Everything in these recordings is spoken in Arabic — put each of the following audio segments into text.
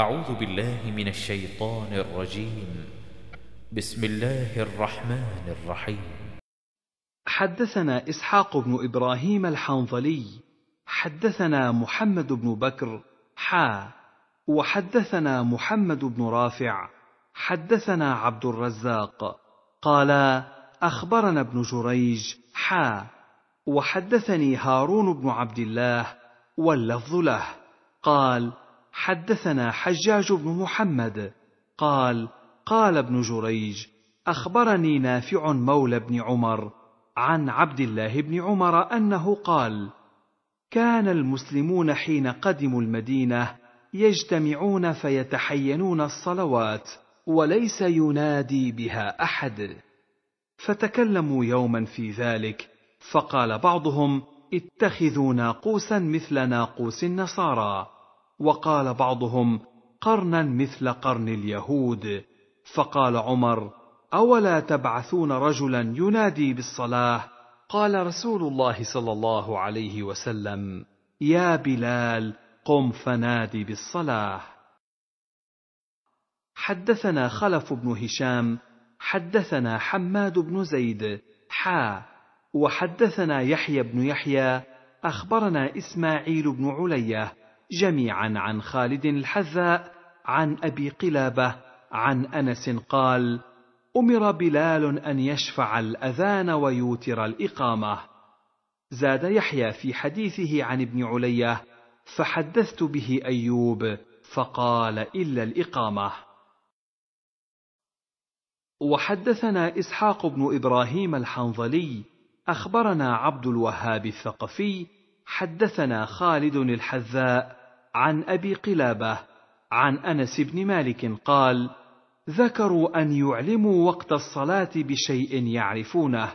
أعوذ بالله من الشيطان الرجيم بسم الله الرحمن الرحيم حدثنا إسحاق بن إبراهيم الحنظلي حدثنا محمد بن بكر حا وحدثنا محمد بن رافع حدثنا عبد الرزاق قال أخبرنا ابن جريج حا وحدثني هارون بن عبد الله واللفظ له قال حدثنا حجاج بن محمد قال قال ابن جريج اخبرني نافع مولى بن عمر عن عبد الله بن عمر انه قال كان المسلمون حين قدموا المدينه يجتمعون فيتحينون الصلوات وليس ينادي بها احد فتكلموا يوما في ذلك فقال بعضهم اتخذوا ناقوسا مثل ناقوس النصارى وقال بعضهم قرنا مثل قرن اليهود فقال عمر اولا تبعثون رجلا ينادي بالصلاه قال رسول الله صلى الله عليه وسلم يا بلال قم فنادي بالصلاه حدثنا خلف بن هشام حدثنا حماد بن زيد حا وحدثنا يحيى بن يحيى اخبرنا اسماعيل بن عليه جميعا عن خالد الحذاء عن ابي قلابه عن انس قال امر بلال ان يشفع الاذان ويوتر الاقامه زاد يحيى في حديثه عن ابن عليه فحدثت به ايوب فقال الا الاقامه وحدثنا اسحاق بن ابراهيم الحنظلي اخبرنا عبد الوهاب الثقفي حدثنا خالد الحذاء عن ابي قلابه عن انس بن مالك قال ذكروا ان يعلموا وقت الصلاه بشيء يعرفونه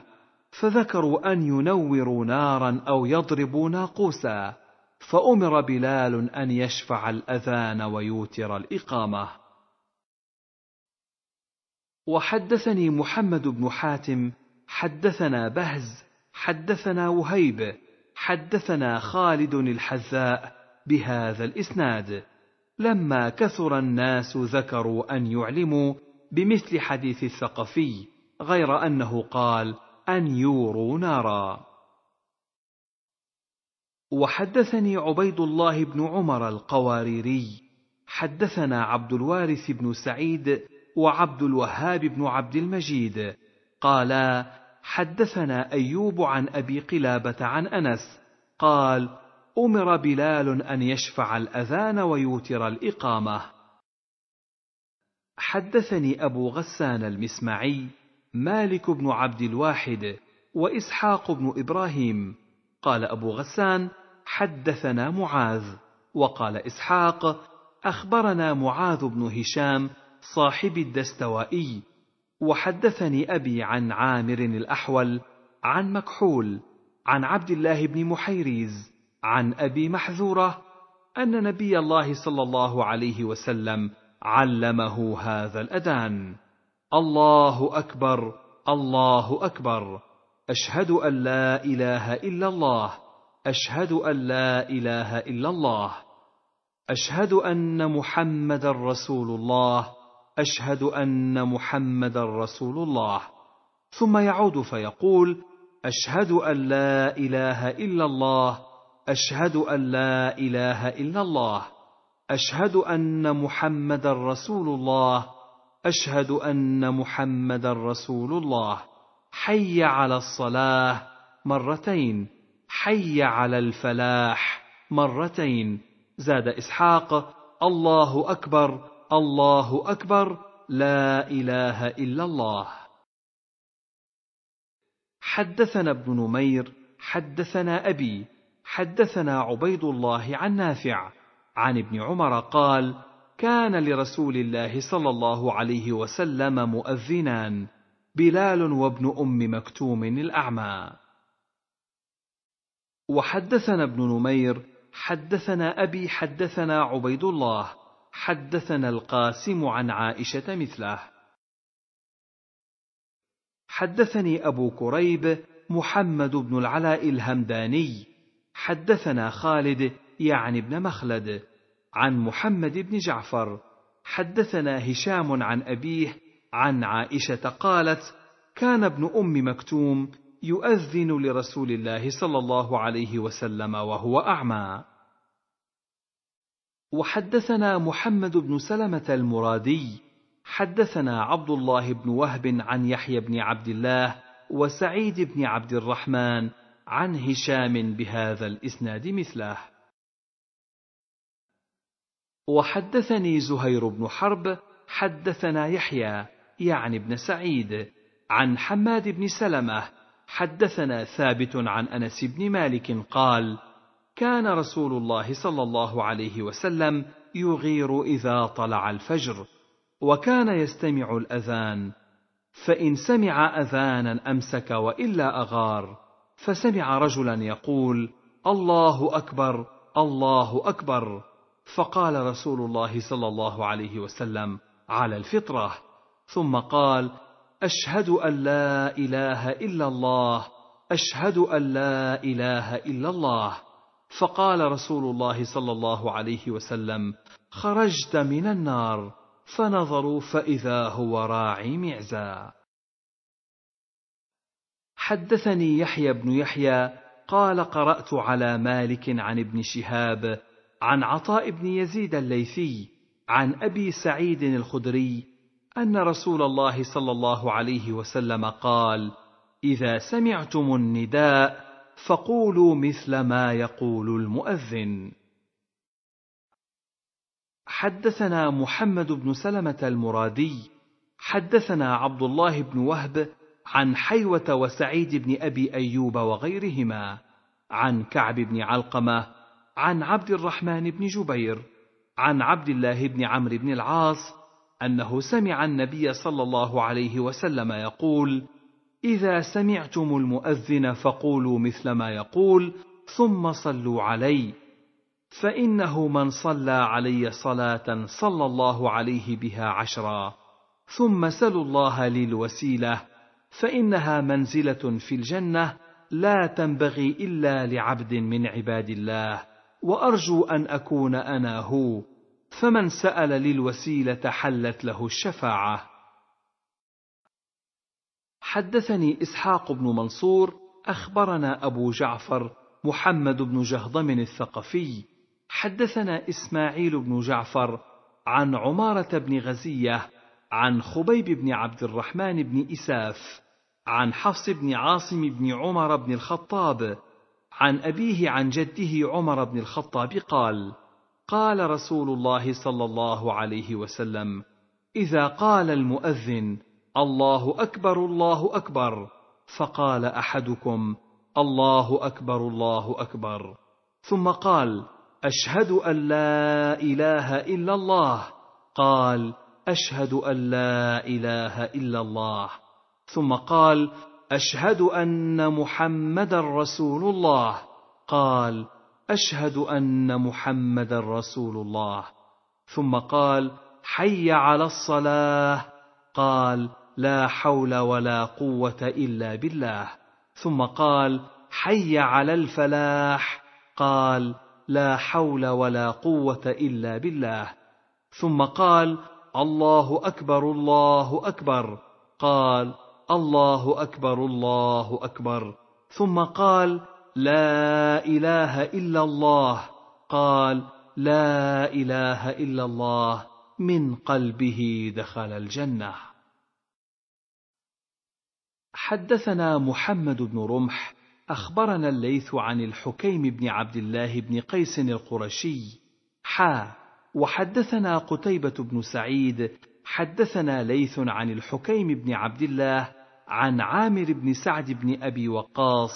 فذكروا ان ينوروا نارا او يضربوا ناقوسا فامر بلال ان يشفع الاذان ويوتر الاقامه وحدثني محمد بن حاتم حدثنا بهز حدثنا وهيب حدثنا خالد الحذاء بهذا الاسناد لما كثر الناس ذكروا ان يعلموا بمثل حديث الثقفي غير انه قال ان يوروا نارا وحدثني عبيد الله بن عمر القواريري حدثنا عبد الوارث بن سعيد وعبد الوهاب بن عبد المجيد قالا حدثنا ايوب عن ابي قلابه عن انس قال امر بلال ان يشفع الاذان ويوتر الاقامه حدثني ابو غسان المسمعي مالك بن عبد الواحد واسحاق بن ابراهيم قال ابو غسان حدثنا معاذ وقال اسحاق اخبرنا معاذ بن هشام صاحب الدستوائي وحدثني أبي عن عامر الأحول عن مكحول عن عبد الله بن محيريز عن أبي محذورة أن نبي الله صلى الله عليه وسلم علمه هذا الأذان الله أكبر الله أكبر أشهد أن لا إله إلا الله أشهد أن لا إله إلا الله أشهد أن محمدا رسول الله اشهد ان محمدا رسول الله ثم يعود فيقول اشهد ان لا اله الا الله اشهد ان لا اله الا الله اشهد ان محمدا رسول الله اشهد ان محمدا رسول الله حي على الصلاه مرتين حي على الفلاح مرتين زاد اسحاق الله اكبر الله اكبر لا اله الا الله حدثنا ابن نمير حدثنا ابي حدثنا عبيد الله عن نافع عن ابن عمر قال كان لرسول الله صلى الله عليه وسلم مؤذنان بلال وابن ام مكتوم الاعمى وحدثنا ابن نمير حدثنا ابي حدثنا عبيد الله حدثنا القاسم عن عائشة مثله حدثني أبو كريب محمد بن العلاء الهمداني حدثنا خالد يعني بن مخلد عن محمد بن جعفر حدثنا هشام عن أبيه عن عائشة قالت كان ابن أم مكتوم يؤذن لرسول الله صلى الله عليه وسلم وهو أعمى وحدثنا محمد بن سلمة المرادي حدثنا عبد الله بن وهب عن يحيى بن عبد الله وسعيد بن عبد الرحمن عن هشام بهذا الإسناد مثله وحدثني زهير بن حرب حدثنا يحيى يعني ابن سعيد عن حماد بن سلمه حدثنا ثابت عن انس بن مالك قال كان رسول الله صلى الله عليه وسلم يغير اذا طلع الفجر وكان يستمع الاذان فان سمع اذانا امسك والا اغار فسمع رجلا يقول الله اكبر الله اكبر فقال رسول الله صلى الله عليه وسلم على الفطره ثم قال اشهد ان لا اله الا الله اشهد ان لا اله الا الله فقال رسول الله صلى الله عليه وسلم خرجت من النار فنظروا فاذا هو راعي معزى حدثني يحيى بن يحيى قال قرات على مالك عن ابن شهاب عن عطاء بن يزيد الليثي عن ابي سعيد الخدري ان رسول الله صلى الله عليه وسلم قال اذا سمعتم النداء فقولوا مثل ما يقول المؤذن حدثنا محمد بن سلمه المرادي حدثنا عبد الله بن وهب عن حيوه وسعيد بن ابي ايوب وغيرهما عن كعب بن علقمه عن عبد الرحمن بن جبير عن عبد الله بن عمرو بن العاص انه سمع النبي صلى الله عليه وسلم يقول إذا سمعتم المؤذن فقولوا مثل ما يقول ثم صلوا علي فإنه من صلى علي صلاة صلى الله عليه بها عشرا ثم سلوا الله لي الوسيلة فإنها منزلة في الجنة لا تنبغي إلا لعبد من عباد الله وأرجو أن أكون أنا هو فمن سأل للوسيله حلت له الشفاعة حدثني إسحاق بن منصور أخبرنا أبو جعفر محمد بن جهضم الثقفي حدثنا إسماعيل بن جعفر عن عمارة بن غزية عن خبيب بن عبد الرحمن بن إساف عن حفص بن عاصم بن عمر بن الخطاب عن أبيه عن جده عمر بن الخطاب قال: قال رسول الله صلى الله عليه وسلم: إذا قال المؤذن الله اكبر الله اكبر فقال احدكم الله اكبر الله اكبر ثم قال اشهد ان لا اله الا الله قال اشهد ان لا اله الا الله ثم قال اشهد ان محمدا رسول الله قال اشهد ان محمدا رسول الله ثم قال حي على الصلاه قال لا حول ولا قوه الا بالله ثم قال حي على الفلاح قال لا حول ولا قوه الا بالله ثم قال الله اكبر الله اكبر قال الله اكبر الله اكبر ثم قال لا اله الا الله قال لا اله الا الله من قلبه دخل الجنه حدثنا محمد بن رمح أخبرنا الليث عن الحكيم بن عبد الله بن قيس القرشي حا وحدثنا قتيبة بن سعيد حدثنا ليث عن الحكيم بن عبد الله عن عامر بن سعد بن أبي وقاص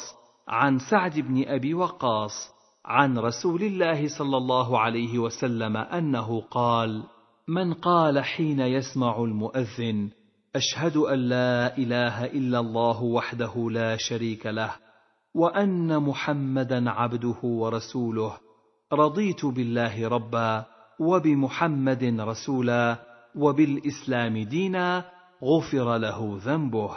عن سعد بن أبي وقاص عن رسول الله صلى الله عليه وسلم أنه قال: من قال حين يسمع المؤذن: أشهد أن لا إله إلا الله وحده لا شريك له وأن محمدا عبده ورسوله رضيت بالله ربا وبمحمد رسولا وبالإسلام دينا غفر له ذنبه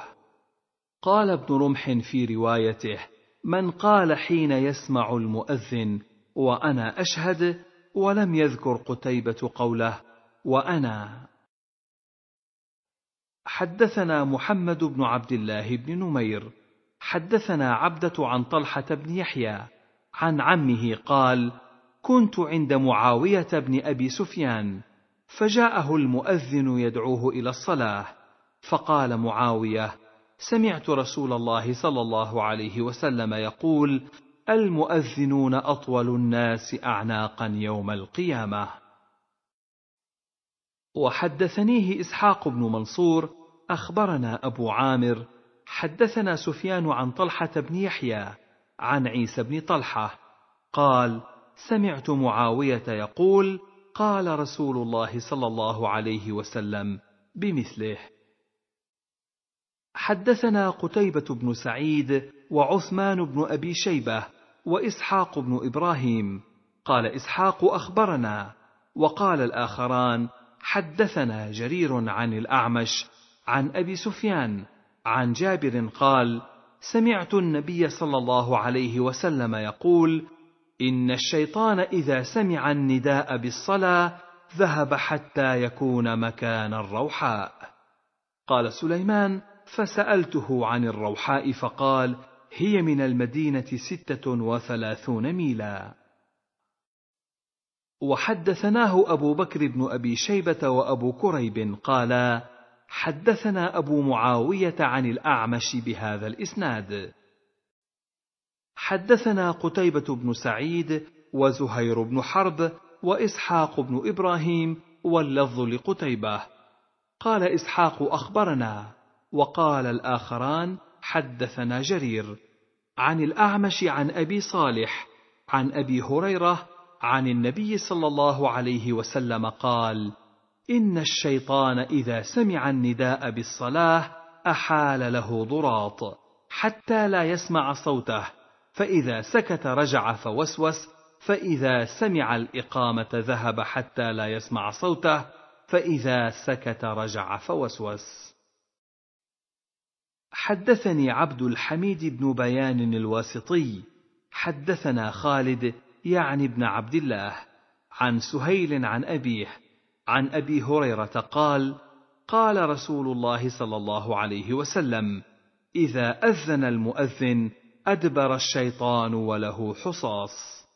قال ابن رمح في روايته من قال حين يسمع المؤذن وأنا أشهد ولم يذكر قتيبة قوله وأنا حدثنا محمد بن عبد الله بن نمير حدثنا عبده عن طلحه بن يحيى عن عمه قال كنت عند معاويه بن ابي سفيان فجاءه المؤذن يدعوه الى الصلاه فقال معاويه سمعت رسول الله صلى الله عليه وسلم يقول المؤذنون اطول الناس اعناقا يوم القيامه وحدثنيه إسحاق بن منصور أخبرنا أبو عامر حدثنا سفيان عن طلحة بن يحيى عن عيسى بن طلحة قال سمعت معاوية يقول قال رسول الله صلى الله عليه وسلم بمثله حدثنا قتيبة بن سعيد وعثمان بن أبي شيبة وإسحاق بن إبراهيم قال إسحاق أخبرنا وقال الآخران حدثنا جرير عن الأعمش عن أبي سفيان عن جابر قال: سمعت النبي صلى الله عليه وسلم يقول: إن الشيطان إذا سمع النداء بالصلاة ذهب حتى يكون مكان الروحاء. قال سليمان: فسألته عن الروحاء فقال: هي من المدينة ستة وثلاثون ميلا. وحدثناه أبو بكر بن أبي شيبة وأبو كريب قالا حدثنا أبو معاوية عن الأعمش بهذا الإسناد حدثنا قتيبة بن سعيد وزهير بن حرب وإسحاق بن إبراهيم واللفظ لقتيبة قال إسحاق أخبرنا وقال الآخران حدثنا جرير عن الأعمش عن أبي صالح عن أبي هريرة عن النبي صلى الله عليه وسلم قال ان الشيطان اذا سمع النداء بالصلاه احال له ضراط حتى لا يسمع صوته فاذا سكت رجع فوسوس فاذا سمع الاقامه ذهب حتى لا يسمع صوته فاذا سكت رجع فوسوس حدثني عبد الحميد بن بيان الواسطي حدثنا خالد يعني ابن عبد الله عن سهيل عن أبيه عن أبي هريرة قال قال رسول الله صلى الله عليه وسلم إذا أذن المؤذن أدبر الشيطان وله حصاص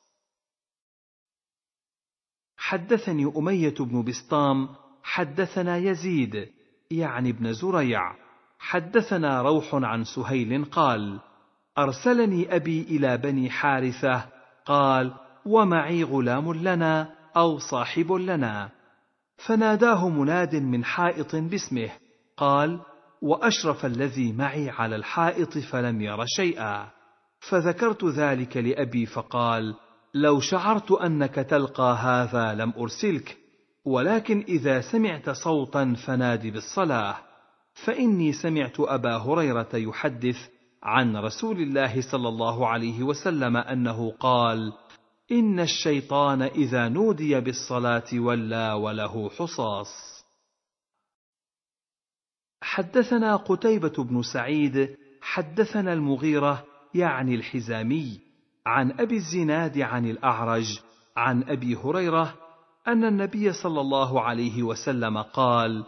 حدثني أمية بن بسطام حدثنا يزيد يعني ابن زريع حدثنا روح عن سهيل قال أرسلني أبي إلى بني حارثة قال ومعي غلام لنا او صاحب لنا فناداه مناد من حائط باسمه قال واشرف الذي معي على الحائط فلم ير شيئا فذكرت ذلك لابي فقال لو شعرت انك تلقى هذا لم ارسلك ولكن اذا سمعت صوتا فنادي بالصلاه فاني سمعت ابا هريره يحدث عن رسول الله صلى الله عليه وسلم أنه قال: إن الشيطان إذا نودي بالصلاة ولى وله حصاص. حدثنا قتيبة بن سعيد، حدثنا المغيرة يعني الحزامي، عن أبي الزناد عن الأعرج، عن أبي هريرة أن النبي صلى الله عليه وسلم قال: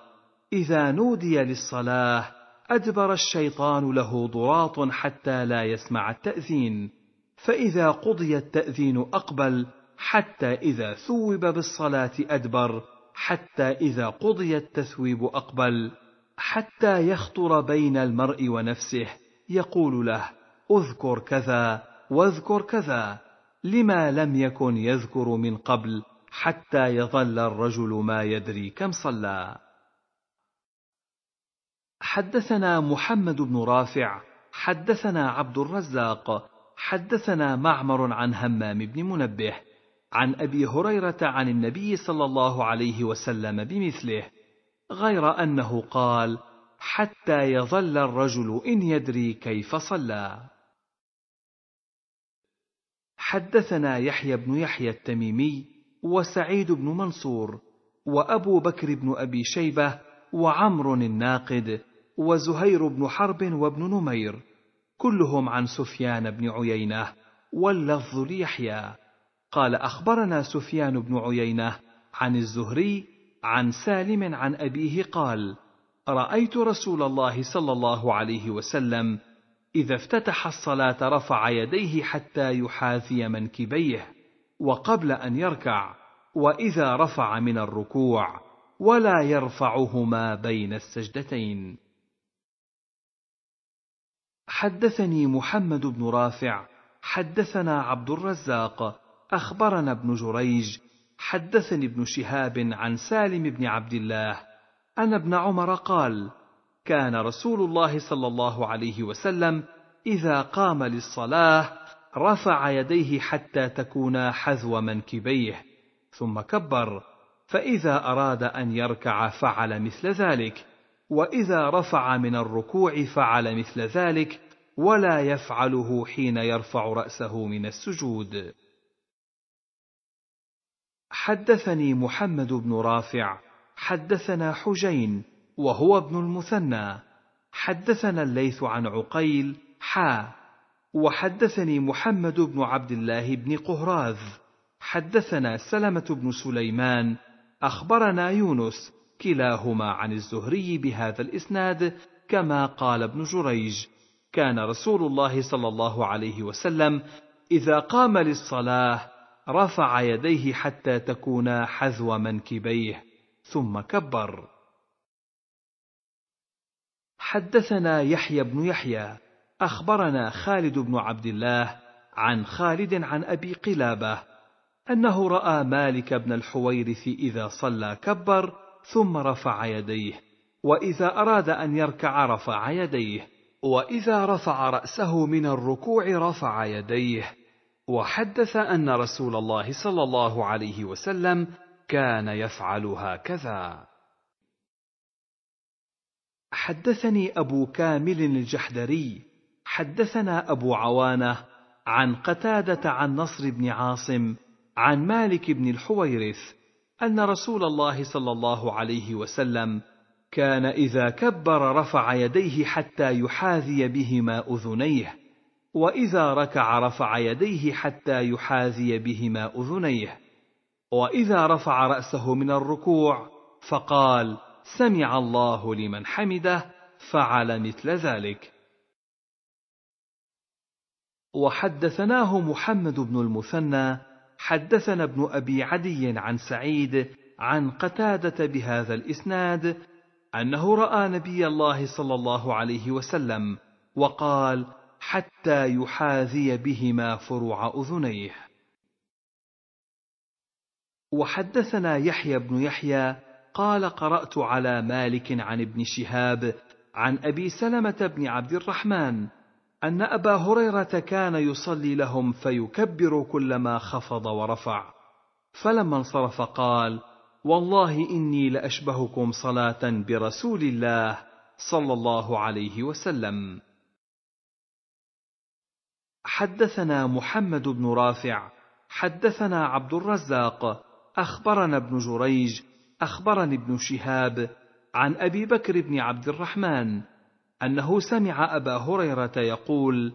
إذا نودي للصلاة أدبر الشيطان له ضراط حتى لا يسمع التأذين فإذا قضي التأذين أقبل حتى إذا ثوب بالصلاة أدبر حتى إذا قضي التثويب أقبل حتى يخطر بين المرء ونفسه يقول له اذكر كذا واذكر كذا لما لم يكن يذكر من قبل حتى يظل الرجل ما يدري كم صلى حدثنا محمد بن رافع حدثنا عبد الرزاق حدثنا معمر عن همام بن منبه عن ابي هريره عن النبي صلى الله عليه وسلم بمثله غير انه قال حتى يظل الرجل ان يدري كيف صلى حدثنا يحيى بن يحيى التميمي وسعيد بن منصور وابو بكر بن ابي شيبه وعمر الناقد وزهير بن حرب وابن نمير كلهم عن سفيان بن عيينه واللفظ ليحيى قال اخبرنا سفيان بن عيينه عن الزهري عن سالم عن ابيه قال رايت رسول الله صلى الله عليه وسلم اذا افتتح الصلاه رفع يديه حتى يحاذي منكبيه وقبل ان يركع واذا رفع من الركوع ولا يرفعهما بين السجدتين حدثني محمد بن رافع حدثنا عبد الرزاق اخبرنا ابن جريج حدثني ابن شهاب عن سالم بن عبد الله ان ابن عمر قال كان رسول الله صلى الله عليه وسلم اذا قام للصلاه رفع يديه حتى تكون حذو منكبيه ثم كبر فاذا اراد ان يركع فعل مثل ذلك واذا رفع من الركوع فعل مثل ذلك ولا يفعله حين يرفع راسه من السجود حدثني محمد بن رافع حدثنا حجين وهو ابن المثنى حدثنا الليث عن عقيل حا وحدثني محمد بن عبد الله بن قهراذ حدثنا سلمه بن سليمان اخبرنا يونس كلاهما عن الزهري بهذا الإسناد كما قال ابن جريج كان رسول الله صلى الله عليه وسلم إذا قام للصلاة رفع يديه حتى تكون حذو منكبيه ثم كبر حدثنا يحيى بن يحيى اخبرنا خالد بن عبد الله عن خالد عن ابي قلابه انه راى مالك بن الحويرث اذا صلى كبر ثم رفع يديه واذا اراد ان يركع رفع يديه واذا رفع راسه من الركوع رفع يديه وحدث ان رسول الله صلى الله عليه وسلم كان يفعل هكذا حدثني ابو كامل الجحدري حدثنا ابو عوانه عن قتاده عن نصر بن عاصم عن مالك بن الحويرث ان رسول الله صلى الله عليه وسلم كان اذا كبر رفع يديه حتى يحاذي بهما اذنيه واذا ركع رفع يديه حتى يحاذي بهما اذنيه واذا رفع راسه من الركوع فقال سمع الله لمن حمده فعل مثل ذلك وحدثناه محمد بن المثنى حدثنا ابن أبي عدي عن سعيد عن قتادة بهذا الإسناد أنه رأى نبي الله صلى الله عليه وسلم وقال حتى يحاذي بهما فروع أذنيه وحدثنا يحيى بن يحيى قال قرأت على مالك عن ابن شهاب عن أبي سلمة بن عبد الرحمن أن أبا هريرة كان يصلي لهم فيكبر كلما خفض ورفع، فلما انصرف قال: والله إني لأشبهكم صلاة برسول الله صلى الله عليه وسلم. حدثنا محمد بن رافع، حدثنا عبد الرزاق، أخبرنا ابن جريج، أخبرني ابن شهاب عن أبي بكر بن عبد الرحمن أنه سمع أبا هريرة يقول: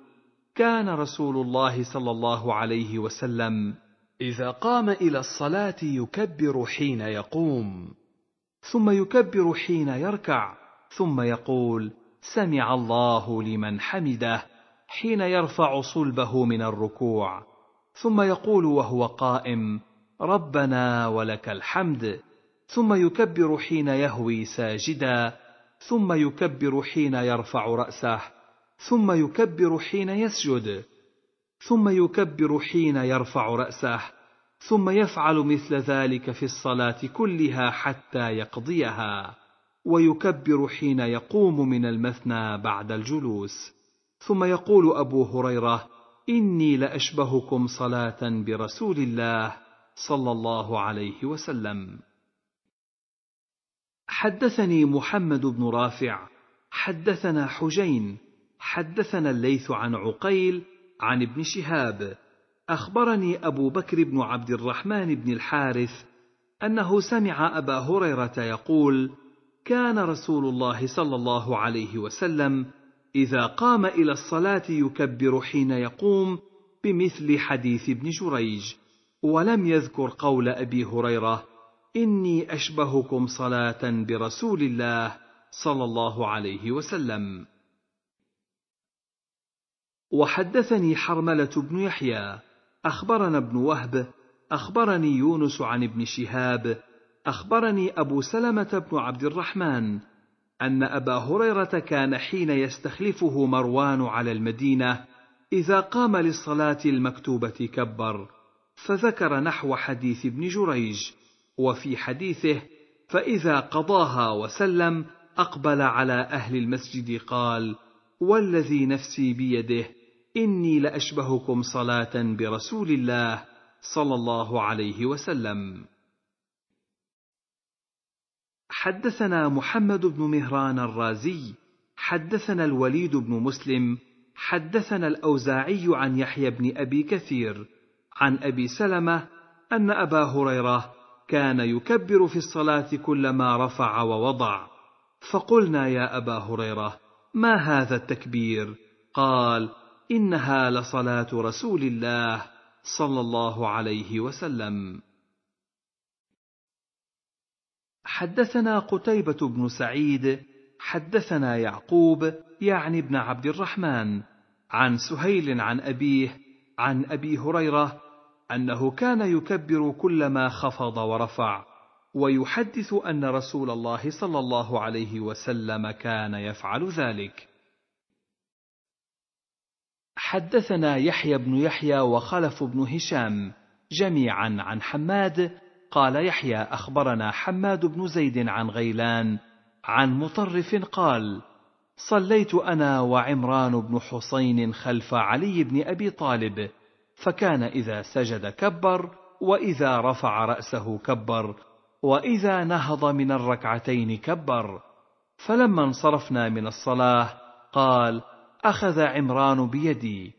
كان رسول الله صلى الله عليه وسلم إذا قام إلى الصلاة يكبر حين يقوم، ثم يكبر حين يركع، ثم يقول: سمع الله لمن حمده، حين يرفع صلبه من الركوع، ثم يقول وهو قائم: ربنا ولك الحمد، ثم يكبر حين يهوي ساجدا، ثم يكبر حين يرفع رأسه ثم يكبر حين يسجد ثم يكبر حين يرفع رأسه ثم يفعل مثل ذلك في الصلاة كلها حتى يقضيها ويكبر حين يقوم من المثنى بعد الجلوس ثم يقول أبو هريرة إني لأشبهكم صلاة برسول الله صلى الله عليه وسلم حدثني محمد بن رافع حدثنا حجين حدثنا الليث عن عقيل عن ابن شهاب اخبرني ابو بكر بن عبد الرحمن بن الحارث انه سمع ابا هريره يقول كان رسول الله صلى الله عليه وسلم اذا قام الى الصلاه يكبر حين يقوم بمثل حديث ابن جريج ولم يذكر قول ابي هريره اني اشبهكم صلاه برسول الله صلى الله عليه وسلم وحدثني حرمله بن يحيى اخبرنا ابن وهب اخبرني يونس عن ابن شهاب اخبرني ابو سلمه بن عبد الرحمن ان ابا هريره كان حين يستخلفه مروان على المدينه اذا قام للصلاه المكتوبه كبر فذكر نحو حديث ابن جريج وفي حديثه فإذا قضاها وسلم أقبل على أهل المسجد قال والذي نفسي بيده إني لأشبهكم صلاة برسول الله صلى الله عليه وسلم حدثنا محمد بن مهران الرازي حدثنا الوليد بن مسلم حدثنا الاوزاعي عن يحيى بن ابي كثير عن ابي سلمه ان ابا هريره كان يكبر في الصلاه كلما رفع ووضع فقلنا يا ابا هريره ما هذا التكبير قال انها لصلاه رسول الله صلى الله عليه وسلم حدثنا قتيبه بن سعيد حدثنا يعقوب يعني ابن عبد الرحمن عن سهيل عن ابيه عن ابي هريره انه كان يكبر كلما خفض ورفع ويحدث ان رسول الله صلى الله عليه وسلم كان يفعل ذلك حدثنا يحيى بن يحيى وخلف بن هشام جميعا عن حماد قال يحيى اخبرنا حماد بن زيد عن غيلان عن مطرف قال صليت انا وعمران بن حسين خلف علي بن ابي طالب فكان إذا سجد كبر وإذا رفع رأسه كبر وإذا نهض من الركعتين كبر فلما انصرفنا من الصلاة قال أخذ عمران بيدي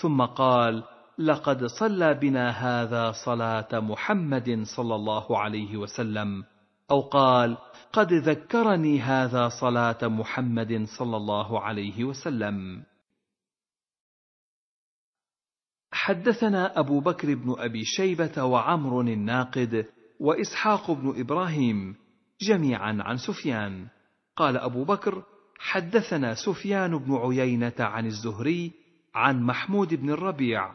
ثم قال لقد صلى بنا هذا صلاة محمد صلى الله عليه وسلم أو قال قد ذكرني هذا صلاة محمد صلى الله عليه وسلم حدثنا أبو بكر بن أبي شيبة وعمر الناقد وإسحاق بن إبراهيم جميعا عن سفيان قال أبو بكر حدثنا سفيان بن عيينة عن الزهري عن محمود بن الربيع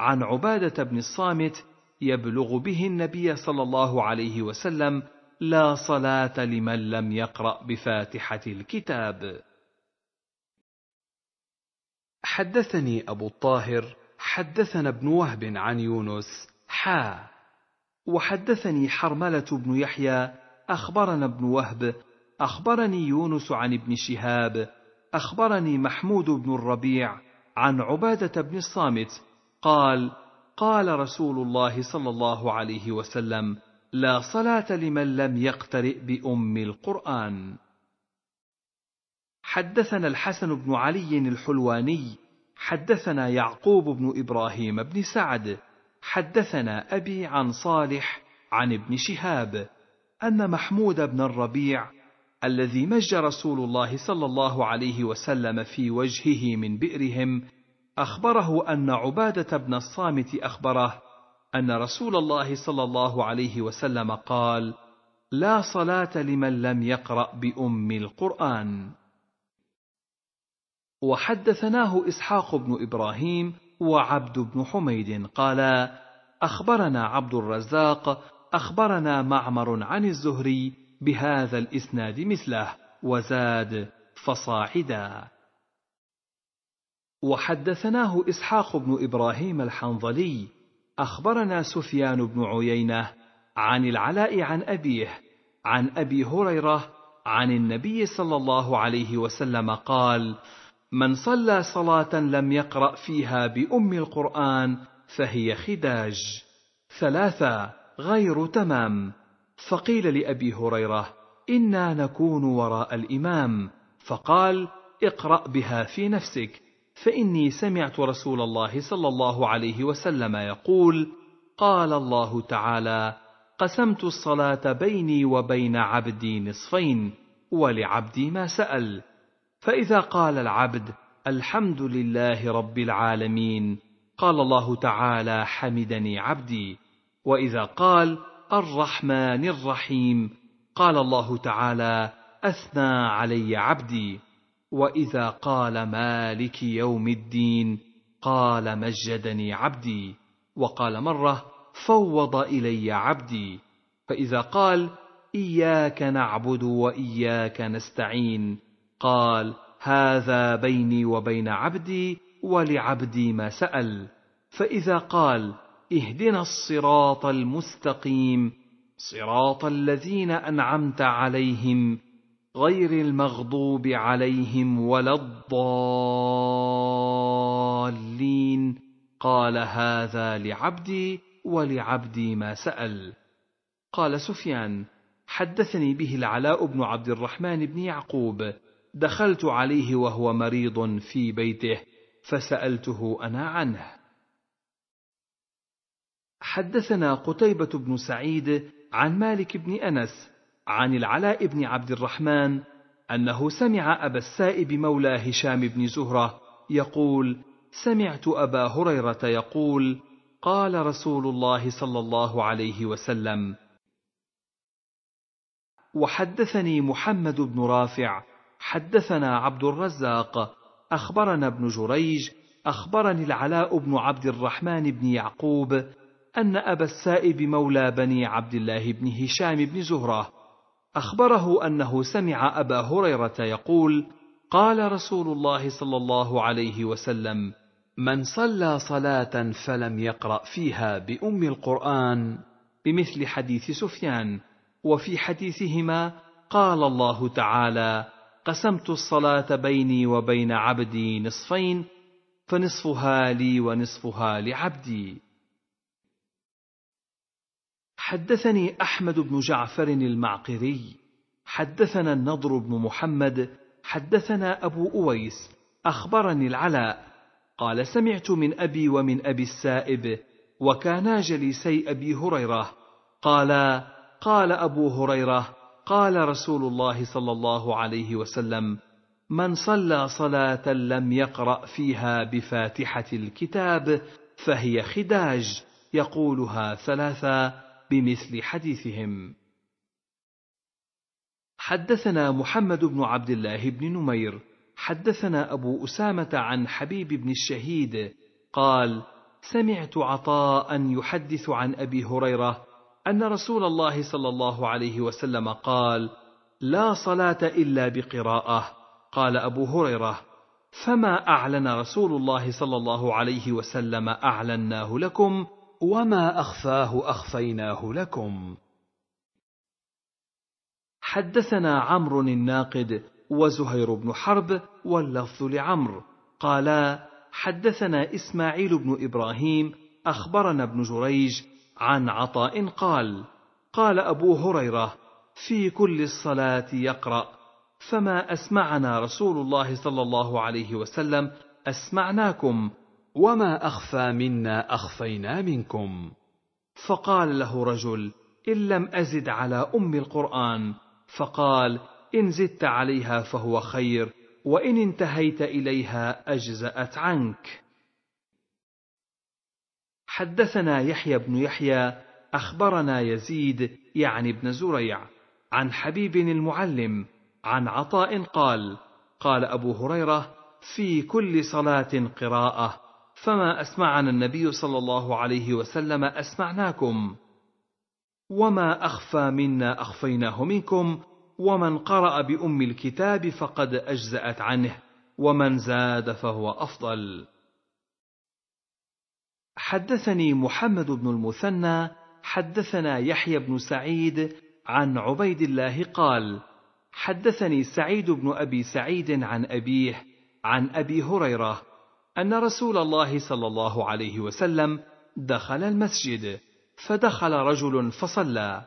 عن عبادة بن الصامت يبلغ به النبي صلى الله عليه وسلم لا صلاة لمن لم يقرأ بفاتحة الكتاب. حدثني أبو الطاهر حدثنا ابن وهب عن يونس حا وحدثني حرملة بن يحيى أخبرنا ابن وهب أخبرني يونس عن ابن شهاب أخبرني محمود بن الربيع عن عبادة بن الصامت قال قال رسول الله صلى الله عليه وسلم لا صلاة لمن لم يقترئ بأم القرآن حدثنا الحسن بن علي الحلواني حدثنا يعقوب بن ابراهيم بن سعد حدثنا ابي عن صالح عن ابن شهاب ان محمود بن الربيع الذي مج رسول الله صلى الله عليه وسلم في وجهه من بئرهم اخبره ان عباده بن الصامت اخبره ان رسول الله صلى الله عليه وسلم قال لا صلاه لمن لم يقرا بام القران وحدثناه إسحاق بن إبراهيم وعبد بن حميد قالا أخبرنا عبد الرزاق أخبرنا معمر عن الزهري بهذا الإسناد مثله وزاد فصاعدا وحدثناه إسحاق بن إبراهيم الحنظلي أخبرنا سفيان بن عيينة عن العلاء عن أبيه عن أبي هريرة عن النبي صلى الله عليه وسلم قال: من صلى صلاة لم يقرأ فيها بأم القرآن فهي خداج. ثلاثة غير تمام. فقيل لأبي هريرة: إنا نكون وراء الإمام، فقال: اقرأ بها في نفسك، فإني سمعت رسول الله صلى الله عليه وسلم يقول: قال الله تعالى: قسمت الصلاة بيني وبين عبدي نصفين، ولعبدي ما سأل. فإذا قال العبد الحمد لله رب العالمين قال الله تعالى حمدني عبدي وإذا قال الرحمن الرحيم قال الله تعالى أثنى علي عبدي وإذا قال مالك يوم الدين قال مجدني عبدي وقال مرة فوض إلي عبدي فإذا قال إياك نعبد وإياك نستعين قال هذا بيني وبين عبدي ولعبدي ما سال فاذا قال اهدنا الصراط المستقيم صراط الذين انعمت عليهم غير المغضوب عليهم ولا الضالين قال هذا لعبدي ولعبدي ما سال قال سفيان حدثني به العلاء بن عبد الرحمن بن يعقوب دخلت عليه وهو مريض في بيته فسالته انا عنه حدثنا قتيبه بن سعيد عن مالك بن انس عن العلاء بن عبد الرحمن انه سمع ابا السائب مولى هشام بن زهره يقول سمعت ابا هريره يقول قال رسول الله صلى الله عليه وسلم وحدثني محمد بن رافع حدثنا عبد الرزاق أخبرنا ابن جريج أخبرني العلاء بن عبد الرحمن بن يعقوب أن أبا السائب مولى بني عبد الله بن هشام بن زهرة أخبره أنه سمع أبا هريرة يقول: قال رسول الله صلى الله عليه وسلم: من صلى صلاة فلم يقرأ فيها بأم القرآن بمثل حديث سفيان، وفي حديثهما قال الله تعالى: قسمت الصلاة بيني وبين عبدي نصفين فنصفها لي ونصفها لعبدي حدثني أحمد بن جعفر المعقري حدثنا النضر بن محمد حدثنا أبو أويس أخبرني العلاء قال سمعت من أبي ومن أبي السائب وكانا جليسي أبي هريرة قالا قال أبو هريرة قال رسول الله صلى الله عليه وسلم من صلى صلاه لم يقرا فيها بفاتحه الكتاب فهي خداج يقولها ثلاثا بمثل حديثهم حدثنا محمد بن عبد الله بن نمير حدثنا ابو اسامه عن حبيب بن الشهيد قال سمعت عطاء يحدث عن ابي هريره أن رسول الله صلى الله عليه وسلم قال: لا صلاة إلا بقراءة، قال أبو هريرة: فما أعلن رسول الله صلى الله عليه وسلم أعلناه لكم، وما أخفاه أخفيناه لكم. حدثنا عمرو الناقد وزهير بن حرب واللفظ لعمرو قالا حدثنا إسماعيل بن إبراهيم أخبرنا ابن جريج عن عطاء قال قال ابو هريره في كل الصلاه يقرا فما اسمعنا رسول الله صلى الله عليه وسلم اسمعناكم وما اخفى منا اخفينا منكم فقال له رجل ان لم ازد على ام القران فقال ان زدت عليها فهو خير وان انتهيت اليها اجزات عنك حدثنا يحيى بن يحيى اخبرنا يزيد يعني بن زريع عن حبيب المعلم عن عطاء قال قال ابو هريره في كل صلاه قراءه فما اسمعنا النبي صلى الله عليه وسلم اسمعناكم وما اخفى منا اخفيناه منكم ومن قرا بام الكتاب فقد اجزات عنه ومن زاد فهو افضل حدثني محمد بن المثنى حدثنا يحيى بن سعيد عن عبيد الله قال حدثني سعيد بن ابي سعيد عن ابيه عن ابي هريره ان رسول الله صلى الله عليه وسلم دخل المسجد فدخل رجل فصلى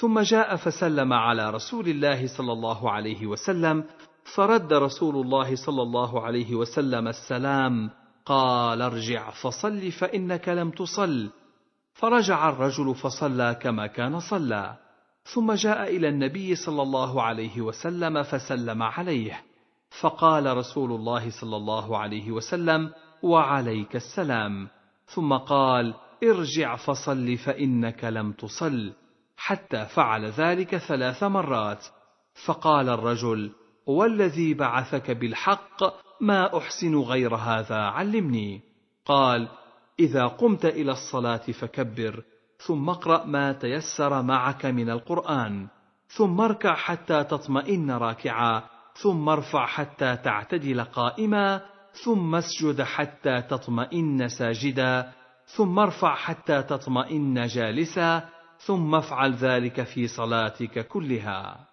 ثم جاء فسلم على رسول الله صلى الله عليه وسلم فرد رسول الله صلى الله عليه وسلم السلام قال ارجع فصل فإنك لم تصل فرجع الرجل فصلى كما كان صلى ثم جاء إلى النبي صلى الله عليه وسلم فسلم عليه فقال رسول الله صلى الله عليه وسلم وعليك السلام ثم قال ارجع فصل فإنك لم تصل حتى فعل ذلك ثلاث مرات فقال الرجل والذي بعثك بالحق ما احسن غير هذا علمني قال اذا قمت الى الصلاه فكبر ثم اقرا ما تيسر معك من القران ثم اركع حتى تطمئن راكعا ثم ارفع حتى تعتدل قائما ثم اسجد حتى تطمئن ساجدا ثم ارفع حتى تطمئن جالسا ثم افعل ذلك في صلاتك كلها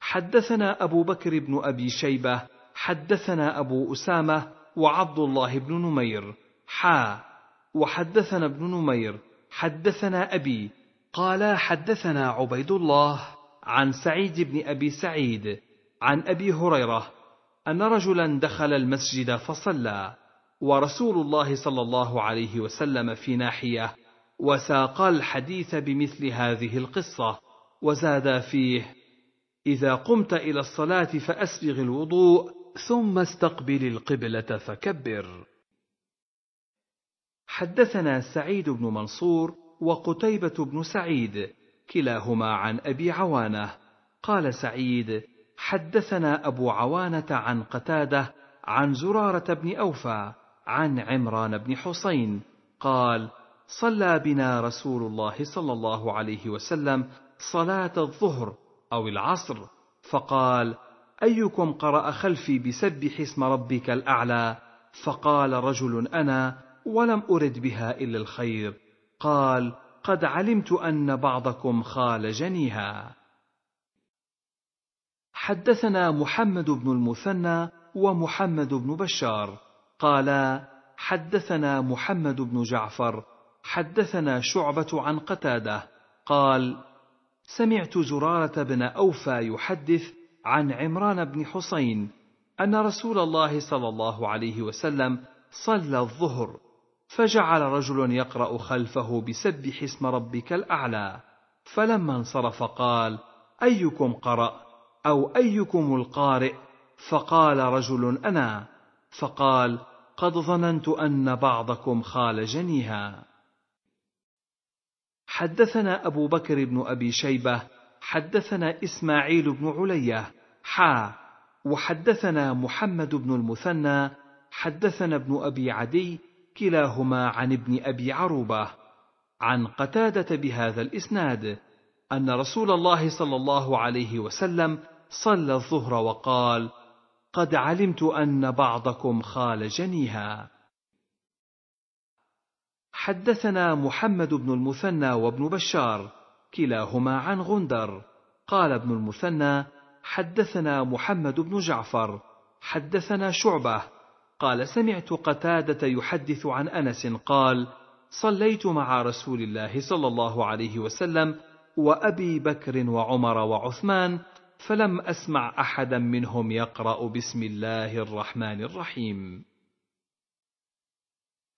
حدثنا أبو بكر بن أبي شيبة حدثنا أبو أسامة وعبد الله بن نمير حا وحدثنا ابن نمير حدثنا أبي قال حدثنا عبيد الله عن سعيد بن أبي سعيد عن أبي هريرة أن رجلا دخل المسجد فصلى ورسول الله صلى الله عليه وسلم في ناحية وساق الحديث بمثل هذه القصة وزاد فيه إذا قمت إلى الصلاة فأسبغ الوضوء ثم استقبل القبلة فكبر. حدثنا سعيد بن منصور وقتيبة بن سعيد كلاهما عن أبي عوانة قال سعيد حدثنا أبو عوانة عن قتادة عن زرارة بن أوفى عن عمران بن حسين قال صلى بنا رسول الله صلى الله عليه وسلم صلاة الظهر أو العصر فقال أيكم قرأ خلفي بسبح اسم ربك الأعلى فقال رجل أنا ولم أرد بها إلا الخير قال قد علمت أن بعضكم خالجنيها حدثنا محمد بن المثنى ومحمد بن بشار قالا حدثنا محمد بن جعفر حدثنا شعبة عن قتادة قال سمعت زرارة بن أوفى يحدث عن عمران بن حسين أن رسول الله صلى الله عليه وسلم صلى الظهر فجعل رجل يقرأ خلفه بسبح اسم ربك الأعلى فلما انصرف قال أيكم قرأ أو أيكم القارئ فقال رجل أنا فقال قد ظننت أن بعضكم خالجنيها حدثنا أبو بكر بن أبي شيبة حدثنا إسماعيل بن علية حا وحدثنا محمد بن المثنى حدثنا ابن أبي عدي كلاهما عن ابن أبي عروبة عن قتادة بهذا الإسناد أن رسول الله صلى الله عليه وسلم صلى الظهر وقال: قد علمت أن بعضكم خال جنيها. حدثنا محمد بن المثنى وابن بشار كلاهما عن غندر قال ابن المثنى حدثنا محمد بن جعفر حدثنا شعبه قال سمعت قتاده يحدث عن انس قال صليت مع رسول الله صلى الله عليه وسلم وابي بكر وعمر وعثمان فلم اسمع احدا منهم يقرا بسم الله الرحمن الرحيم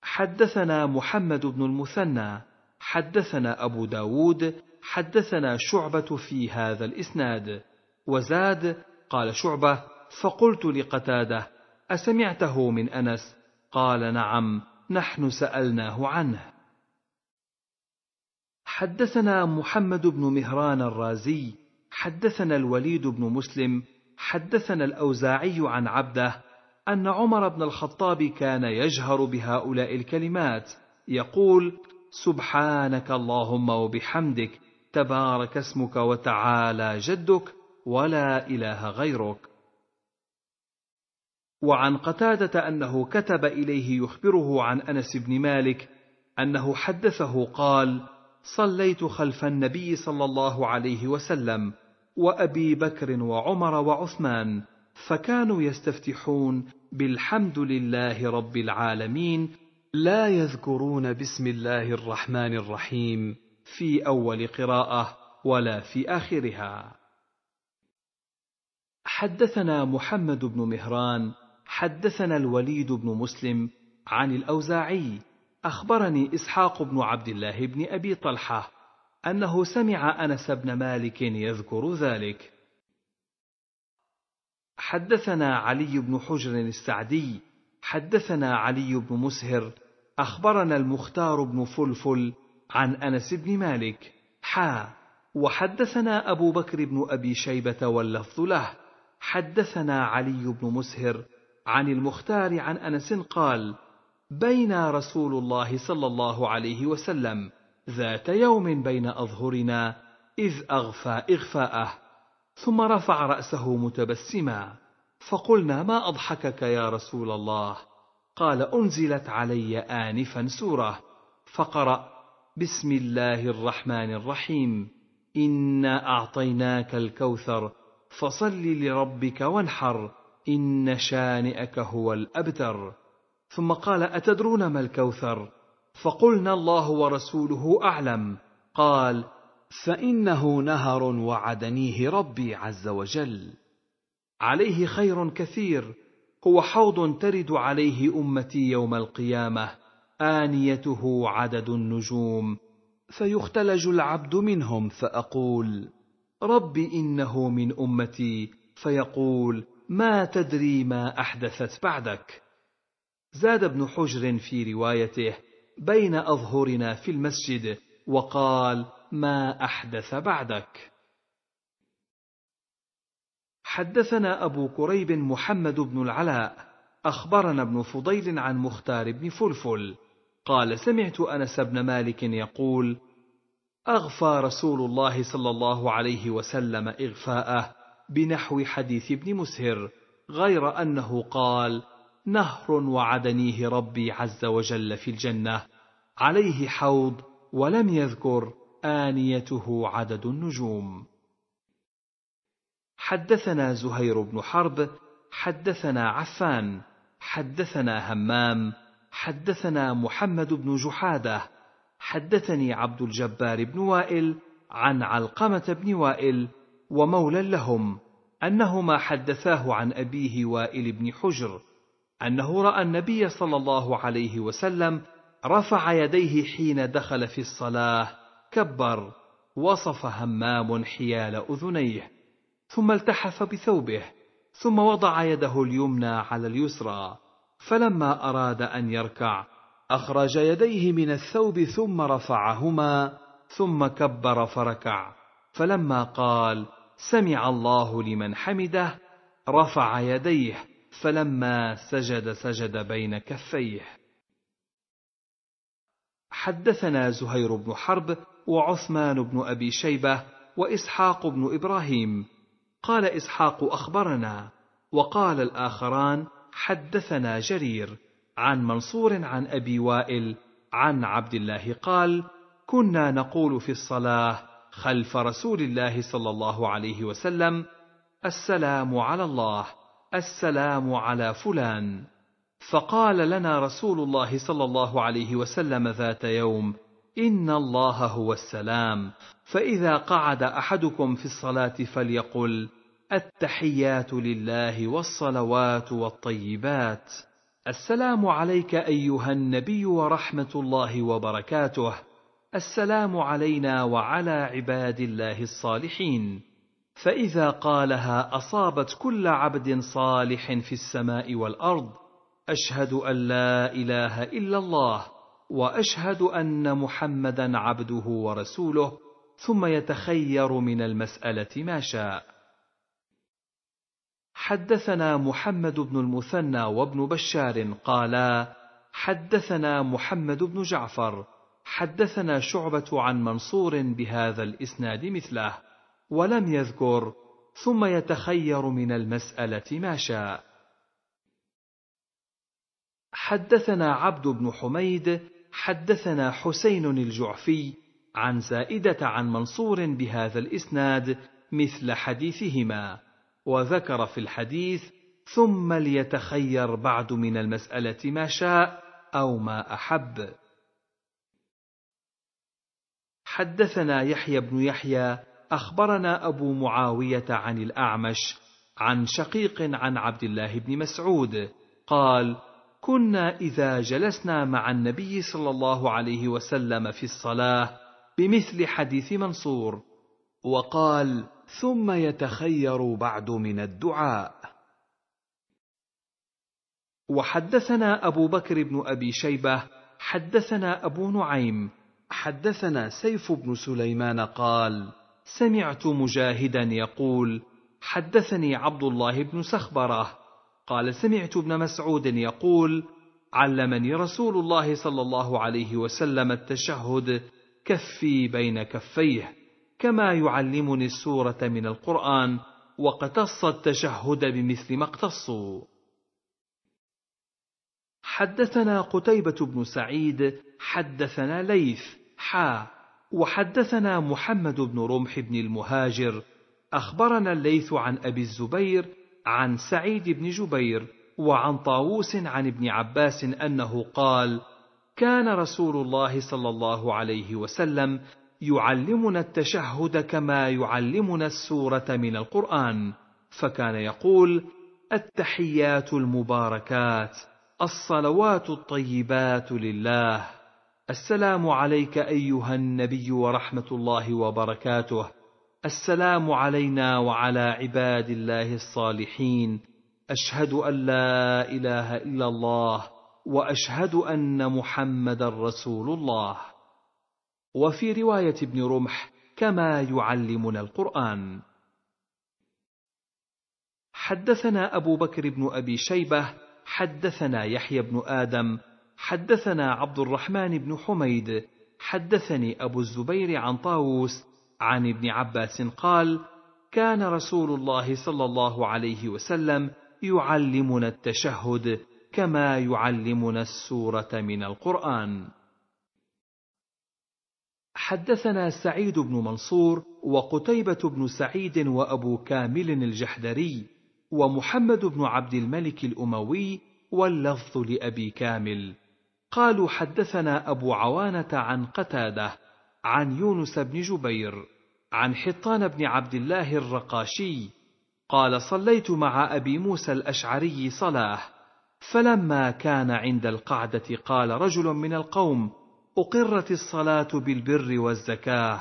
حدثنا محمد بن المثنى حدثنا أبو داود حدثنا شعبة في هذا الإسناد وزاد قال شعبة فقلت لقتادة أسمعته من أنس قال نعم نحن سألناه عنه حدثنا محمد بن مهران الرازي حدثنا الوليد بن مسلم حدثنا الأوزاعي عن عبده أن عمر بن الخطاب كان يجهر بهؤلاء الكلمات يقول سبحانك اللهم وبحمدك تبارك اسمك وتعالى جدك ولا إله غيرك وعن قتادة أنه كتب إليه يخبره عن أنس بن مالك أنه حدثه قال صليت خلف النبي صلى الله عليه وسلم وأبي بكر وعمر وعثمان فكانوا يستفتحون بالحمد لله رب العالمين لا يذكرون بسم الله الرحمن الرحيم في اول قراءه ولا في اخرها حدثنا محمد بن مهران حدثنا الوليد بن مسلم عن الاوزاعي اخبرني اسحاق بن عبد الله بن ابي طلحه انه سمع انس بن مالك يذكر ذلك حدثنا علي بن حجر السعدي حدثنا علي بن مسهر أخبرنا المختار بن فلفل عن أنس بن مالك حا وحدثنا أبو بكر بن أبي شيبة واللفظ له حدثنا علي بن مسهر عن المختار عن أنس قال بين رسول الله صلى الله عليه وسلم ذات يوم بين أظهرنا إذ أغفى إغفاءه ثم رفع رأسه متبسما فقلنا ما أضحكك يا رسول الله قال أنزلت علي آنفا سورة فقرأ بسم الله الرحمن الرحيم إنا أعطيناك الكوثر فصل لربك وانحر إن شانئك هو الأبتر ثم قال أتدرون ما الكوثر فقلنا الله ورسوله أعلم قال فانه نهر وعدنيه ربي عز وجل عليه خير كثير هو حوض ترد عليه امتي يوم القيامه انيته عدد النجوم فيختلج العبد منهم فاقول رب انه من امتي فيقول ما تدري ما احدثت بعدك زاد ابن حجر في روايته بين اظهرنا في المسجد وقال ما أحدث بعدك حدثنا أبو كريب محمد بن العلاء أخبرنا ابن فضيل عن مختار بن فلفل قال سمعت أنس بن مالك يقول أغفى رسول الله صلى الله عليه وسلم إغفاءه بنحو حديث ابن مسهر غير أنه قال نهر وعدنيه ربي عز وجل في الجنة عليه حوض ولم يذكر آنيته عدد النجوم حدثنا زهير بن حرب حدثنا عفان حدثنا همام حدثنا محمد بن جحاده حدثني عبد الجبار بن وائل عن علقمه بن وائل ومولى لهم انهما حدثاه عن ابيه وائل بن حجر انه راى النبي صلى الله عليه وسلم رفع يديه حين دخل في الصلاه كبر وصف همام حيال اذنيه ثم التحف بثوبه ثم وضع يده اليمنى على اليسرى فلما اراد ان يركع اخرج يديه من الثوب ثم رفعهما ثم كبر فركع فلما قال سمع الله لمن حمده رفع يديه فلما سجد سجد بين كفيه حدثنا زهير بن حرب وعثمان بن ابي شيبه واسحاق بن ابراهيم قال اسحاق اخبرنا وقال الاخران حدثنا جرير عن منصور عن ابي وائل عن عبد الله قال كنا نقول في الصلاه خلف رسول الله صلى الله عليه وسلم السلام على الله السلام على فلان فقال لنا رسول الله صلى الله عليه وسلم ذات يوم إن الله هو السلام فإذا قعد أحدكم في الصلاة فليقل التحيات لله والصلوات والطيبات السلام عليك أيها النبي ورحمة الله وبركاته السلام علينا وعلى عباد الله الصالحين فإذا قالها أصابت كل عبد صالح في السماء والأرض أشهد أن لا إله إلا الله واشهد ان محمدا عبده ورسوله ثم يتخير من المساله ما شاء حدثنا محمد بن المثنى وابن بشار قالا حدثنا محمد بن جعفر حدثنا شعبه عن منصور بهذا الاسناد مثله ولم يذكر ثم يتخير من المساله ما شاء حدثنا عبد بن حميد حدثنا حسين الجعفي عن زائدة عن منصور بهذا الإسناد مثل حديثهما، وذكر في الحديث: ثم ليتخير بعد من المسألة ما شاء أو ما أحب. حدثنا يحيى بن يحيى أخبرنا أبو معاوية عن الأعمش عن شقيق عن عبد الله بن مسعود قال: كنا إذا جلسنا مع النبي صلى الله عليه وسلم في الصلاة بمثل حديث منصور، وقال: ثم يتخير بعد من الدعاء. وحدثنا أبو بكر بن أبي شيبة، حدثنا أبو نعيم، حدثنا سيف بن سليمان قال: سمعت مجاهدا يقول: حدثني عبد الله بن سخبره قال سمعت ابن مسعود يقول علمني رسول الله صلى الله عليه وسلم التشهد كفي بين كفيه كما يعلمني السوره من القران وقتص التشهد بمثل ما اقتصوا حدثنا قتيبة بن سعيد حدثنا ليث حا وحدثنا محمد بن رمح بن المهاجر أخبرنا الليث عن أبي الزبير عن سعيد بن جبير وعن طاووس عن ابن عباس انه قال كان رسول الله صلى الله عليه وسلم يعلمنا التشهد كما يعلمنا السوره من القران فكان يقول التحيات المباركات الصلوات الطيبات لله السلام عليك ايها النبي ورحمه الله وبركاته السلام علينا وعلى عباد الله الصالحين اشهد ان لا اله الا الله واشهد ان محمدا رسول الله وفي روايه ابن رمح كما يعلمنا القران حدثنا ابو بكر بن ابي شيبه حدثنا يحيى بن ادم حدثنا عبد الرحمن بن حميد حدثني ابو الزبير عن طاووس عن ابن عباس قال كان رسول الله صلى الله عليه وسلم يعلمنا التشهد كما يعلمنا السوره من القران حدثنا سعيد بن منصور وقتيبه بن سعيد وابو كامل الجحدري ومحمد بن عبد الملك الاموي واللفظ لابي كامل قالوا حدثنا ابو عوانه عن قتاده عن يونس بن جبير عن حطان بن عبد الله الرقاشي قال صليت مع ابي موسى الاشعري صلاه فلما كان عند القعده قال رجل من القوم اقرت الصلاه بالبر والزكاه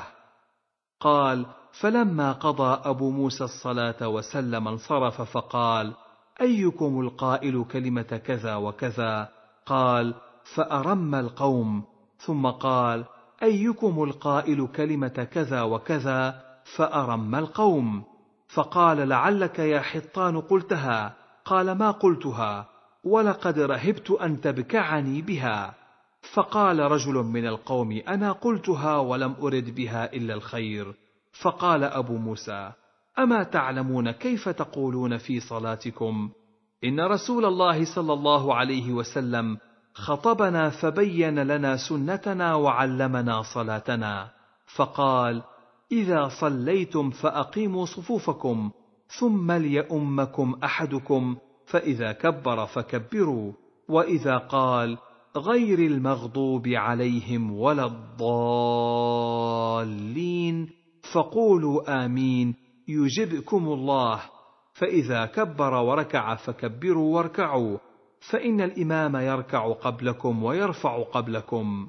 قال فلما قضى ابو موسى الصلاه وسلم انصرف فقال ايكم القائل كلمه كذا وكذا قال فارم القوم ثم قال أيكم القائل كلمة كذا وكذا فأرم القوم فقال لعلك يا حطان قلتها قال ما قلتها ولقد رهبت أن تبكعني بها فقال رجل من القوم أنا قلتها ولم أرد بها إلا الخير فقال أبو موسى أما تعلمون كيف تقولون في صلاتكم إن رسول الله صلى الله عليه وسلم خطبنا فبين لنا سنتنا وعلمنا صلاتنا فقال اذا صليتم فاقيموا صفوفكم ثم ليؤمكم احدكم فاذا كبر فكبروا واذا قال غير المغضوب عليهم ولا الضالين فقولوا امين يجبكم الله فاذا كبر وركع فكبروا واركعوا فإن الإمام يركع قبلكم ويرفع قبلكم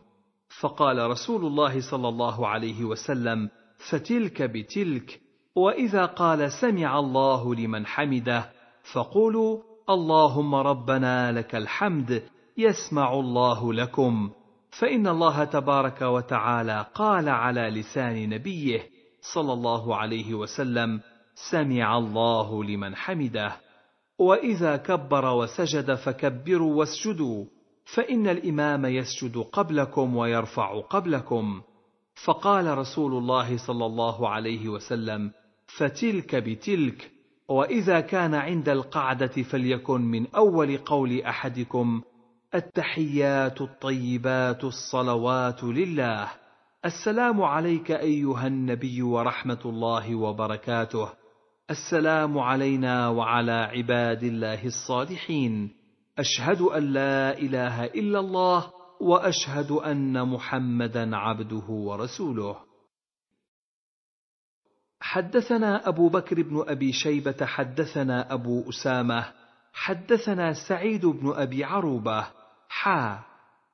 فقال رسول الله صلى الله عليه وسلم فتلك بتلك وإذا قال سمع الله لمن حمده فقولوا اللهم ربنا لك الحمد يسمع الله لكم فإن الله تبارك وتعالى قال على لسان نبيه صلى الله عليه وسلم سمع الله لمن حمده واذا كبر وسجد فكبروا واسجدوا فان الامام يسجد قبلكم ويرفع قبلكم فقال رسول الله صلى الله عليه وسلم فتلك بتلك واذا كان عند القعده فليكن من اول قول احدكم التحيات الطيبات الصلوات لله السلام عليك ايها النبي ورحمه الله وبركاته السلام علينا وعلى عباد الله الصالحين اشهد ان لا اله الا الله واشهد ان محمدا عبده ورسوله حدثنا ابو بكر بن ابي شيبه حدثنا ابو اسامه حدثنا سعيد بن ابي عروبه حا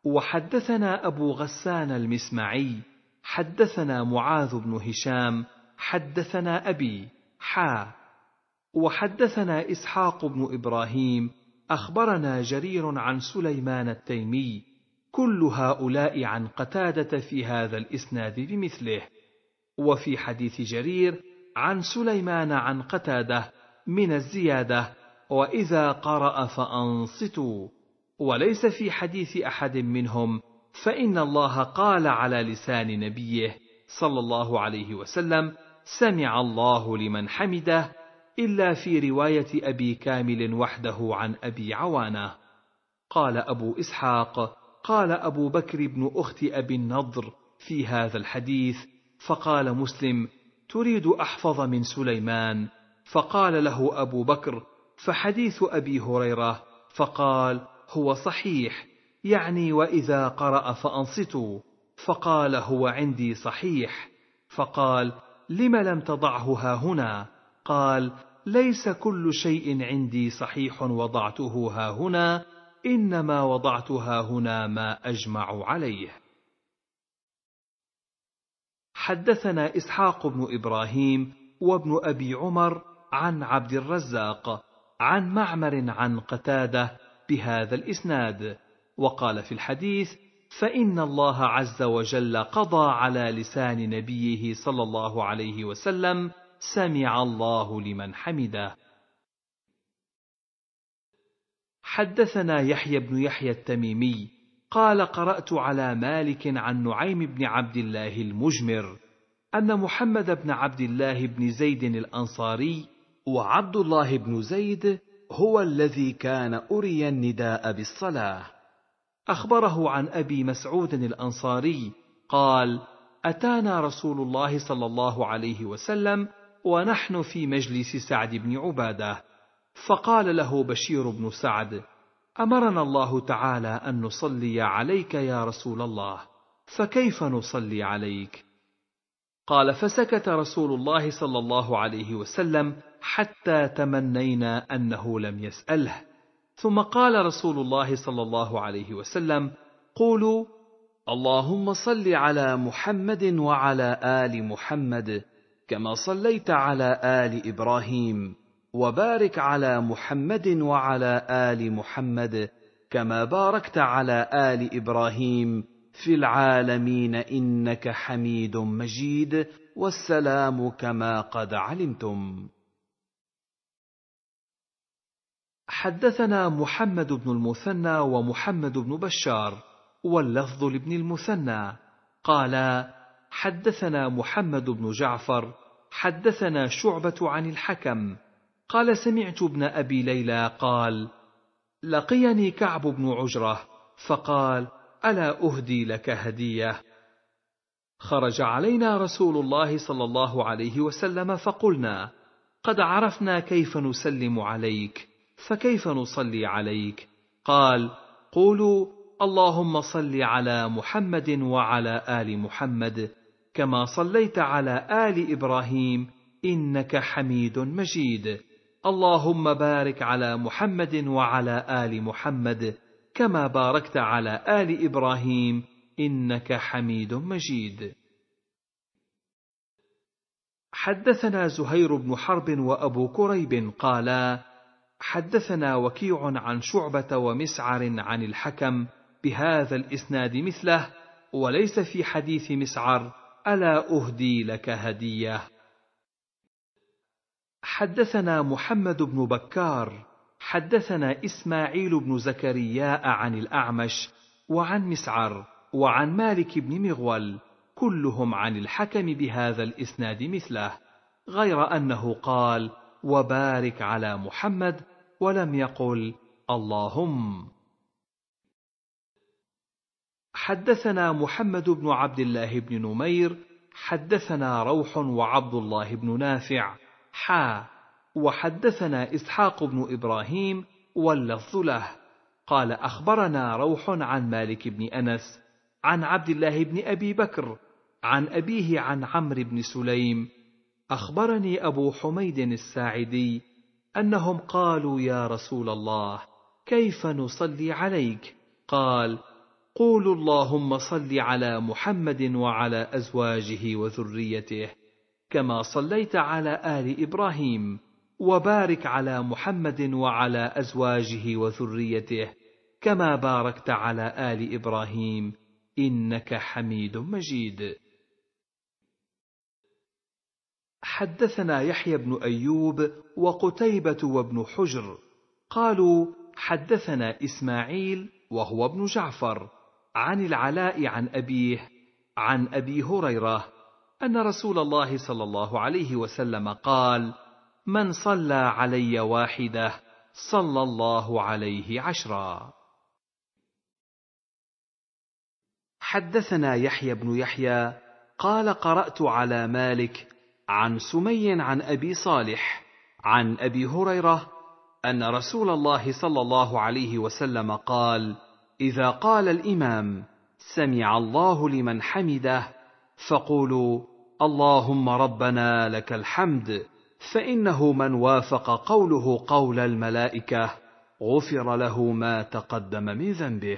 وحدثنا ابو غسان المسمعي حدثنا معاذ بن هشام حدثنا ابي حا وحدثنا إسحاق بن إبراهيم أخبرنا جرير عن سليمان التيمي كل هؤلاء عن قتادة في هذا الإسناد بمثله وفي حديث جرير عن سليمان عن قتاده من الزياده واذا قرا فانصتوا وليس في حديث احد منهم فان الله قال على لسان نبيه صلى الله عليه وسلم سمع الله لمن حمده إلا في رواية أبي كامل وحده عن أبي عوانة قال أبو إسحاق قال أبو بكر بن أخت أبي النضر في هذا الحديث فقال مسلم تريد أحفظ من سليمان فقال له أبو بكر فحديث أبي هريرة فقال هو صحيح يعني وإذا قرأ فأنصتوا فقال هو عندي صحيح فقال لم لم تضعه ها هنا قال ليس كل شيء عندي صحيح وضعته ها هنا إنما وضعت ها هنا ما أجمع عليه حدثنا إسحاق بن إبراهيم وابن أبي عمر عن عبد الرزاق عن معمر عن قتادة بهذا الإسناد وقال في الحديث فإن الله عز وجل قضى على لسان نبيه صلى الله عليه وسلم سمع الله لمن حمده حدثنا يحيى بن يحيى التميمي قال قرأت على مالك عن نعيم بن عبد الله المجمر أن محمد بن عبد الله بن زيد الأنصاري وعبد الله بن زيد هو الذي كان أري النداء بالصلاة أخبره عن أبي مسعود الأنصاري قال: أتانا رسول الله صلى الله عليه وسلم ونحن في مجلس سعد بن عبادة، فقال له بشير بن سعد: أمرنا الله تعالى أن نصلي عليك يا رسول الله، فكيف نصلي عليك؟ قال فسكت رسول الله صلى الله عليه وسلم حتى تمنينا أنه لم يسأله. ثم قال رسول الله صلى الله عليه وسلم قولوا اللهم صل على محمد وعلى ال محمد كما صليت على ال ابراهيم وبارك على محمد وعلى ال محمد كما باركت على ال ابراهيم في العالمين انك حميد مجيد والسلام كما قد علمتم حدثنا محمد بن المثنى ومحمد بن بشار واللفظ لابن المثنى قال حدثنا محمد بن جعفر حدثنا شعبة عن الحكم قال سمعت ابن أبي ليلى قال لقيني كعب بن عجرة فقال ألا أهدي لك هدية خرج علينا رسول الله صلى الله عليه وسلم فقلنا قد عرفنا كيف نسلم عليك فكيف نصلي عليك قال قولوا اللهم صل على محمد وعلى ال محمد كما صليت على ال ابراهيم انك حميد مجيد اللهم بارك على محمد وعلى ال محمد كما باركت على ال ابراهيم انك حميد مجيد حدثنا زهير بن حرب وابو كريب قالا حدثنا وكيع عن شعبة ومسعر عن الحكم بهذا الإسناد مثله وليس في حديث مسعر ألا أهدي لك هدية حدثنا محمد بن بكار حدثنا إسماعيل بن زكرياء عن الأعمش وعن مسعر وعن مالك بن مغول كلهم عن الحكم بهذا الإسناد مثله غير أنه قال وبارك على محمد ولم يقل اللهم حدثنا محمد بن عبد الله بن نمير حدثنا روح وعبد الله بن نافع حا وحدثنا اسحاق بن ابراهيم واللفظ له قال اخبرنا روح عن مالك بن انس عن عبد الله بن ابي بكر عن ابيه عن عمرو بن سليم أخبرني أبو حميد الساعدي أنهم قالوا يا رسول الله كيف نصلي عليك قال قولوا اللهم صل على محمد وعلى أزواجه وذريته كما صليت على آل إبراهيم وبارك على محمد وعلى أزواجه وذريته كما باركت على آل إبراهيم إنك حميد مجيد حدثنا يحيى بن ايوب وقتيبه وابن حجر قالوا حدثنا اسماعيل وهو ابن جعفر عن العلاء عن ابيه عن ابي هريره ان رسول الله صلى الله عليه وسلم قال من صلى علي واحده صلى الله عليه عشرا حدثنا يحيى بن يحيى قال قرات على مالك عن سمي عن ابي صالح عن ابي هريره ان رسول الله صلى الله عليه وسلم قال اذا قال الامام سمع الله لمن حمده فقولوا اللهم ربنا لك الحمد فانه من وافق قوله قول الملائكه غفر له ما تقدم من ذنبه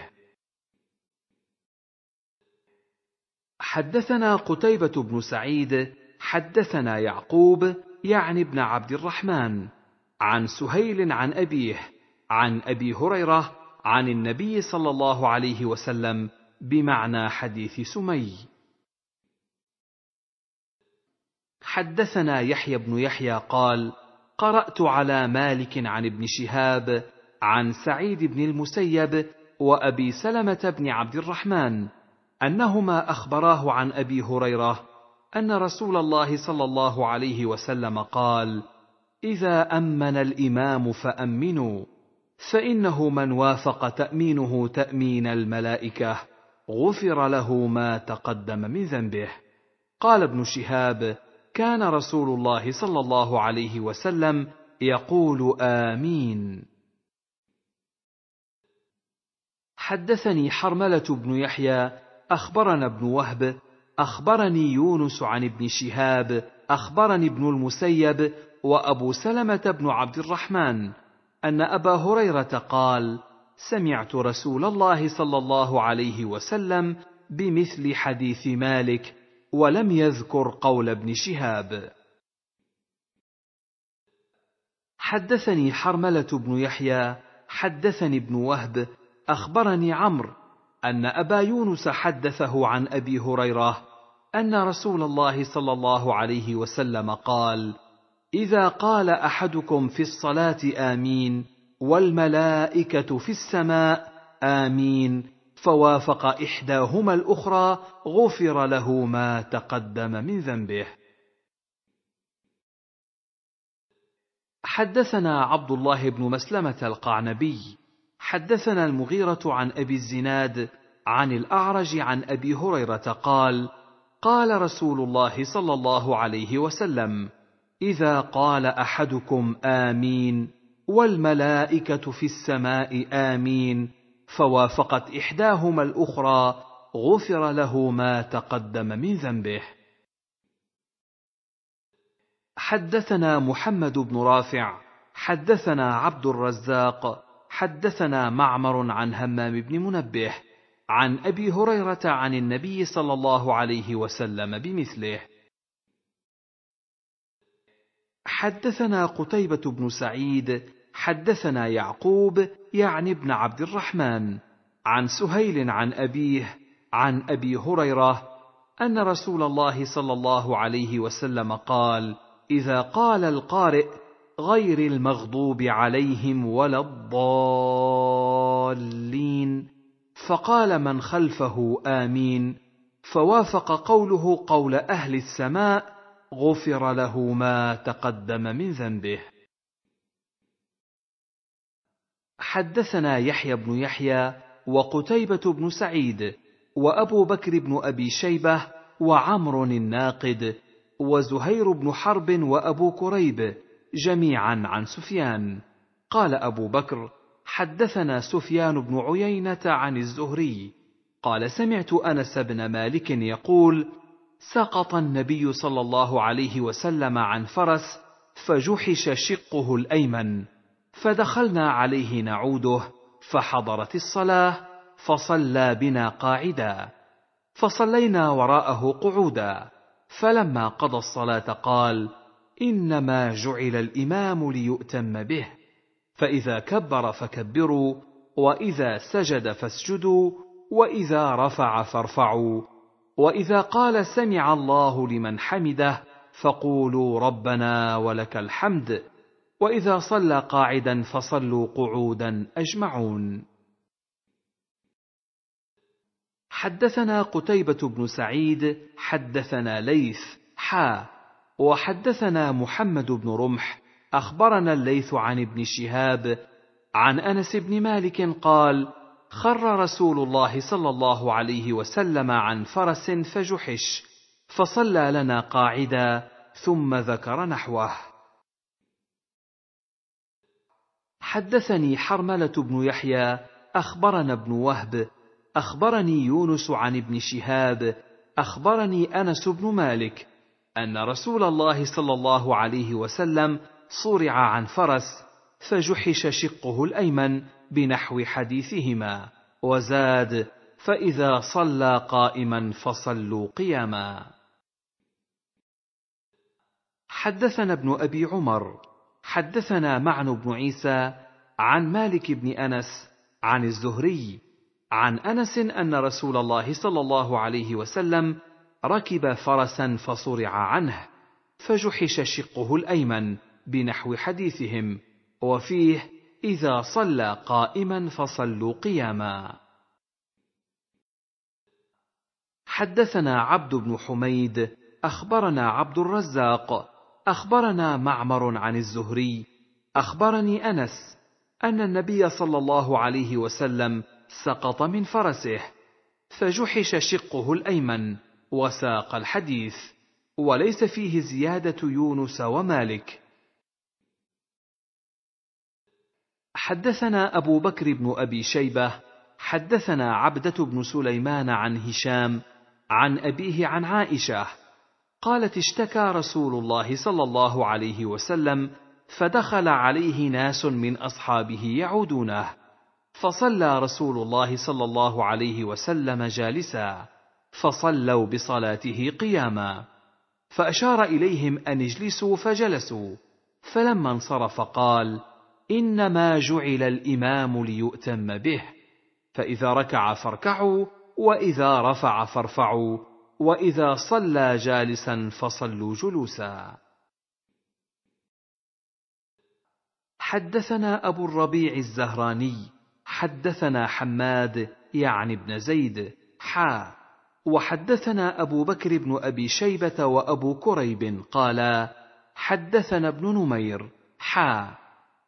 حدثنا قتيبه بن سعيد حدثنا يعقوب يعني ابن عبد الرحمن عن سهيل عن ابيه عن ابي هريره عن النبي صلى الله عليه وسلم بمعنى حديث سمي حدثنا يحيى بن يحيى قال قرات على مالك عن ابن شهاب عن سعيد بن المسيب وابي سلمه بن عبد الرحمن انهما اخبراه عن ابي هريره ان رسول الله صلى الله عليه وسلم قال اذا امن الامام فامنوا فانه من وافق تامينه تامين الملائكه غفر له ما تقدم من ذنبه قال ابن شهاب كان رسول الله صلى الله عليه وسلم يقول امين حدثني حرمله بن يحيى اخبرنا ابن وهب اخبرني يونس عن ابن شهاب اخبرني ابن المسيب وابو سلمه بن عبد الرحمن ان ابا هريره قال سمعت رسول الله صلى الله عليه وسلم بمثل حديث مالك ولم يذكر قول ابن شهاب حدثني حرمله بن يحيى حدثني ابن وهب اخبرني عمرو ان ابا يونس حدثه عن ابي هريره ان رسول الله صلى الله عليه وسلم قال اذا قال احدكم في الصلاه امين والملائكه في السماء امين فوافق احداهما الاخرى غفر له ما تقدم من ذنبه حدثنا عبد الله بن مسلمه القعنبي حدثنا المغيره عن ابي الزناد عن الاعرج عن ابي هريره قال قال رسول الله صلى الله عليه وسلم اذا قال احدكم امين والملائكه في السماء امين فوافقت احداهما الاخرى غفر له ما تقدم من ذنبه حدثنا محمد بن رافع حدثنا عبد الرزاق حدثنا معمر عن همام بن منبه عن ابي هريره عن النبي صلى الله عليه وسلم بمثله حدثنا قتيبه بن سعيد حدثنا يعقوب يعني ابن عبد الرحمن عن سهيل عن ابيه عن ابي هريره ان رسول الله صلى الله عليه وسلم قال اذا قال القارئ غير المغضوب عليهم ولا الضالين فقال من خلفه امين فوافق قوله قول اهل السماء غفر له ما تقدم من ذنبه حدثنا يحيى بن يحيى وقتيبه بن سعيد وابو بكر بن ابي شيبه وعمر الناقد وزهير بن حرب وابو كريب جميعا عن سفيان قال ابو بكر حدثنا سفيان بن عيينه عن الزهري قال سمعت انس بن مالك يقول سقط النبي صلى الله عليه وسلم عن فرس فجحش شقه الايمن فدخلنا عليه نعوده فحضرت الصلاه فصلى بنا قاعدا فصلينا وراءه قعودا فلما قضى الصلاه قال انما جعل الامام ليؤتم به فإذا كبر فكبروا وإذا سجد فاسجدوا وإذا رفع فارفعوا وإذا قال سمع الله لمن حمده فقولوا ربنا ولك الحمد وإذا صلى قاعدا فصلوا قعودا أجمعون حدثنا قتيبة بن سعيد حدثنا ليث حا وحدثنا محمد بن رمح اخبرنا الليث عن ابن شهاب عن انس بن مالك قال خر رسول الله صلى الله عليه وسلم عن فرس فجحش فصلى لنا قاعدا ثم ذكر نحوه حدثني حرمله بن يحيى اخبرنا ابن وهب اخبرني يونس عن ابن شهاب اخبرني انس بن مالك ان رسول الله صلى الله عليه وسلم صرع عن فرس فجحش شقه الايمن بنحو حديثهما وزاد فاذا صلى قائما فصلوا قياما حدثنا ابن ابي عمر حدثنا معن بن عيسى عن مالك بن انس عن الزهري عن انس ان رسول الله صلى الله عليه وسلم ركب فرسا فصرع عنه فجحش شقه الايمن بنحو حديثهم وفيه اذا صلى قائما فصلوا قياما حدثنا عبد بن حميد اخبرنا عبد الرزاق اخبرنا معمر عن الزهري اخبرني انس ان النبي صلى الله عليه وسلم سقط من فرسه فجحش شقه الايمن وساق الحديث وليس فيه زياده يونس ومالك حدثنا أبو بكر بن أبي شيبة حدثنا عبدة بن سليمان عن هشام عن أبيه عن عائشة قالت اشتكى رسول الله صلى الله عليه وسلم فدخل عليه ناس من أصحابه يعودونه فصلى رسول الله صلى الله عليه وسلم جالسا فصلوا بصلاته قياما فأشار إليهم أن اجلسوا فجلسوا فلما انصرف قال: انما جعل الامام ليؤتم به فاذا ركع فاركعوا واذا رفع فارفعوا واذا صلى جالسا فصلوا جلوسا حدثنا ابو الربيع الزهراني حدثنا حماد يعني ابن زيد حا وحدثنا ابو بكر بن ابي شيبه وابو كريب قالا حدثنا ابن نمير حا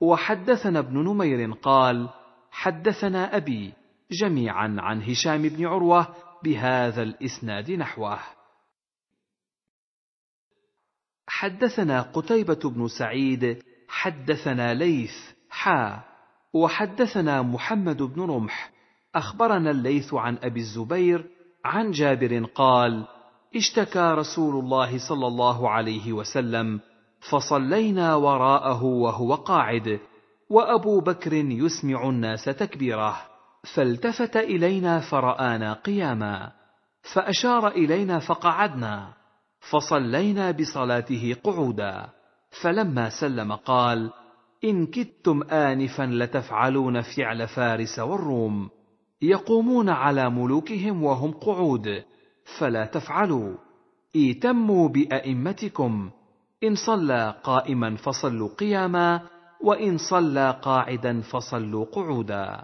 وحدثنا ابن نمير قال حدثنا ابي جميعا عن هشام بن عروه بهذا الاسناد نحوه حدثنا قتيبه بن سعيد حدثنا ليث حا وحدثنا محمد بن رمح اخبرنا الليث عن ابي الزبير عن جابر قال اشتكى رسول الله صلى الله عليه وسلم فصلينا وراءه وهو قاعد وابو بكر يسمع الناس تكبيره فالتفت الينا فرانا قياما فاشار الينا فقعدنا فصلينا بصلاته قعودا فلما سلم قال ان كدتم انفا لتفعلون فعل فارس والروم يقومون على ملوكهم وهم قعود فلا تفعلوا ايتموا بائمتكم ان صلى قائما فصلوا قياما وان صلى قاعدا فصلوا قعودا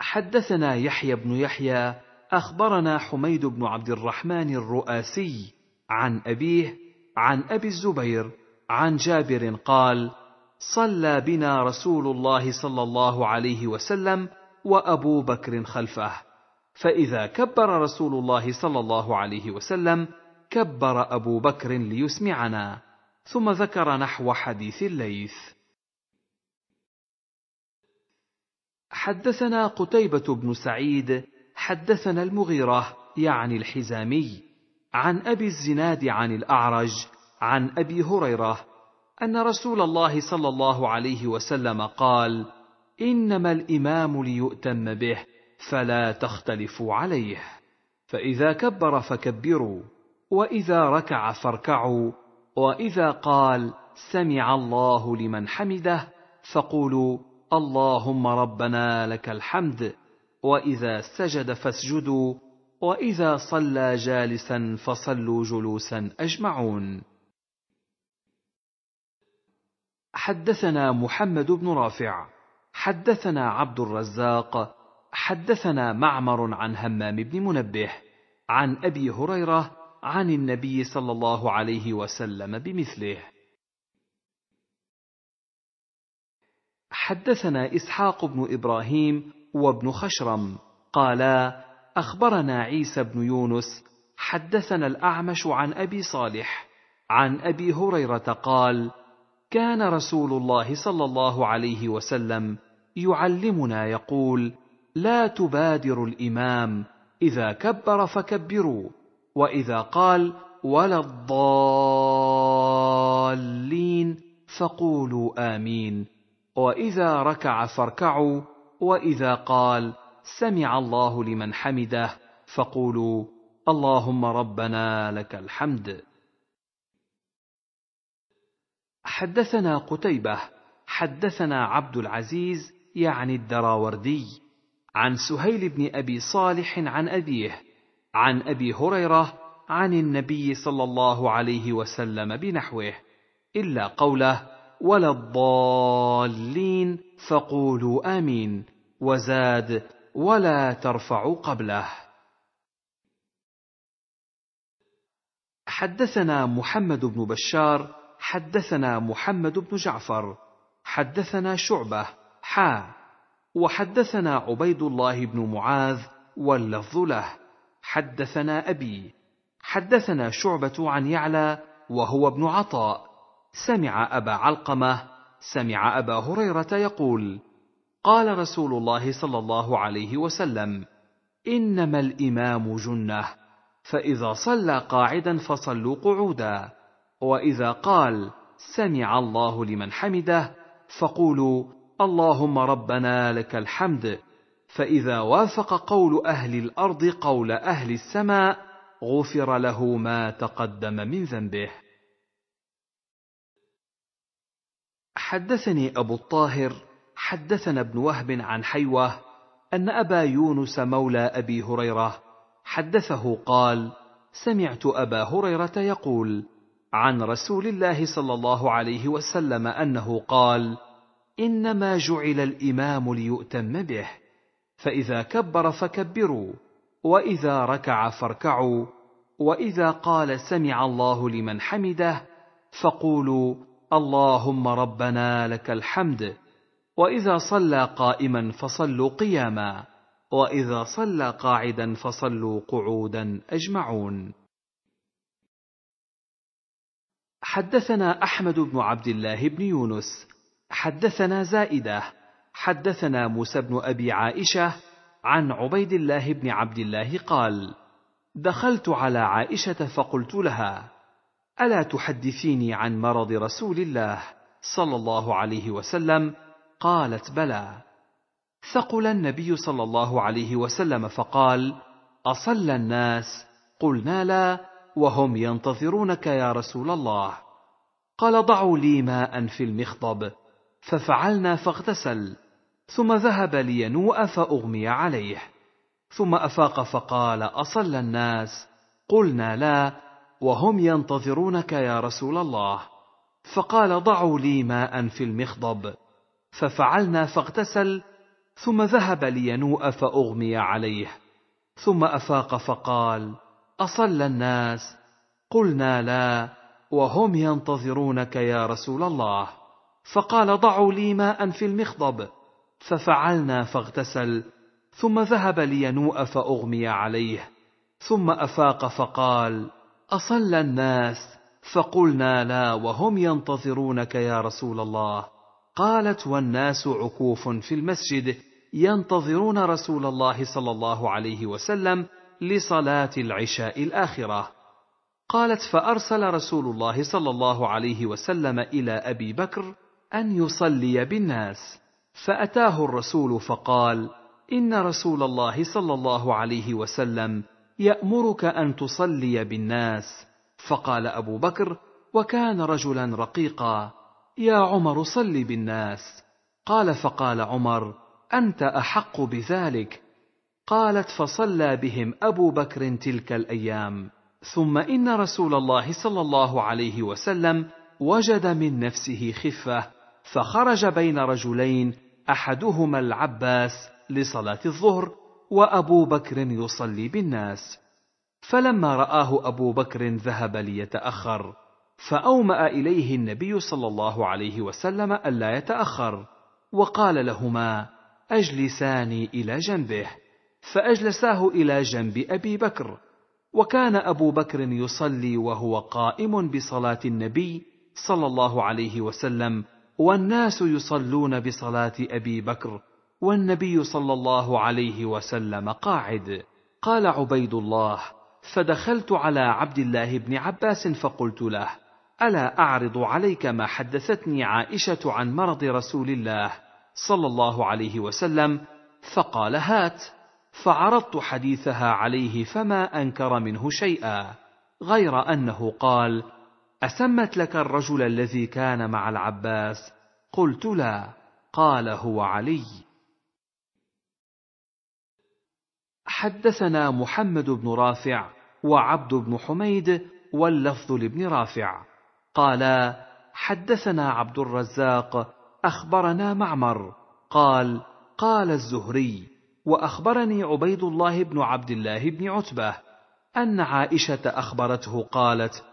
حدثنا يحيى بن يحيى اخبرنا حميد بن عبد الرحمن الرؤاسي عن ابيه عن ابي الزبير عن جابر قال صلى بنا رسول الله صلى الله عليه وسلم وابو بكر خلفه فاذا كبر رسول الله صلى الله عليه وسلم كبر أبو بكر ليسمعنا ثم ذكر نحو حديث الليث حدثنا قتيبة بن سعيد حدثنا المغيرة يعني الحزامي عن أبي الزناد عن الأعرج عن أبي هريرة أن رسول الله صلى الله عليه وسلم قال: إنما الإمام ليؤتم به فلا تختلفوا عليه، فإذا كبر فكبروا، واذا ركع فاركعوا واذا قال سمع الله لمن حمده فقولوا اللهم ربنا لك الحمد واذا سجد فاسجدوا واذا صلى جالسا فصلوا جلوسا اجمعون حدثنا محمد بن رافع حدثنا عبد الرزاق حدثنا معمر عن همام بن منبه عن ابي هريره عن النبي صلى الله عليه وسلم بمثله حدثنا اسحاق بن ابراهيم وابن خشرم قالا اخبرنا عيسى بن يونس حدثنا الاعمش عن ابي صالح عن ابي هريره قال كان رسول الله صلى الله عليه وسلم يعلمنا يقول لا تبادروا الامام اذا كبر فكبروا واذا قال ولا الضالين فقولوا امين واذا ركع فاركعوا واذا قال سمع الله لمن حمده فقولوا اللهم ربنا لك الحمد حدثنا قتيبه حدثنا عبد العزيز يعني الدراوردي عن سهيل بن ابي صالح عن ابيه عن ابي هريره عن النبي صلى الله عليه وسلم بنحوه الا قوله ولا الضالين فقولوا امين وزاد ولا ترفعوا قبله حدثنا محمد بن بشار حدثنا محمد بن جعفر حدثنا شعبه حا وحدثنا عبيد الله بن معاذ واللفظ له حدثنا أبي حدثنا شعبة عن يعلى وهو ابن عطاء سمع أبا علقمة سمع أبا هريرة يقول: قال رسول الله صلى الله عليه وسلم: إنما الإمام جنة، فإذا صلى قاعدا فصلوا قعودا، وإذا قال: سمع الله لمن حمده، فقولوا: اللهم ربنا لك الحمد، فاذا وافق قول اهل الارض قول اهل السماء غفر له ما تقدم من ذنبه حدثني ابو الطاهر حدثنا ابن وهب عن حيوه ان ابا يونس مولى ابي هريره حدثه قال سمعت ابا هريره يقول عن رسول الله صلى الله عليه وسلم انه قال انما جعل الامام ليؤتم به فإذا كبر فكبروا وإذا ركع فاركعوا وإذا قال سمع الله لمن حمده فقولوا اللهم ربنا لك الحمد واذا صلى قائما فصلوا قياما واذا صلى قاعدا فصلوا قعودا اجمعون حدثنا احمد بن عبد الله بن يونس حدثنا زائده حدثنا موسى بن ابي عائشه عن عبيد الله بن عبد الله قال دخلت على عائشه فقلت لها الا تحدثيني عن مرض رسول الله صلى الله عليه وسلم قالت بلى ثقل النبي صلى الله عليه وسلم فقال اصلى الناس قلنا لا وهم ينتظرونك يا رسول الله قال ضعوا لي ماء في المخضب ففعلنا فاغتسل ثم ذهب لينوء فأغمي عليه ثم أفاق فقال أصلى الناس قلنا لا وهم ينتظرونك يا رسول الله فقال ضعوا لي ماء في المخضب ففعلنا فاغتسل ثم ذهب لينوء فأغمي عليه ثم أفاق فقال أصلى الناس قلنا لا وهم ينتظرونك يا رسول الله فقال ضعوا لي ماء في المخضب ففعلنا فاغتسل ثم ذهب لينوء فاغمي عليه ثم افاق فقال اصلى الناس فقلنا لا وهم ينتظرونك يا رسول الله قالت والناس عكوف في المسجد ينتظرون رسول الله صلى الله عليه وسلم لصلاه العشاء الاخره قالت فارسل رسول الله صلى الله عليه وسلم الى ابي بكر ان يصلي بالناس فاتاه الرسول فقال ان رسول الله صلى الله عليه وسلم يامرك ان تصلي بالناس فقال ابو بكر وكان رجلا رقيقا يا عمر صل بالناس قال فقال عمر انت احق بذلك قالت فصلى بهم ابو بكر تلك الايام ثم ان رسول الله صلى الله عليه وسلم وجد من نفسه خفه فخرج بين رجلين احدهما العباس لصلاه الظهر وابو بكر يصلي بالناس فلما راه ابو بكر ذهب ليتاخر فاوما اليه النبي صلى الله عليه وسلم الا يتاخر وقال لهما اجلساني الى جنبه فاجلساه الى جنب ابي بكر وكان ابو بكر يصلي وهو قائم بصلاه النبي صلى الله عليه وسلم والناس يصلون بصلاه ابي بكر والنبي صلى الله عليه وسلم قاعد قال عبيد الله فدخلت على عبد الله بن عباس فقلت له الا اعرض عليك ما حدثتني عائشه عن مرض رسول الله صلى الله عليه وسلم فقال هات فعرضت حديثها عليه فما انكر منه شيئا غير انه قال أسمت لك الرجل الذي كان مع العباس قلت لا قال هو علي حدثنا محمد بن رافع وعبد بن حميد واللفظ لابن رافع قالا حدثنا عبد الرزاق اخبرنا معمر قال قال الزهري واخبرني عبيد الله بن عبد الله بن عتبه ان عائشه اخبرته قالت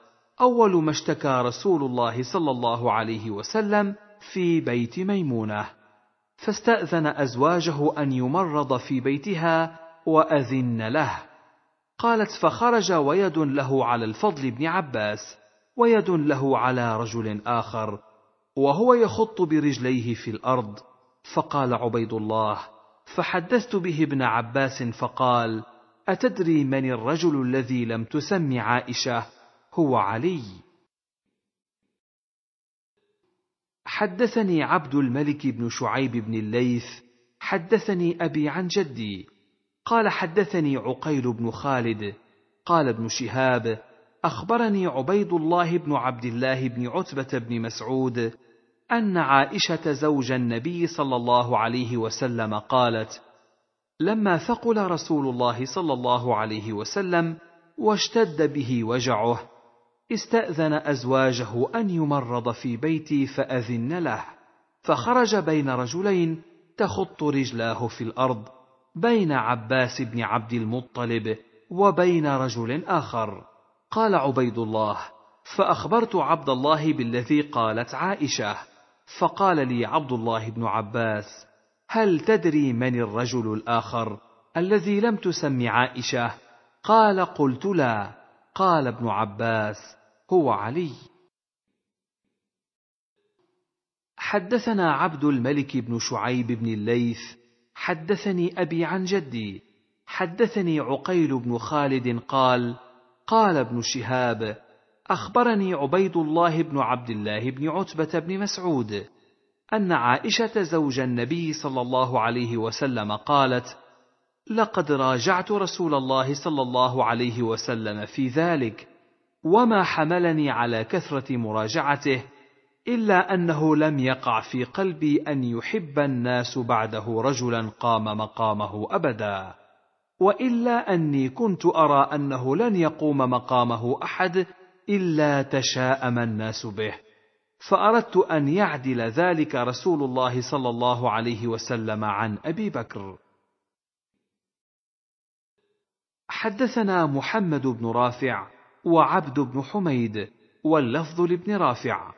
اول ما اشتكى رسول الله صلى الله عليه وسلم في بيت ميمونه فاستاذن ازواجه ان يمرض في بيتها واذن له قالت فخرج ويد له على الفضل بن عباس ويد له على رجل اخر وهو يخط برجليه في الارض فقال عبيد الله فحدثت به ابن عباس فقال اتدري من الرجل الذي لم تسم عائشه هو علي حدثني عبد الملك بن شعيب بن الليث حدثني ابي عن جدي قال حدثني عقيل بن خالد قال ابن شهاب اخبرني عبيد الله بن عبد الله بن عتبه بن مسعود ان عائشه زوج النبي صلى الله عليه وسلم قالت لما ثقل رسول الله صلى الله عليه وسلم واشتد به وجعه استأذن أزواجه أن يمرض في بيتي فأذن له، فخرج بين رجلين تخط رجلاه في الأرض بين عباس بن عبد المطلب وبين رجل آخر، قال عبيد الله: فأخبرت عبد الله بالذي قالت عائشة، فقال لي عبد الله بن عباس: هل تدري من الرجل الآخر الذي لم تسم عائشة؟ قال قلت لا، قال ابن عباس: هو علي حدثنا عبد الملك بن شعيب بن الليث حدثني ابي عن جدي حدثني عقيل بن خالد قال قال ابن شهاب اخبرني عبيد الله بن عبد الله بن عتبه بن مسعود ان عائشه زوج النبي صلى الله عليه وسلم قالت لقد راجعت رسول الله صلى الله عليه وسلم في ذلك وما حملني على كثرة مراجعته إلا أنه لم يقع في قلبي أن يحب الناس بعده رجلا قام مقامه أبدا وإلا أني كنت أرى أنه لن يقوم مقامه أحد إلا تشاءم الناس به فأردت أن يعدل ذلك رسول الله صلى الله عليه وسلم عن أبي بكر حدثنا محمد بن رافع وعبد بن حميد واللفظ لابن رافع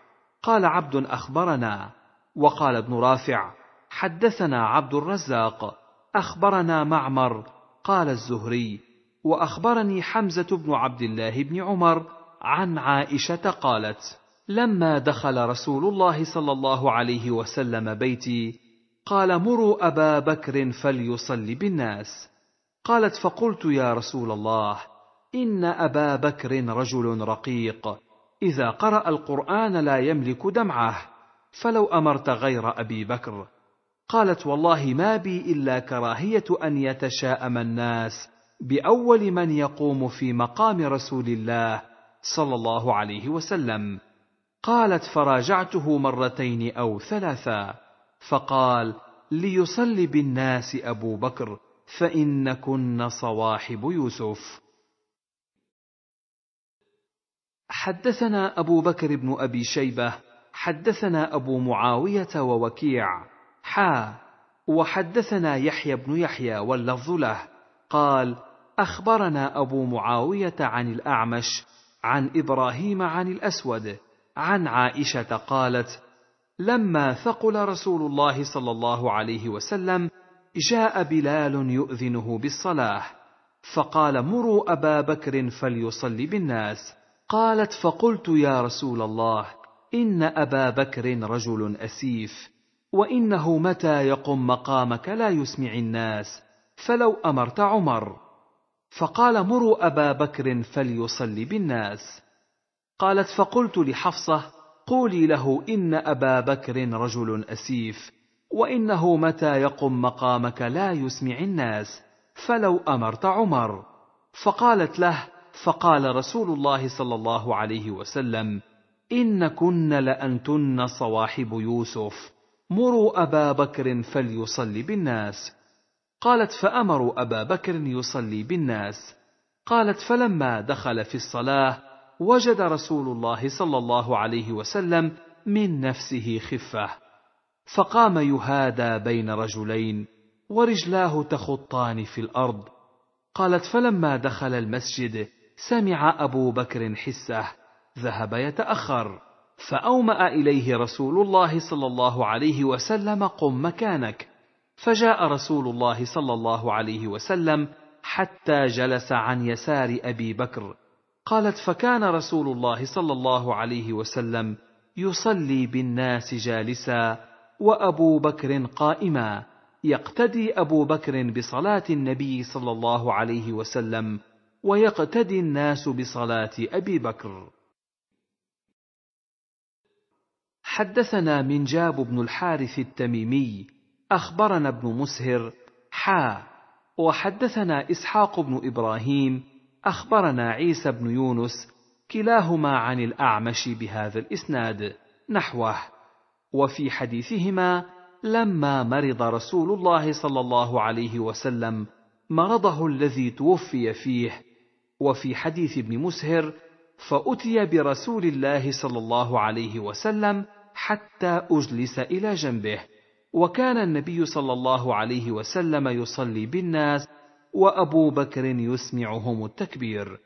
قال عبد اخبرنا وقال ابن رافع حدثنا عبد الرزاق اخبرنا معمر قال الزهري واخبرني حمزه بن عبد الله بن عمر عن عائشه قالت لما دخل رسول الله صلى الله عليه وسلم بيتي قال مروا ابا بكر فليصلي بالناس قالت فقلت يا رسول الله إن أبا بكر رجل رقيق إذا قرأ القرآن لا يملك دمعه فلو أمرت غير أبي بكر قالت والله ما بي إلا كراهية أن يتشاءم الناس بأول من يقوم في مقام رسول الله صلى الله عليه وسلم قالت فراجعته مرتين أو ثلاثا فقال ليصلي بالناس أبو بكر فإنكن صواحب يوسف حدثنا أبو بكر بن أبي شيبة حدثنا أبو معاوية ووكيع حا وحدثنا يحيى بن يحيى واللفظ له قال أخبرنا أبو معاوية عن الأعمش عن إبراهيم عن الأسود عن عائشة قالت لما ثقل رسول الله صلى الله عليه وسلم جاء بلال يؤذنه بالصلاه فقال مروا ابا بكر فليصلي بالناس قالت فقلت يا رسول الله ان ابا بكر رجل اسيف وانه متى يقم مقامك لا يسمع الناس فلو امرت عمر فقال مروا ابا بكر فليصلي بالناس قالت فقلت لحفصه قولي له ان ابا بكر رجل اسيف وانه متى يقم مقامك لا يسمع الناس فلو امرت عمر فقالت له فقال رسول الله صلى الله عليه وسلم ان كن لانتن صواحب يوسف مروا ابا بكر فليصلي بالناس قالت فامروا ابا بكر يصلي بالناس قالت فلما دخل في الصلاه وجد رسول الله صلى الله عليه وسلم من نفسه خفه فقام يهادى بين رجلين ورجلاه تخطان في الارض قالت فلما دخل المسجد سمع أبو بكر حسه ذهب يتأخر فأومأ إليه رسول الله صلى الله عليه وسلم قم مكانك فجاء رسول الله صلى الله عليه وسلم حتى جلس عن يسار أبي بكر قالت فكان رسول الله صلى الله عليه وسلم يصلي بالناس جالسا وأبو بكر قائما يقتدي أبو بكر بصلاة النبي صلى الله عليه وسلم ويقتدي الناس بصلاة أبي بكر حدثنا منجاب بن الحارث التميمي أخبرنا ابن مسهر حا وحدثنا إسحاق بن إبراهيم أخبرنا عيسى بن يونس كلاهما عن الأعمش بهذا الإسناد نحوه وفي حديثهما لما مرض رسول الله صلى الله عليه وسلم مرضه الذي توفي فيه وفي حديث ابن مسهر فأتي برسول الله صلى الله عليه وسلم حتى أجلس إلى جنبه، وكان النبي صلى الله عليه وسلم يصلي بالناس، وأبو بكر يسمعهم التكبير.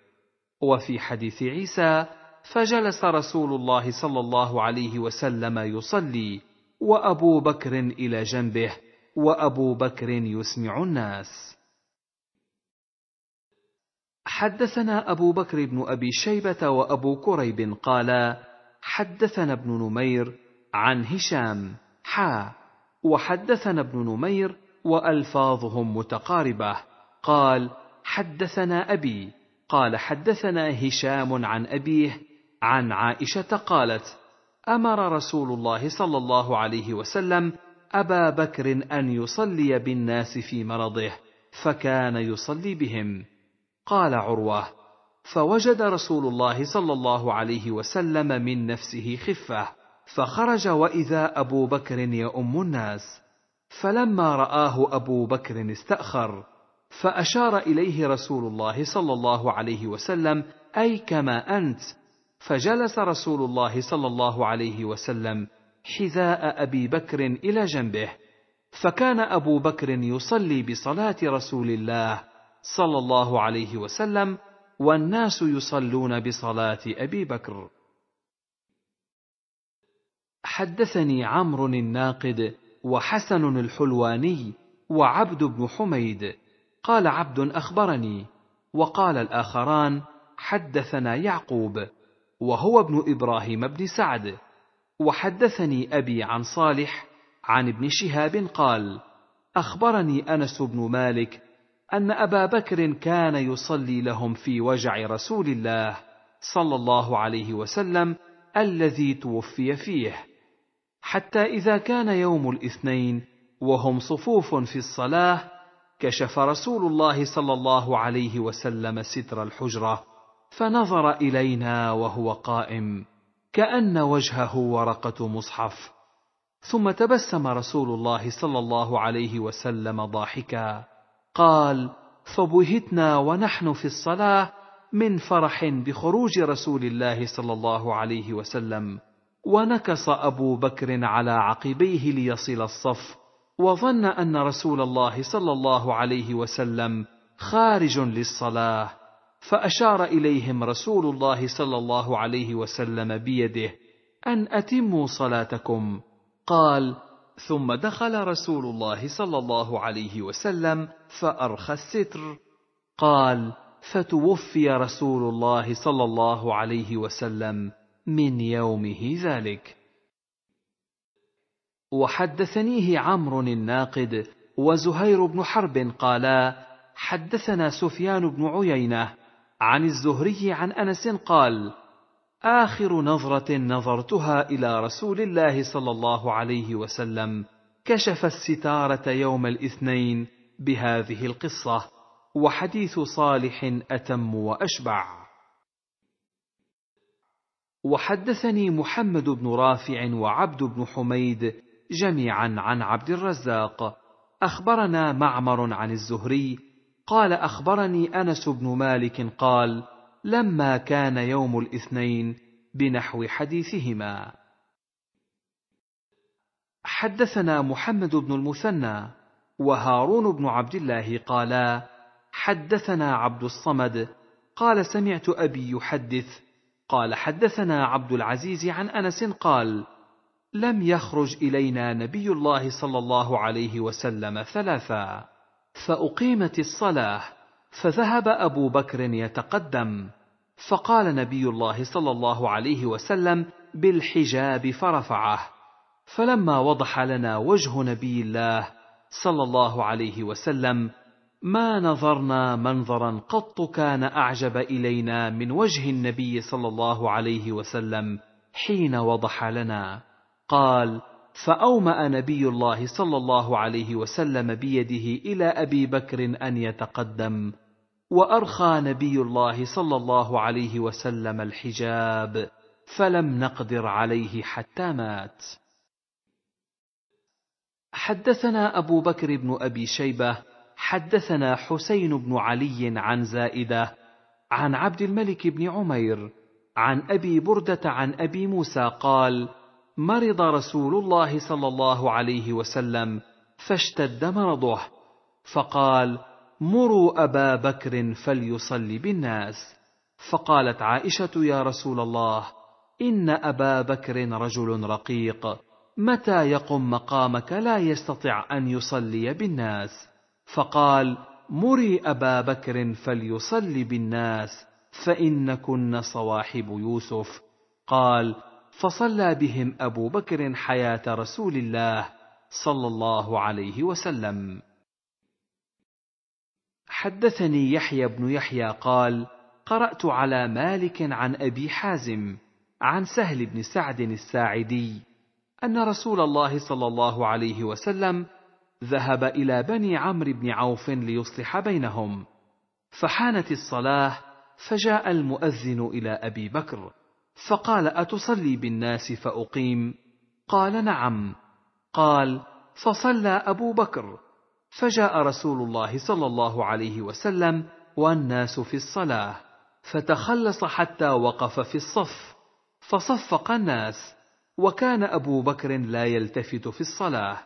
وفي حديث عيسى: فجلس رسول الله صلى الله عليه وسلم يصلي، وأبو بكر إلى جنبه، وأبو بكر يسمع الناس. حدثنا أبو بكر بن أبي شيبة وأبو كريب قال حدثنا ابن نمير عن هشام حا وحدثنا ابن نمير وألفاظهم متقاربة قال حدثنا أبي قال حدثنا هشام عن أبيه عن عائشة قالت أمر رسول الله صلى الله عليه وسلم أبا بكر أن يصلي بالناس في مرضه فكان يصلي بهم قال عروه فوجد رسول الله صلى الله عليه وسلم من نفسه خفه فخرج واذا ابو بكر يؤم الناس فلما راه ابو بكر استاخر فاشار اليه رسول الله صلى الله عليه وسلم اي كما انت فجلس رسول الله صلى الله عليه وسلم حذاء ابي بكر الى جنبه فكان ابو بكر يصلي بصلاه رسول الله صلى الله عليه وسلم والناس يصلون بصلاه ابي بكر حدثني عمرو الناقد وحسن الحلواني وعبد بن حميد قال عبد اخبرني وقال الاخران حدثنا يعقوب وهو ابن ابراهيم بن سعد وحدثني ابي عن صالح عن ابن شهاب قال اخبرني انس بن مالك أن أبا بكر كان يصلي لهم في وجع رسول الله صلى الله عليه وسلم الذي توفي فيه حتى إذا كان يوم الاثنين وهم صفوف في الصلاة كشف رسول الله صلى الله عليه وسلم ستر الحجرة فنظر إلينا وهو قائم كأن وجهه ورقة مصحف ثم تبسم رسول الله صلى الله عليه وسلم ضاحكا قال فبهتنا ونحن في الصلاه من فرح بخروج رسول الله صلى الله عليه وسلم ونكص ابو بكر على عقبيه ليصل الصف وظن ان رسول الله صلى الله عليه وسلم خارج للصلاه فاشار اليهم رسول الله صلى الله عليه وسلم بيده ان اتموا صلاتكم قال ثم دخل رسول الله صلى الله عليه وسلم فارخى الستر قال فتوفي رسول الله صلى الله عليه وسلم من يومه ذلك وحدثنيه عمرو الناقد وزهير بن حرب قالا حدثنا سفيان بن عيينه عن الزهري عن انس قال اخر نظره نظرتها الى رسول الله صلى الله عليه وسلم كشف الستاره يوم الاثنين بهذه القصه وحديث صالح اتم واشبع وحدثني محمد بن رافع وعبد بن حميد جميعا عن عبد الرزاق اخبرنا معمر عن الزهري قال اخبرني انس بن مالك قال لما كان يوم الاثنين بنحو حديثهما حدثنا محمد بن المثنى وهارون بن عبد الله قالا حدثنا عبد الصمد قال سمعت ابي يحدث قال حدثنا عبد العزيز عن انس قال لم يخرج الينا نبي الله صلى الله عليه وسلم ثلاثا فاقيمت الصلاه فذهب ابو بكر يتقدم فقال نبي الله صلى الله عليه وسلم بالحجاب فرفعه فلما وضح لنا وجه نبي الله صلى الله عليه وسلم ما نظرنا منظرا قط كان اعجب الينا من وجه النبي صلى الله عليه وسلم حين وضح لنا قال فاوما نبي الله صلى الله عليه وسلم بيده الى ابي بكر ان يتقدم وارخى نبي الله صلى الله عليه وسلم الحجاب فلم نقدر عليه حتى مات حدثنا ابو بكر بن ابي شيبه حدثنا حسين بن علي عن زائده عن عبد الملك بن عمير عن ابي برده عن ابي موسى قال مرض رسول الله صلى الله عليه وسلم فاشتد مرضه فقال مروا ابا بكر فليصلي بالناس فقالت عائشه يا رسول الله ان ابا بكر رجل رقيق متى يقم مقامك لا يستطيع ان يصلي بالناس فقال مري ابا بكر فليصلي بالناس فانكن صواحب يوسف قال فصلى بهم ابو بكر حياه رسول الله صلى الله عليه وسلم حدثني يحيى بن يحيى قال قرات على مالك عن ابي حازم عن سهل بن سعد الساعدي ان رسول الله صلى الله عليه وسلم ذهب الى بني عمرو بن عوف ليصلح بينهم فحانت الصلاه فجاء المؤذن الى ابي بكر فقال اتصلي بالناس فاقيم قال نعم قال فصلى ابو بكر فجاء رسول الله صلى الله عليه وسلم والناس في الصلاه فتخلص حتى وقف في الصف فصفق الناس وكان ابو بكر لا يلتفت في الصلاه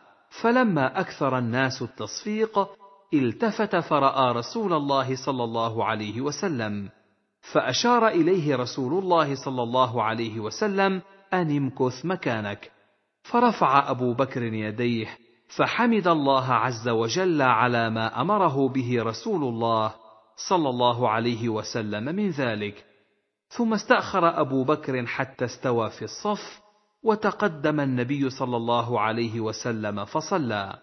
فلما اكثر الناس التصفيق التفت فراى رسول الله صلى الله عليه وسلم فاشار اليه رسول الله صلى الله عليه وسلم ان امكث مكانك فرفع ابو بكر يديه فحمد الله عز وجل على ما امره به رسول الله صلى الله عليه وسلم من ذلك ثم استاخر ابو بكر حتى استوى في الصف وتقدم النبي صلى الله عليه وسلم فصلى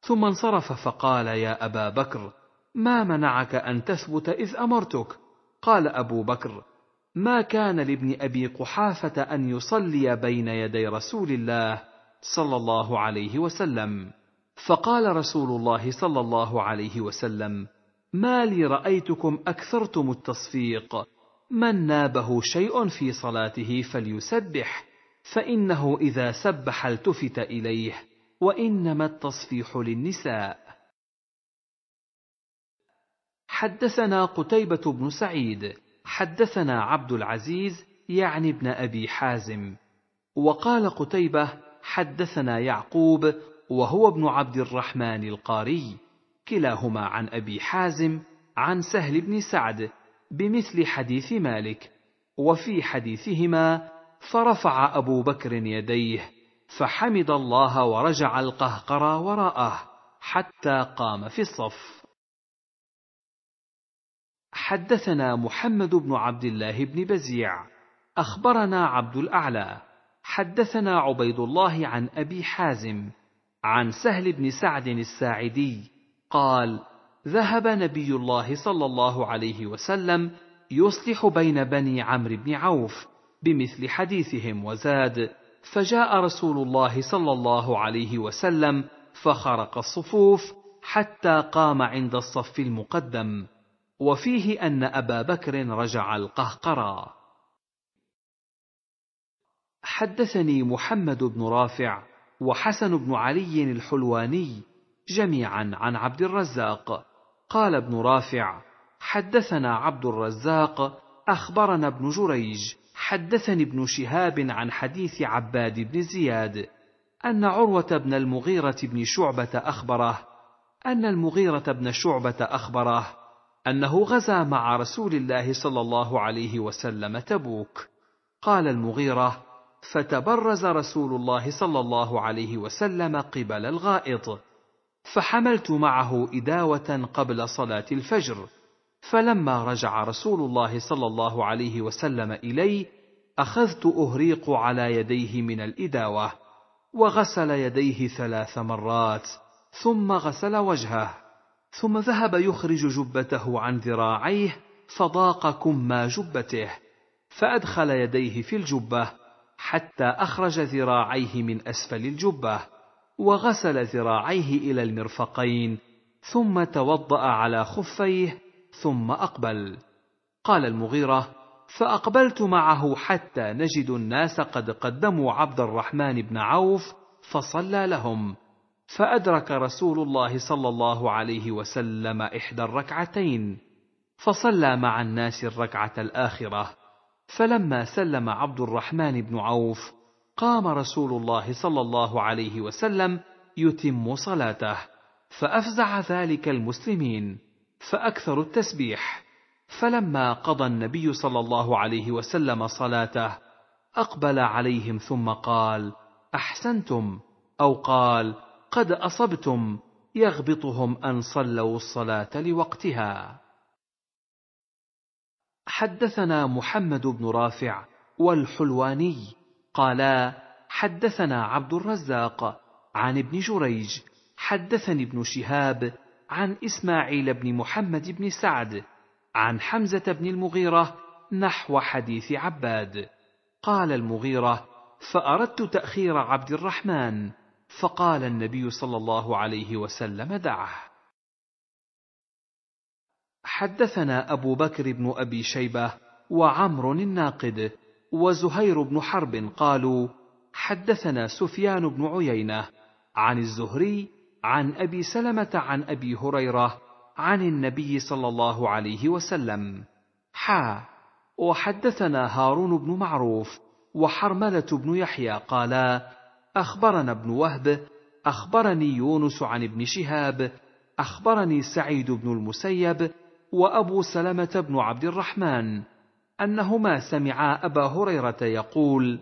ثم انصرف فقال يا ابا بكر ما منعك ان تثبت اذ امرتك قال ابو بكر ما كان لابن ابي قحافه ان يصلي بين يدي رسول الله صلى الله عليه وسلم فقال رسول الله صلى الله عليه وسلم ما لي رايتكم اكثرتم التصفيق من نابه شيء في صلاته فليسبح فانه اذا سبح التفت اليه وانما التصفيح للنساء حدثنا قتيبه بن سعيد حدثنا عبد العزيز يعني ابن ابي حازم وقال قتيبه حدثنا يعقوب وهو ابن عبد الرحمن القاري كلاهما عن ابي حازم عن سهل بن سعد بمثل حديث مالك وفي حديثهما فرفع ابو بكر يديه فحمد الله ورجع القهقر وراءه حتى قام في الصف حدثنا محمد بن عبد الله بن بزيع اخبرنا عبد الاعلى حدثنا عبيد الله عن ابي حازم عن سهل بن سعد الساعدي قال ذهب نبي الله صلى الله عليه وسلم يصلح بين بني عمرو بن عوف بمثل حديثهم وزاد فجاء رسول الله صلى الله عليه وسلم فخرق الصفوف حتى قام عند الصف المقدم وفيه ان ابا بكر رجع القهقرى حدثني محمد بن رافع وحسن بن علي الحلواني جميعا عن عبد الرزاق قال ابن رافع حدثنا عبد الرزاق اخبرنا ابن جريج حدثني ابن شهاب عن حديث عباد بن زياد ان عروه بن المغيره بن شعبه اخبره ان المغيره بن شعبه اخبره انه غزا مع رسول الله صلى الله عليه وسلم تبوك قال المغيره فتبرز رسول الله صلى الله عليه وسلم قبل الغائط فحملت معه اداوه قبل صلاه الفجر فلما رجع رسول الله صلى الله عليه وسلم الي اخذت اهريق على يديه من الاداوه وغسل يديه ثلاث مرات ثم غسل وجهه ثم ذهب يخرج جبته عن ذراعيه فضاق كما جبته فادخل يديه في الجبه حتى أخرج ذراعيه من أسفل الجبة وغسل ذراعيه إلى المرفقين ثم توضأ على خفيه ثم أقبل قال المغيرة فأقبلت معه حتى نجد الناس قد قدموا عبد الرحمن بن عوف فصلى لهم فأدرك رسول الله صلى الله عليه وسلم إحدى الركعتين فصلى مع الناس الركعة الآخرة فلما سلم عبد الرحمن بن عوف قام رسول الله صلى الله عليه وسلم يتم صلاته فافزع ذلك المسلمين فاكثروا التسبيح فلما قضى النبي صلى الله عليه وسلم صلاته اقبل عليهم ثم قال احسنتم او قال قد اصبتم يغبطهم ان صلوا الصلاه لوقتها حدثنا محمد بن رافع والحلواني قالا حدثنا عبد الرزاق عن ابن جريج حدثني ابن شهاب عن اسماعيل بن محمد بن سعد عن حمزه بن المغيره نحو حديث عباد قال المغيره فاردت تاخير عبد الرحمن فقال النبي صلى الله عليه وسلم دعه حدثنا أبو بكر بن أبي شيبة وعمر الناقد وزهير بن حرب قالوا حدثنا سفيان بن عيينة عن الزهري عن أبي سلمة عن أبي هريرة عن النبي صلى الله عليه وسلم حا وحدثنا هارون بن معروف وحرملة بن يحيى قالا أخبرنا ابن وهب أخبرني يونس عن ابن شهاب أخبرني سعيد بن المسيب وأبو سلمة بن عبد الرحمن أنهما سمعا أبا هريرة يقول: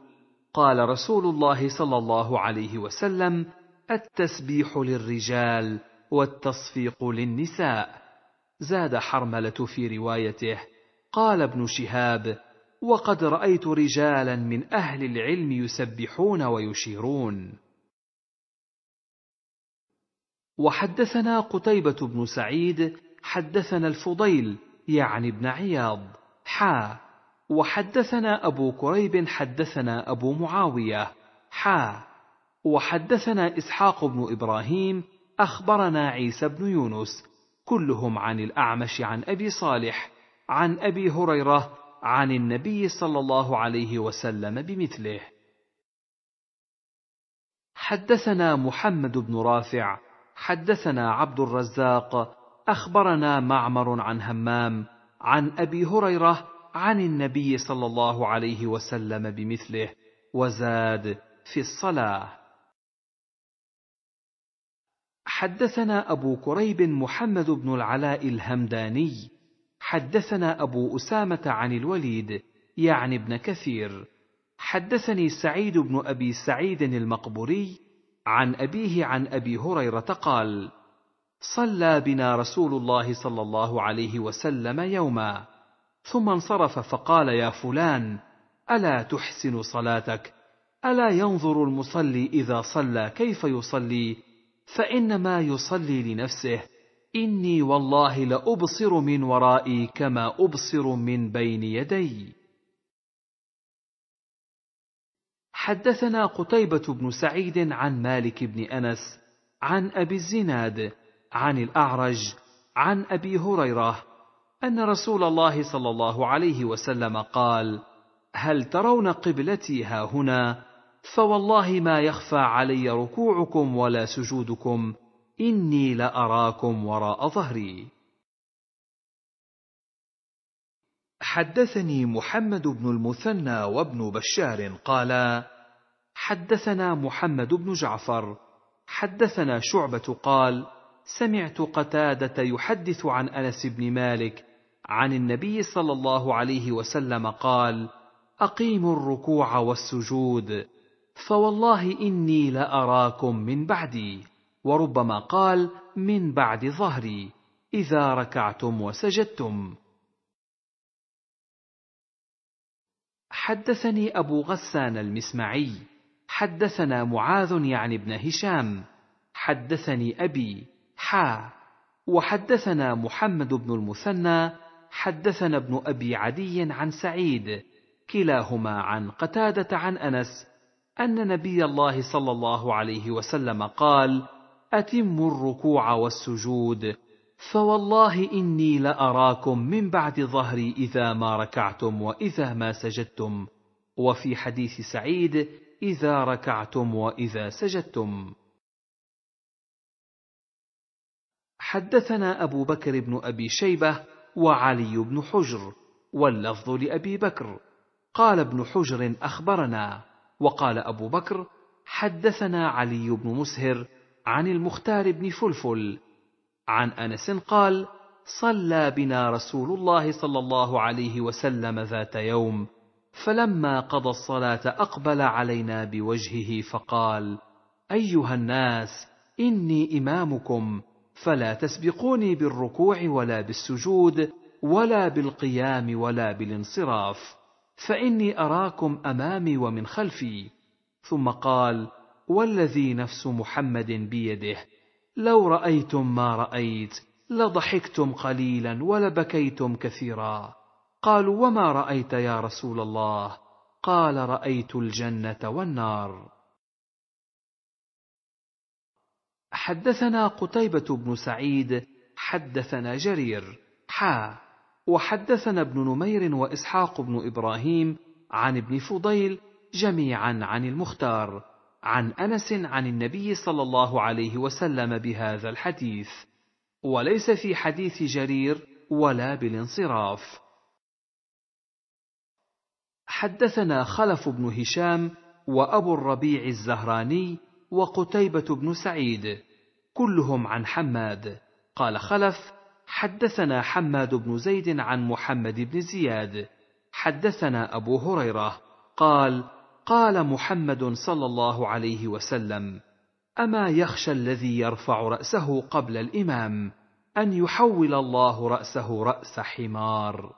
قال رسول الله صلى الله عليه وسلم: التسبيح للرجال والتصفيق للنساء. زاد حرملة في روايته: قال ابن شهاب: وقد رأيت رجالا من أهل العلم يسبحون ويشيرون. وحدثنا قتيبة بن سعيد حدثنا الفضيل يعني ابن عياض حا وحدثنا أبو كريب حدثنا أبو معاوية حا وحدثنا إسحاق بن إبراهيم أخبرنا عيسى بن يونس كلهم عن الأعمش عن أبي صالح عن أبي هريرة عن النبي صلى الله عليه وسلم بمثله حدثنا محمد بن رافع حدثنا عبد الرزاق اخبرنا معمر عن همام عن ابي هريره عن النبي صلى الله عليه وسلم بمثله وزاد في الصلاه حدثنا ابو كريب محمد بن العلاء الهمداني حدثنا ابو اسامه عن الوليد يعني ابن كثير حدثني سعيد بن ابي سعيد المقبوري عن ابيه عن ابي هريره قال صلى بنا رسول الله صلى الله عليه وسلم يوما ثم انصرف فقال يا فلان الا تحسن صلاتك الا ينظر المصلي اذا صلى كيف يصلي فانما يصلي لنفسه اني والله لابصر من ورائي كما ابصر من بين يدي حدثنا قتيبه بن سعيد عن مالك بن انس عن ابي الزناد عن الأعرج عن أبي هريرة أن رسول الله صلى الله عليه وسلم قال: هل ترون قبلتي ها هنا؟ فوالله ما يخفى علي ركوعكم ولا سجودكم، إني لأراكم وراء ظهري. حدثني محمد بن المثنى وابن بشار قالا: حدثنا محمد بن جعفر، حدثنا شعبة قال: سمعت قتاده يحدث عن انس بن مالك عن النبي صلى الله عليه وسلم قال اقيموا الركوع والسجود فوالله اني لاراكم من بعدي وربما قال من بعد ظهري اذا ركعتم وسجدتم حدثني ابو غسان المسمعي حدثنا معاذ يعني بن هشام حدثني ابي حا وحدثنا محمد بن المثنى حدثنا ابن ابي عدي عن سعيد كلاهما عن قتاده عن انس ان نبي الله صلى الله عليه وسلم قال اتموا الركوع والسجود فوالله اني لاراكم من بعد ظهري اذا ما ركعتم واذا ما سجدتم وفي حديث سعيد اذا ركعتم واذا سجدتم حدثنا أبو بكر بن أبي شيبة وعلي بن حجر واللفظ لأبي بكر قال ابن حجر أخبرنا وقال أبو بكر حدثنا علي بن مسهر عن المختار بن فلفل عن أنس قال صلى بنا رسول الله صلى الله عليه وسلم ذات يوم فلما قضى الصلاه اقبل علينا بوجهه فقال ايها الناس اني امامكم فلا تسبقوني بالركوع ولا بالسجود ولا بالقيام ولا بالانصراف فاني اراكم امامي ومن خلفي ثم قال والذي نفس محمد بيده لو رايتم ما رايت لضحكتم قليلا ولبكيتم كثيرا قالوا وما رايت يا رسول الله قال رايت الجنه والنار حدثنا قتيبة بن سعيد حدثنا جرير حا وحدثنا ابن نمير وإسحاق بن إبراهيم عن ابن فضيل جميعا عن المختار عن أنس عن النبي صلى الله عليه وسلم بهذا الحديث وليس في حديث جرير ولا بالانصراف حدثنا خلف بن هشام وأبو الربيع الزهراني وقتيبة بن سعيد كلهم عن حماد قال خلف حدثنا حماد بن زيد عن محمد بن زياد حدثنا أبو هريرة قال قال محمد صلى الله عليه وسلم أما يخشى الذي يرفع رأسه قبل الإمام أن يحول الله رأسه رأس حمار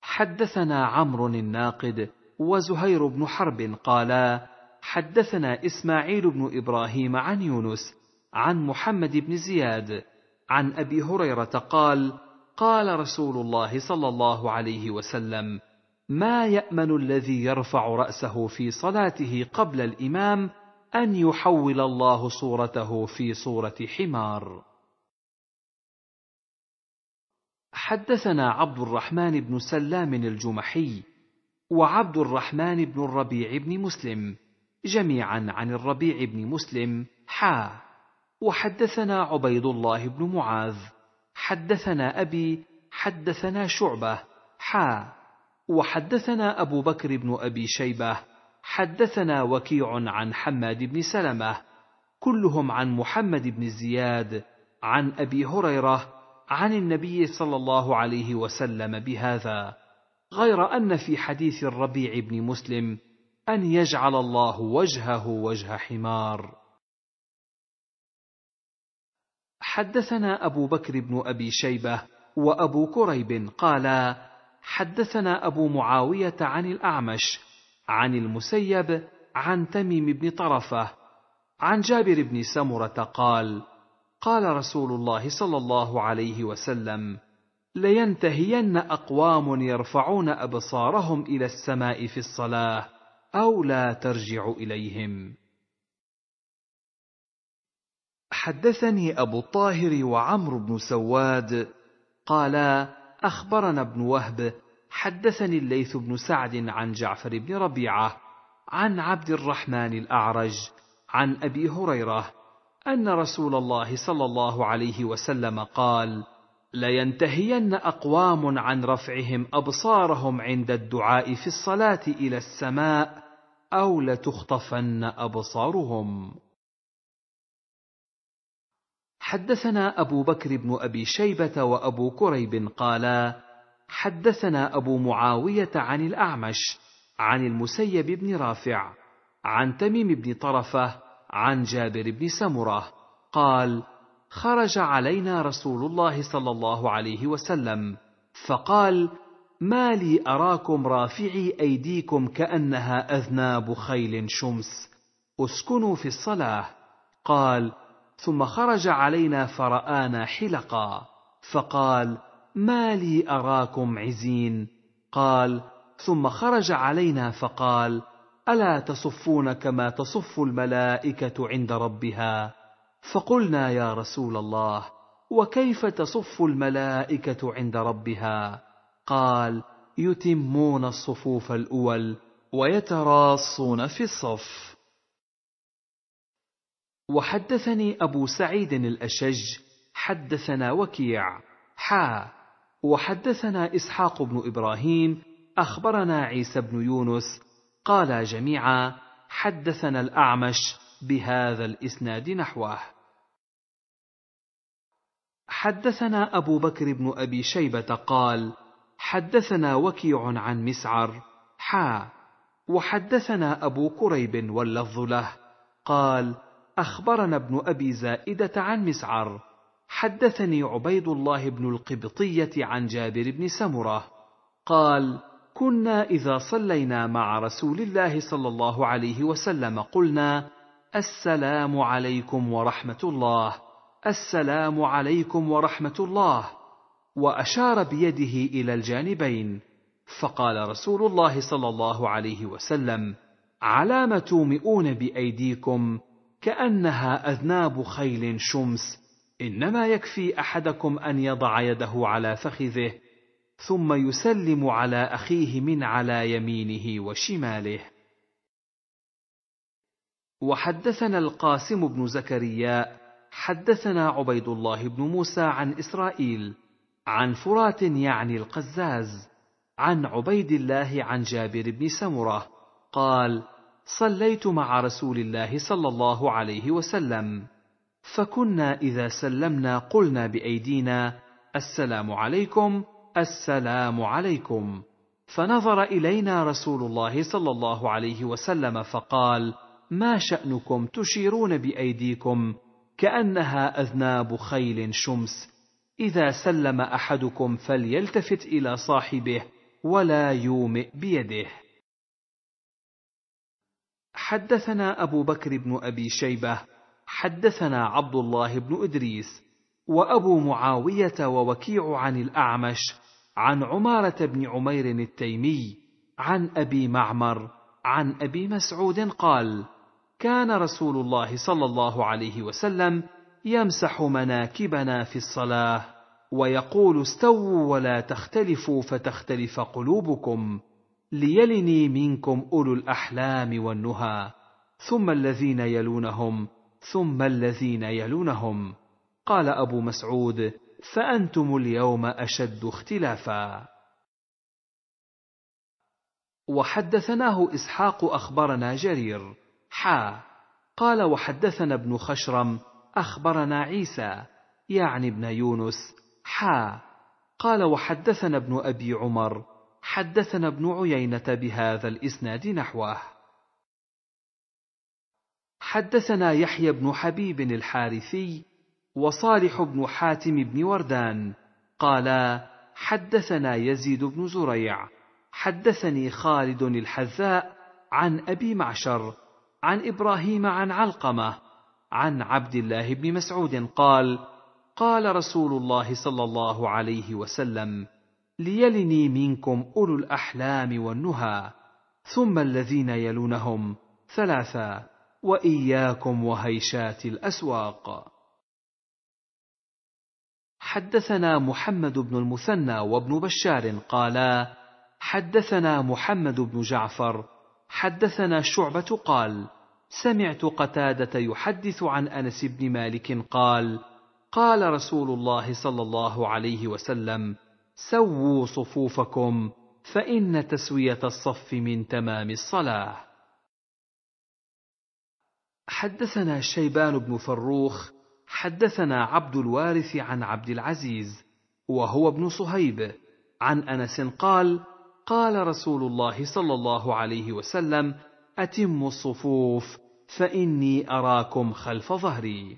حدثنا عمرو الناقد وزهير بن حرب قالا حدثنا اسماعيل بن ابراهيم عن يونس عن محمد بن زياد عن ابي هريره قال قال رسول الله صلى الله عليه وسلم ما يامن الذي يرفع راسه في صلاته قبل الامام ان يحول الله صورته في صوره حمار حدثنا عبد الرحمن بن سلام الجمحي وعبد الرحمن بن الربيع بن مسلم جميعا عن الربيع بن مسلم حا وحدثنا عبيد الله بن معاذ حدثنا أبي حدثنا شعبة حا وحدثنا أبو بكر بن أبي شيبة حدثنا وكيع عن حماد بن سلمة كلهم عن محمد بن زياد عن أبي هريرة عن النبي صلى الله عليه وسلم بهذا غير أن في حديث الربيع بن مسلم أن يجعل الله وجهه وجه حمار. حدثنا أبو بكر بن أبي شيبة وأبو كريب قالا: حدثنا أبو معاوية عن الأعمش، عن المسيب، عن تميم بن طرفة، عن جابر بن سمرة قال: قال رسول الله صلى الله عليه وسلم: لينتهين اقوام يرفعون ابصارهم الى السماء في الصلاه او لا ترجع اليهم حدثني ابو الطاهر وعمرو بن سواد قالا اخبرنا ابن وهب حدثني الليث بن سعد عن جعفر بن ربيعه عن عبد الرحمن الاعرج عن ابي هريره ان رسول الله صلى الله عليه وسلم قال لينتهين اقوام عن رفعهم ابصارهم عند الدعاء في الصلاه الى السماء او لتخطفن ابصارهم حدثنا ابو بكر بن ابي شيبه وابو كريب قالا حدثنا ابو معاويه عن الاعمش عن المسيب بن رافع عن تميم بن طرفه عن جابر بن سمره قال خرج علينا رسول الله صلى الله عليه وسلم فقال ما لي اراكم رافعي ايديكم كانها اذناب خيل شمس اسكنوا في الصلاه قال ثم خرج علينا فرانا حلقا فقال ما لي اراكم عزين قال ثم خرج علينا فقال الا تصفون كما تصف الملائكه عند ربها فقلنا يا رسول الله وكيف تصف الملائكه عند ربها قال يتمون الصفوف الاول ويتراصون في الصف وحدثني ابو سعيد الاشج حدثنا وكيع حا وحدثنا اسحاق بن ابراهيم اخبرنا عيسى بن يونس قالا جميعا حدثنا الاعمش بهذا الاسناد نحوه حدثنا ابو بكر بن ابي شيبه قال حدثنا وكيع عن مسعر حا وحدثنا ابو كريب واللفظ له قال اخبرنا ابن ابي زائده عن مسعر حدثني عبيد الله بن القبطيه عن جابر بن سمره قال كنا اذا صلينا مع رسول الله صلى الله عليه وسلم قلنا السلام عليكم ورحمه الله السلام عليكم ورحمه الله واشار بيده الى الجانبين فقال رسول الله صلى الله عليه وسلم على ما تومئون بايديكم كانها اذناب خيل شمس انما يكفي احدكم ان يضع يده على فخذه ثم يسلم على اخيه من على يمينه وشماله وحدثنا القاسم بن زكريا حدثنا عبيد الله بن موسى عن اسرائيل عن فرات يعني القزاز عن عبيد الله عن جابر بن سمره قال صليت مع رسول الله صلى الله عليه وسلم فكنا اذا سلمنا قلنا بايدينا السلام عليكم السلام عليكم فنظر الينا رسول الله صلى الله عليه وسلم فقال ما شأنكم تشيرون بأيديكم كأنها أذناب خيل شمس إذا سلم أحدكم فليلتفت إلى صاحبه ولا يومئ بيده. حدثنا أبو بكر بن أبي شيبة، حدثنا عبد الله بن إدريس، وأبو معاوية ووكيع عن الأعمش، عن عمارة بن عمير التيمي، عن أبي معمر، عن أبي مسعود قال: كان رسول الله صلى الله عليه وسلم يمسح مناكبنا في الصلاه ويقول استووا ولا تختلفوا فتختلف قلوبكم ليلني منكم اولو الاحلام والنهى ثم الذين يلونهم ثم الذين يلونهم قال ابو مسعود فانتم اليوم اشد اختلافا وحدثناه اسحاق اخبرنا جرير حا قال وحدثنا ابن خشرم أخبرنا عيسى يعني ابن يونس حا قال وحدثنا ابن أبي عمر حدثنا ابن عيينة بهذا الإسناد نحوه حدثنا يحيى بن حبيب الحارثي وصالح بن حاتم بن وردان قالا حدثنا يزيد بن زريع حدثني خالد الحذاء عن أبي معشر عن ابراهيم عن علقمه عن عبد الله بن مسعود قال قال رسول الله صلى الله عليه وسلم ليلني منكم اولو الاحلام والنهى ثم الذين يلونهم ثلاثا واياكم وهيشات الاسواق حدثنا محمد بن المثنى وابن بشار قالا حدثنا محمد بن جعفر حدثنا شعبة قال: سمعت قتادة يحدث عن أنس بن مالك قال: قال رسول الله صلى الله عليه وسلم: سووا صفوفكم فإن تسوية الصف من تمام الصلاة. حدثنا شيبان بن فروخ حدثنا عبد الوارث عن عبد العزيز وهو ابن صهيب عن انس قال قال رسول الله صلى الله عليه وسلم اتموا الصفوف فاني اراكم خلف ظهري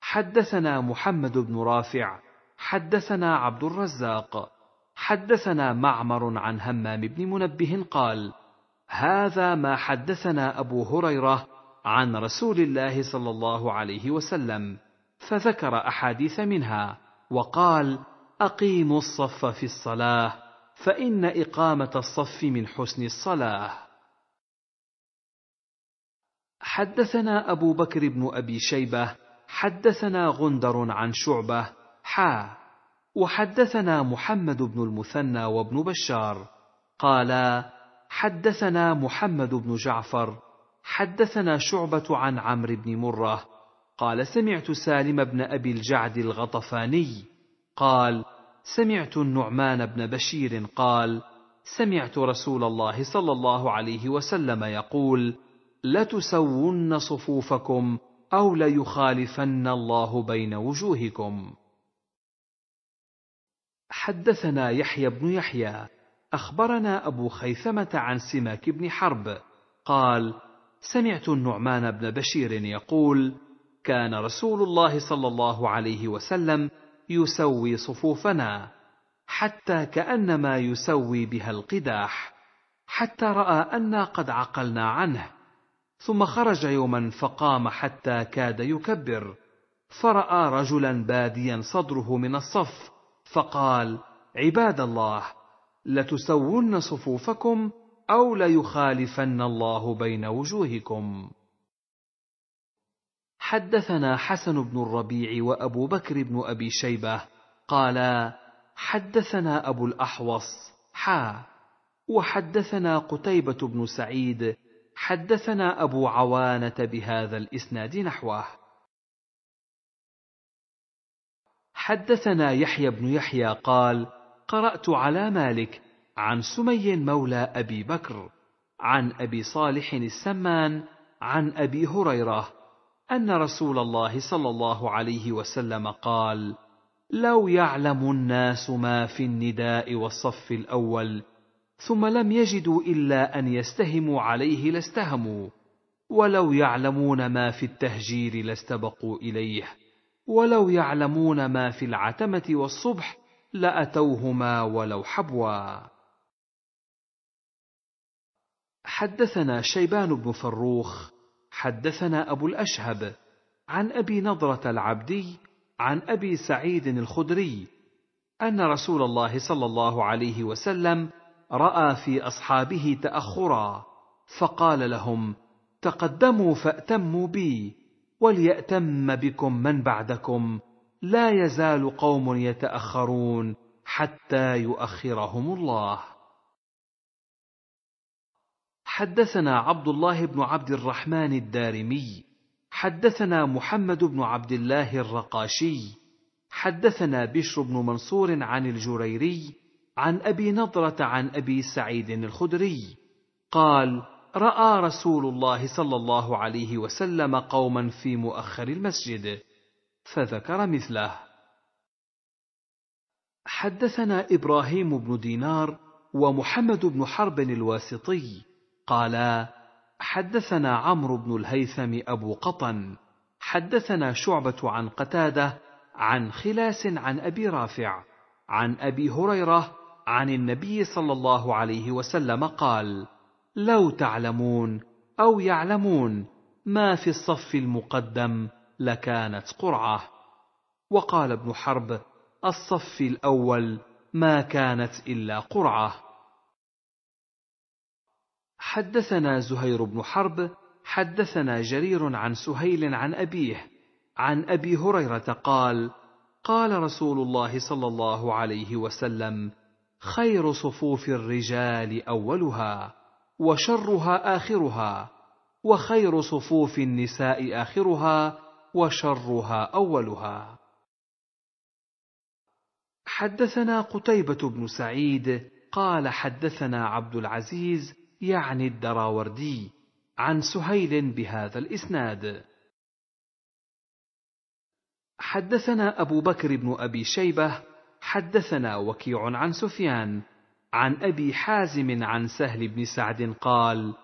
حدثنا محمد بن رافع حدثنا عبد الرزاق حدثنا معمر عن همام بن منبه قال هذا ما حدثنا ابو هريره عن رسول الله صلى الله عليه وسلم فذكر احاديث منها وقال اقيموا الصف في الصلاه فان اقامه الصف من حسن الصلاه حدثنا ابو بكر بن ابي شيبه حدثنا غندر عن شعبه حا وحدثنا محمد بن المثنى وابن بشار قالا حدثنا محمد بن جعفر حدثنا شعبه عن عمرو بن مره قال سمعت سالم بن ابي الجعد الغطفاني قال سمعت النعمان بن بشير قال سمعت رسول الله صلى الله عليه وسلم يقول لتسون صفوفكم او ليخالفن الله بين وجوهكم حدثنا يحيى بن يحيى اخبرنا ابو خيثمه عن سماك بن حرب قال سمعت النعمان بن بشير يقول كان رسول الله صلى الله عليه وسلم يسوي صفوفنا حتى كانما يسوي بها القداح حتى راى انا قد عقلنا عنه ثم خرج يوما فقام حتى كاد يكبر فراى رجلا باديا صدره من الصف فقال عباد الله لتسون صفوفكم او ليخالفن الله بين وجوهكم حدثنا حسن بن الربيع وابو بكر بن ابي شيبه قالا حدثنا ابو الاحوص حا وحدثنا قتيبه بن سعيد حدثنا ابو عوانه بهذا الاسناد نحوه حدثنا يحيى بن يحيى قال قرات على مالك عن سمي مولى ابي بكر عن ابي صالح السمان عن ابي هريره ان رسول الله صلى الله عليه وسلم قال لو يعلم الناس ما في النداء والصف الاول ثم لم يجدوا الا ان يستهموا عليه لاستهموا ولو يعلمون ما في التهجير لاستبقوا اليه ولو يعلمون ما في العتمه والصبح لاتوهما ولو حبوا حدثنا شيبان بن فروخ حدثنا أبو الأشهب عن أبي نضرة العبدي عن أبي سعيد الخدري أن رسول الله صلى الله عليه وسلم رأى في أصحابه تأخرا فقال لهم تقدموا فأتموا بي وليأتم بكم من بعدكم لا يزال قوم يتأخرون حتى يؤخرهم الله حدثنا عبد الله بن عبد الرحمن الدارمي حدثنا محمد بن عبد الله الرقاشي حدثنا بشر بن منصور عن الجريري عن ابي نضره عن ابي سعيد الخدري قال راى رسول الله صلى الله عليه وسلم قوما في مؤخر المسجد فذكر مثله حدثنا ابراهيم بن دينار ومحمد بن حرب الواسطي قالا حدثنا عمرو بن الهيثم ابو قطن حدثنا شعبه عن قتاده عن خلاس عن ابي رافع عن ابي هريره عن النبي صلى الله عليه وسلم قال لو تعلمون او يعلمون ما في الصف المقدم لكانت قرعه وقال ابن حرب الصف الاول ما كانت الا قرعه حدثنا زهير بن حرب حدثنا جرير عن سهيل عن أبيه عن أبي هريرة قال قال رسول الله صلى الله عليه وسلم خير صفوف الرجال أولها وشرها آخرها وخير صفوف النساء آخرها وشرها أولها حدثنا قتيبة بن سعيد قال حدثنا عبد العزيز يعني الدراوردي عن سهيل بهذا الإسناد حدثنا أبو بكر بن أبي شيبة حدثنا وكيع عن سفيان عن أبي حازم عن سهل بن سعد قال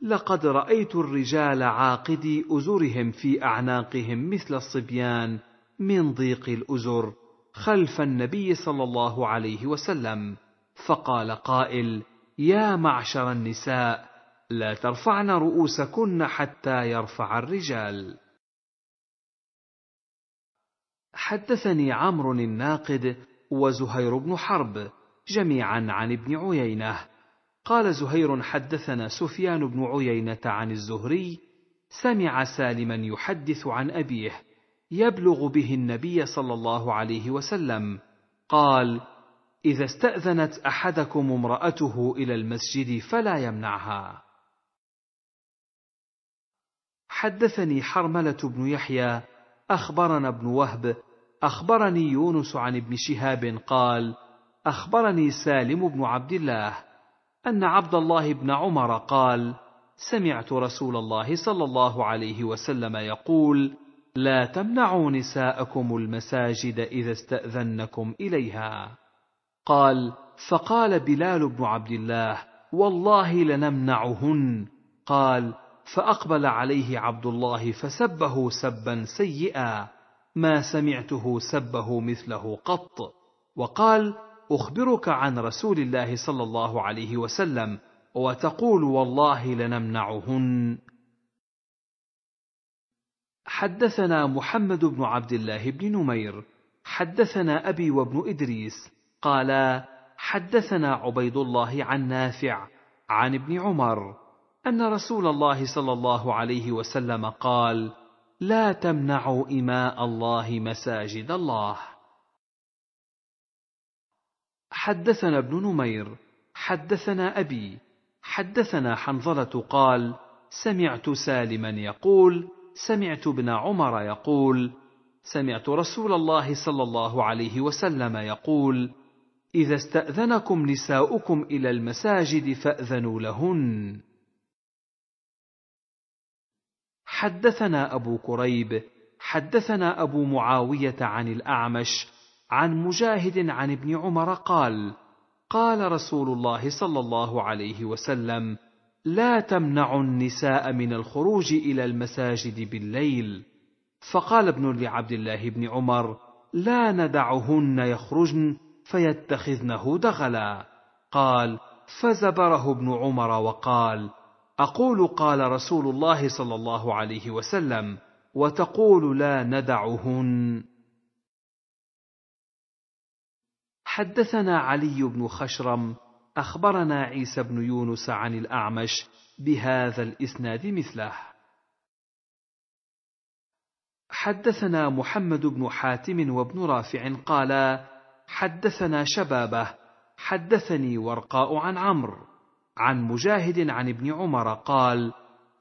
لقد رأيت الرجال عاقدي أزرهم في أعناقهم مثل الصبيان من ضيق الأزر خلف النبي صلى الله عليه وسلم فقال قائل يا معشر النساء لا ترفعن رؤوسكن حتى يرفع الرجال حدثني عمرو الناقد وزهير بن حرب جميعا عن ابن عيينه قال زهير حدثنا سفيان بن عيينه عن الزهري سمع سالما يحدث عن ابيه يبلغ به النبي صلى الله عليه وسلم قال إذا استأذنت أحدكم امرأته إلى المسجد فلا يمنعها. حدثني حرملة بن يحيى أخبرنا ابن وهب أخبرني يونس عن ابن شهاب قال: أخبرني سالم بن عبد الله أن عبد الله بن عمر قال: سمعت رسول الله صلى الله عليه وسلم يقول: لا تمنعوا نساءكم المساجد إذا استأذنكم إليها. قال فقال بلال بن عبد الله والله لنمنعهن قال فاقبل عليه عبد الله فسبه سبا سيئا ما سمعته سبه مثله قط وقال اخبرك عن رسول الله صلى الله عليه وسلم وتقول والله لنمنعهن حدثنا محمد بن عبد الله بن نمير حدثنا ابي وابن ادريس قال حدثنا عبيد الله عن نافع عن ابن عمر ان رسول الله صلى الله عليه وسلم قال لا تمنعوا اماء الله مساجد الله حدثنا ابن نمير حدثنا ابي حدثنا حنظله قال سمعت سالما يقول سمعت ابن عمر يقول سمعت رسول الله صلى الله عليه وسلم يقول إذا استأذنكم نساؤكم إلى المساجد فأذنوا لهن. حدثنا أبو كريب، حدثنا أبو معاوية عن الأعمش، عن مجاهد عن ابن عمر قال: قال رسول الله صلى الله عليه وسلم: لا تمنعوا النساء من الخروج إلى المساجد بالليل. فقال ابن لعبد الله بن عمر: لا ندعهن يخرجن فيتخذنه دغلا قال فزبره ابن عمر وقال اقول قال رسول الله صلى الله عليه وسلم وتقول لا ندعهن حدثنا علي بن خشرم اخبرنا عيسى بن يونس عن الاعمش بهذا الاسناد مثله حدثنا محمد بن حاتم وابن رافع قالا حدثنا شبابه حدثني ورقاء عن عمرو عن مجاهد عن ابن عمر قال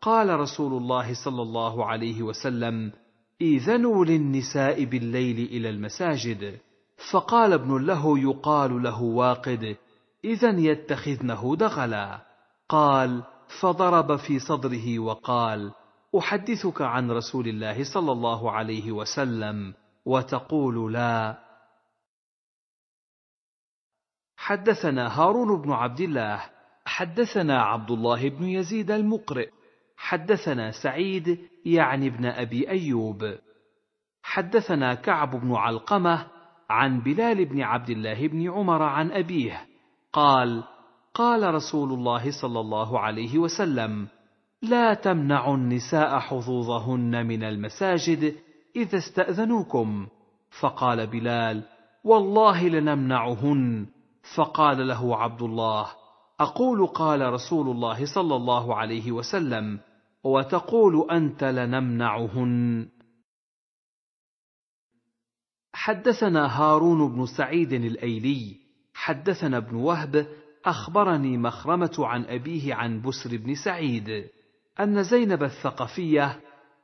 قال رسول الله صلى الله عليه وسلم إذنوا للنساء بالليل إلى المساجد فقال ابن له يقال له واقد إذا يتخذنه دغلا قال فضرب في صدره وقال أحدثك عن رسول الله صلى الله عليه وسلم وتقول لا حدثنا هارون بن عبد الله حدثنا عبد الله بن يزيد المقرئ حدثنا سعيد يعني بن ابي ايوب حدثنا كعب بن علقمه عن بلال بن عبد الله بن عمر عن ابيه قال قال رسول الله صلى الله عليه وسلم لا تمنعوا النساء حظوظهن من المساجد اذا استاذنوكم فقال بلال والله لنمنعهن فقال له عبد الله اقول قال رسول الله صلى الله عليه وسلم وتقول انت لنمنعهن حدثنا هارون بن سعيد الايلي حدثنا ابن وهب اخبرني مخرمه عن ابيه عن بسر بن سعيد ان زينب الثقفيه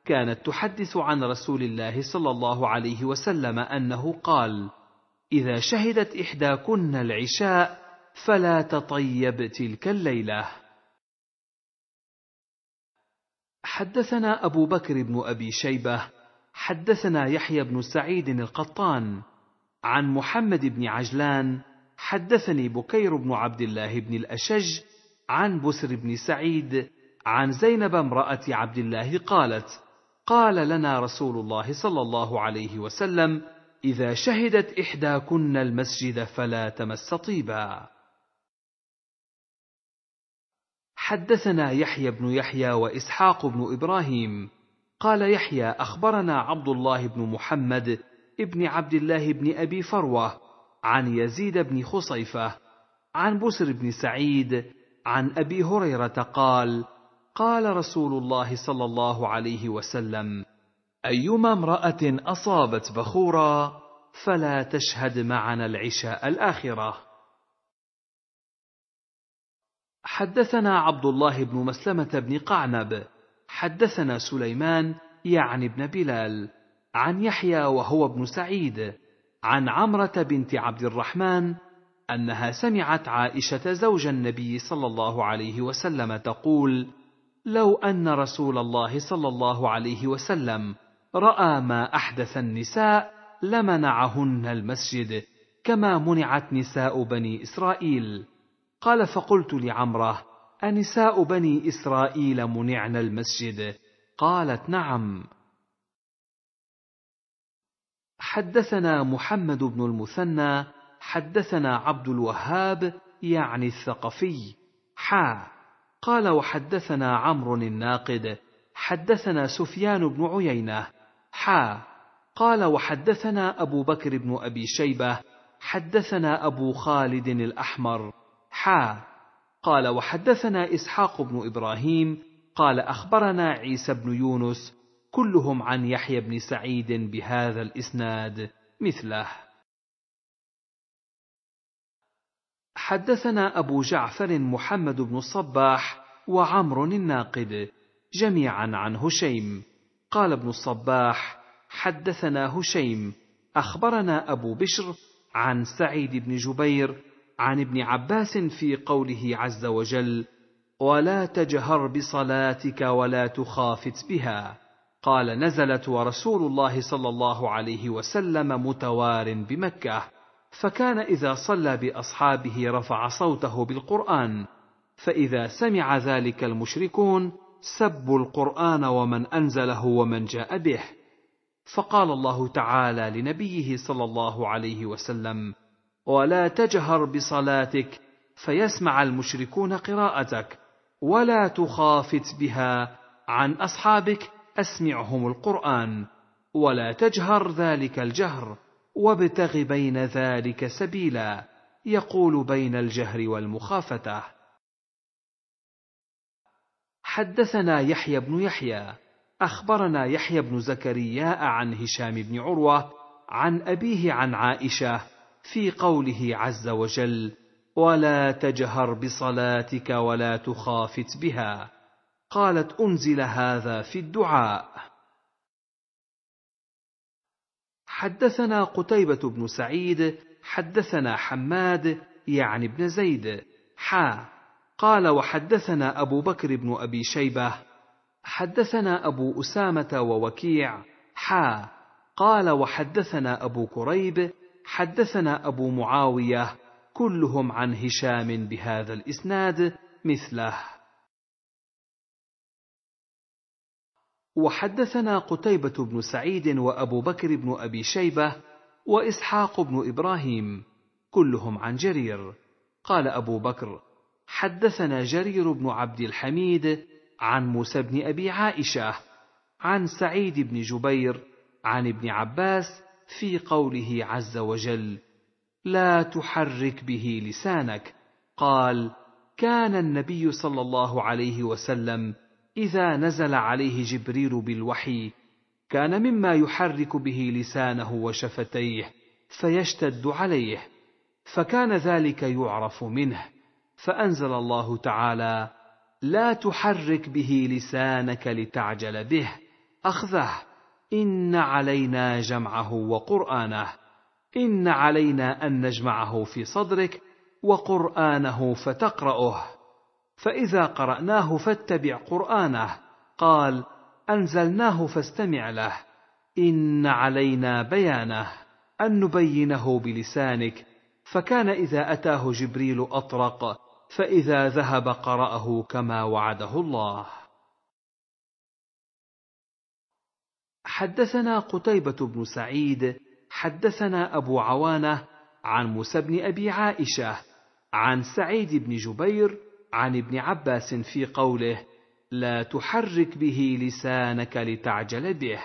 كانت تحدث عن رسول الله صلى الله عليه وسلم انه قال إذا شهدت إحداكن العشاء فلا تطيب تلك الليلة. حدثنا أبو بكر بن أبي شيبة، حدثنا يحيى بن سعيد القطان، عن محمد بن عجلان، حدثني بكير بن عبد الله بن الأشج، عن بسر بن سعيد، عن زينب امرأة عبد الله قالت: قال لنا رسول الله صلى الله عليه وسلم: إذا شهدت إحداكن المسجد فلا تمس طيبا حدثنا يحيى بن يحيى وإسحاق بن إبراهيم قال يحيى أخبرنا عبد الله بن محمد ابن عبد الله بن أبي فروة عن يزيد بن خصيفة عن بسر بن سعيد عن أبي هريرة قال قال رسول الله صلى الله عليه وسلم أيما امرأة أصابت بخورا فلا تشهد معنا العشاء الآخرة. حدثنا عبد الله بن مسلمة بن قعنب، حدثنا سليمان يعني بن بلال، عن يحيى وهو ابن سعيد، عن عمرة بنت عبد الرحمن، أنها سمعت عائشة زوج النبي صلى الله عليه وسلم تقول: لو أن رسول الله صلى الله عليه وسلم راى ما احدث النساء لمنعهن المسجد كما منعت نساء بني اسرائيل قال فقلت لعمره انساء بني اسرائيل منعن المسجد قالت نعم حدثنا محمد بن المثنى حدثنا عبد الوهاب يعني الثقفي حا قال وحدثنا عمرو الناقد حدثنا سفيان بن عيينه حا قال وحدثنا أبو بكر بن أبي شيبة حدثنا أبو خالد الأحمر حا قال وحدثنا إسحاق بن إبراهيم قال أخبرنا عيسى بن يونس كلهم عن يحيى بن سعيد بهذا الإسناد مثله حدثنا أبو جعفر محمد بن الصباح وعمر الناقد جميعا عن هشيم قال ابن الصباح حدثنا هشيم اخبرنا ابو بشر عن سعيد بن جبير عن ابن عباس في قوله عز وجل ولا تجهر بصلاتك ولا تخافت بها قال نزلت ورسول الله صلى الله عليه وسلم متوار بمكه فكان اذا صلى باصحابه رفع صوته بالقران فاذا سمع ذلك المشركون سبوا القران ومن انزله ومن جاء به فقال الله تعالى لنبيه صلى الله عليه وسلم ولا تجهر بصلاتك فيسمع المشركون قراءتك ولا تخافت بها عن اصحابك اسمعهم القران ولا تجهر ذلك الجهر وابتغ بين ذلك سبيلا يقول بين الجهر والمخافته حدثنا يحيى بن يحيى اخبرنا يحيى بن زكريا عن هشام بن عروه عن ابيه عن عائشه في قوله عز وجل ولا تجهر بصلاتك ولا تخافت بها قالت انزل هذا في الدعاء حدثنا قتيبه بن سعيد حدثنا حماد يعني بن زيد حا قال وحدثنا أبو بكر بن أبي شيبة حدثنا أبو أسامة ووكيع حا قال وحدثنا أبو كريب حدثنا أبو معاوية كلهم عن هشام بهذا الإسناد مثله وحدثنا قتيبة بن سعيد وأبو بكر بن أبي شيبة وإسحاق بن إبراهيم كلهم عن جرير قال أبو بكر حدثنا جرير بن عبد الحميد عن موسى بن ابي عائشه عن سعيد بن جبير عن ابن عباس في قوله عز وجل لا تحرك به لسانك قال كان النبي صلى الله عليه وسلم اذا نزل عليه جبريل بالوحي كان مما يحرك به لسانه وشفتيه فيشتد عليه فكان ذلك يعرف منه فانزل الله تعالى لا تحرك به لسانك لتعجل به اخذه ان علينا جمعه وقرانه ان علينا ان نجمعه في صدرك وقرانه فتقراه فاذا قراناه فاتبع قرانه قال انزلناه فاستمع له ان علينا بيانه ان نبينه بلسانك فكان اذا اتاه جبريل اطرق فإذا ذهب قرأه كما وعده الله. حدثنا قتيبة بن سعيد، حدثنا أبو عوانة عن موسى بن أبي عائشة، عن سعيد بن جبير، عن ابن عباس في قوله: لا تحرك به لسانك لتعجل به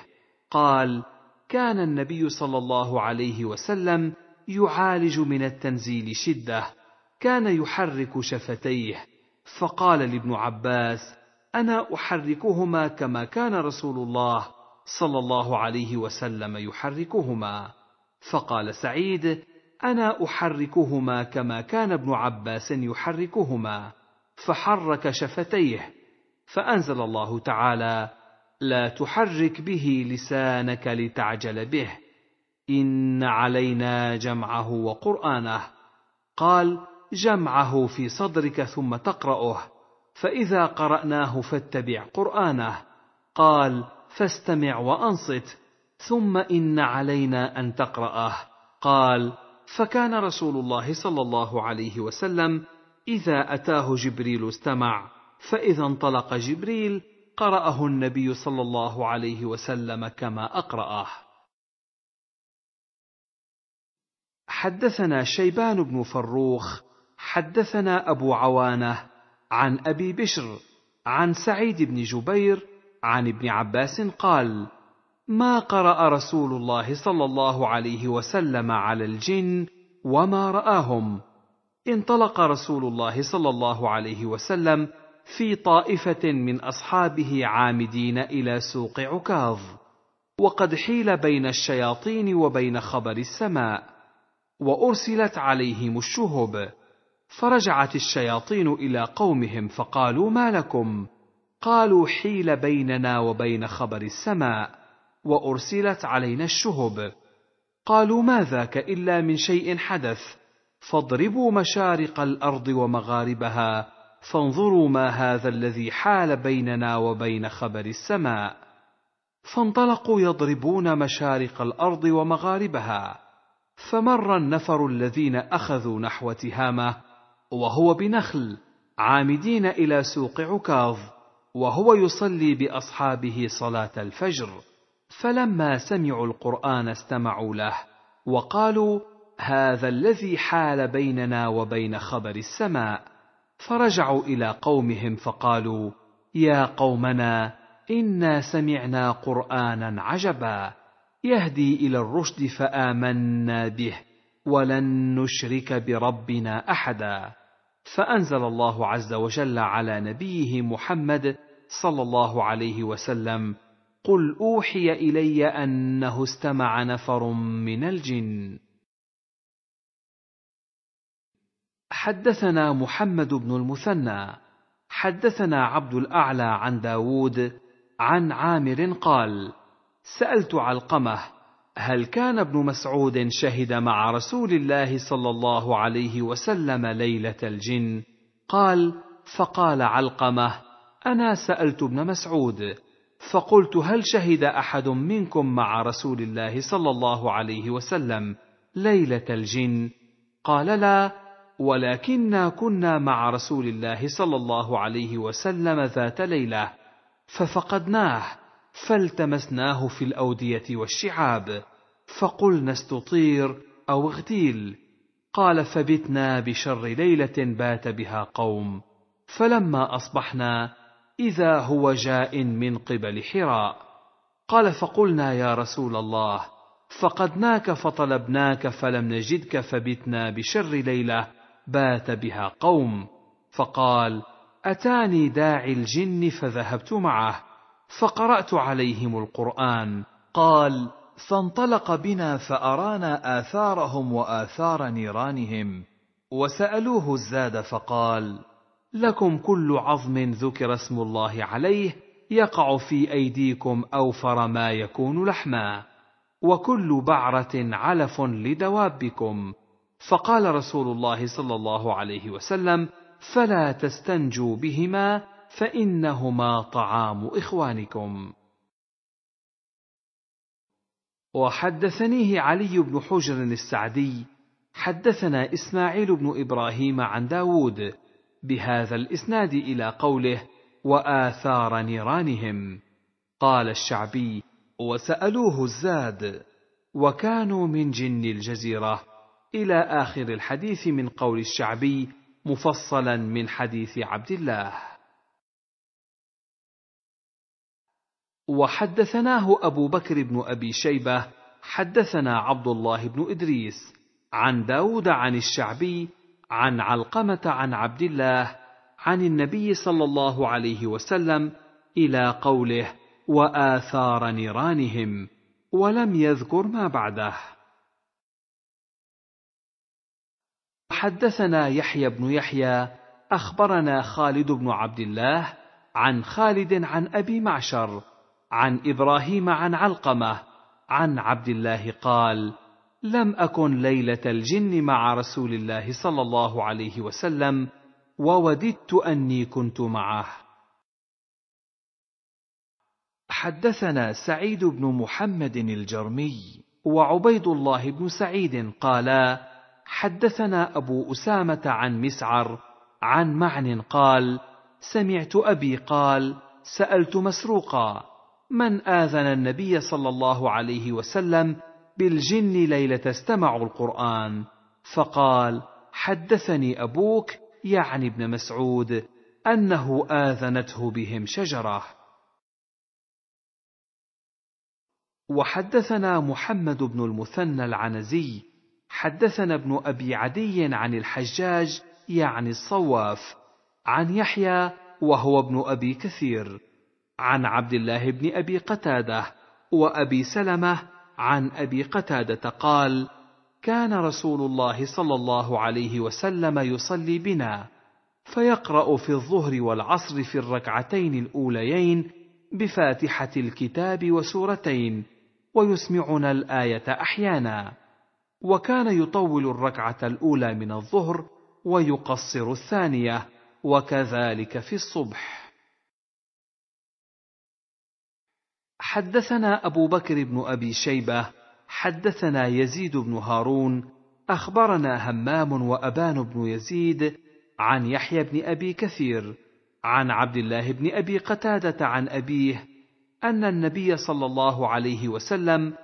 قال كان النبي صلى الله عليه وسلم يعالج من التنزيل شده كان يحرك شفتيه فقال لابن عباس انا احركهما كما كان رسول الله صلى الله عليه وسلم يحركهما فقال سعيد انا احركهما كما كان ابن عباس يحركهما فحرك شفتيه فانزل الله تعالى لا تحرك به لسانك لتعجل به ان علينا جمعه وقرانه قال جمعه في صدرك ثم تقرأه فإذا قرأناه فاتبع قرآنه قال فاستمع وأنصت ثم إن علينا أن تقرأه قال فكان رسول الله صلى الله عليه وسلم إذا أتاه جبريل استمع فإذا انطلق جبريل قرأه النبي صلى الله عليه وسلم كما أقرأه حدثنا شيبان بن فروخ حدثنا ابو عوانه عن ابي بشر عن سعيد بن جبير عن ابن عباس قال ما قرا رسول الله صلى الله عليه وسلم على الجن وما راهم انطلق رسول الله صلى الله عليه وسلم في طائفه من اصحابه عامدين الى سوق عكاظ وقد حيل بين الشياطين وبين خبر السماء وارسلت عليهم الشهب فرجعت الشياطين الى قومهم فقالوا ما لكم قالوا حيل بيننا وبين خبر السماء وارسلت علينا الشهب قالوا ما ذاك الا من شيء حدث فاضربوا مشارق الارض ومغاربها فانظروا ما هذا الذي حال بيننا وبين خبر السماء فانطلقوا يضربون مشارق الارض ومغاربها فمر النفر الذين اخذوا نحو تهامه وهو بنخل عامدين الى سوق عكاظ وهو يصلي باصحابه صلاه الفجر فلما سمعوا القران استمعوا له وقالوا هذا الذي حال بيننا وبين خبر السماء فرجعوا الى قومهم فقالوا يا قومنا انا سمعنا قرانا عجبا يهدي الى الرشد فامنا به ولن نشرك بربنا احدا فانزل الله عز وجل على نبيه محمد صلى الله عليه وسلم قل اوحي الي انه استمع نفر من الجن حدثنا محمد بن المثنى حدثنا عبد الاعلى عن داود عن عامر قال سالت علقمه هل كان ابن مسعود شهد مع رسول الله صلى الله عليه وسلم ليله الجن قال فقال علقمه انا سالت ابن مسعود فقلت هل شهد احد منكم مع رسول الله صلى الله عليه وسلم ليله الجن قال لا ولكنا كنا مع رسول الله صلى الله عليه وسلم ذات ليله ففقدناه فالتمسناه في الاوديه والشعاب فقلنا استطير او اغتيل قال فبتنا بشر ليله بات بها قوم فلما اصبحنا اذا هو جاء من قبل حراء قال فقلنا يا رسول الله فقدناك فطلبناك فلم نجدك فبتنا بشر ليله بات بها قوم فقال اتاني داعي الجن فذهبت معه فقرات عليهم القران قال فانطلق بنا فارانا اثارهم واثار نيرانهم وسالوه الزاد فقال لكم كل عظم ذكر اسم الله عليه يقع في ايديكم اوفر ما يكون لحما وكل بعره علف لدوابكم فقال رسول الله صلى الله عليه وسلم فلا تستنجوا بهما فإنهما طعام إخوانكم. وحدثنيه علي بن حجر السعدي حدثنا إسماعيل بن إبراهيم عن داود بهذا الإسناد إلى قوله وآثار نيرانهم قال الشعبي وسألوه الزاد وكانوا من جن الجزيرة إلى آخر الحديث من قول الشعبي مفصلا من حديث عبد الله وحدثناه أبو بكر بن أبي شيبة حدثنا عبد الله بن إدريس عن داود عن الشعبي عن علقمة عن عبد الله عن النبي صلى الله عليه وسلم إلى قوله وآثار نيرانهم ولم يذكر ما بعده حدثنا يحيى بن يحيى أخبرنا خالد بن عبد الله عن خالد عن أبي معشر عن ابراهيم عن علقمه عن عبد الله قال لم اكن ليله الجن مع رسول الله صلى الله عليه وسلم ووددت اني كنت معه حدثنا سعيد بن محمد الجرمي وعبيد الله بن سعيد قالا حدثنا ابو اسامه عن مسعر عن معن قال سمعت ابي قال سالت مسروقا من آذن النبي صلى الله عليه وسلم بالجن ليلة استمعوا القرآن فقال حدثني أبوك يعني ابن مسعود أنه آذنته بهم شجرة وحدثنا محمد بن المثنى العنزي حدثنا ابن أبي عدي عن الحجاج يعني الصواف عن يحيى وهو ابن أبي كثير عن عبد الله بن ابي قتاده وابي سلمه عن ابي قتاده قال كان رسول الله صلى الله عليه وسلم يصلي بنا فيقرا في الظهر والعصر في الركعتين الاوليين بفاتحه الكتاب وسورتين ويسمعنا الايه احيانا وكان يطول الركعه الاولى من الظهر ويقصر الثانيه وكذلك في الصبح حدثنا أبو بكر بن أبي شيبة حدثنا يزيد بن هارون أخبرنا همام وأبان بن يزيد عن يحيى بن أبي كثير عن عبد الله بن أبي قتادة عن أبيه أن النبي صلى الله عليه وسلم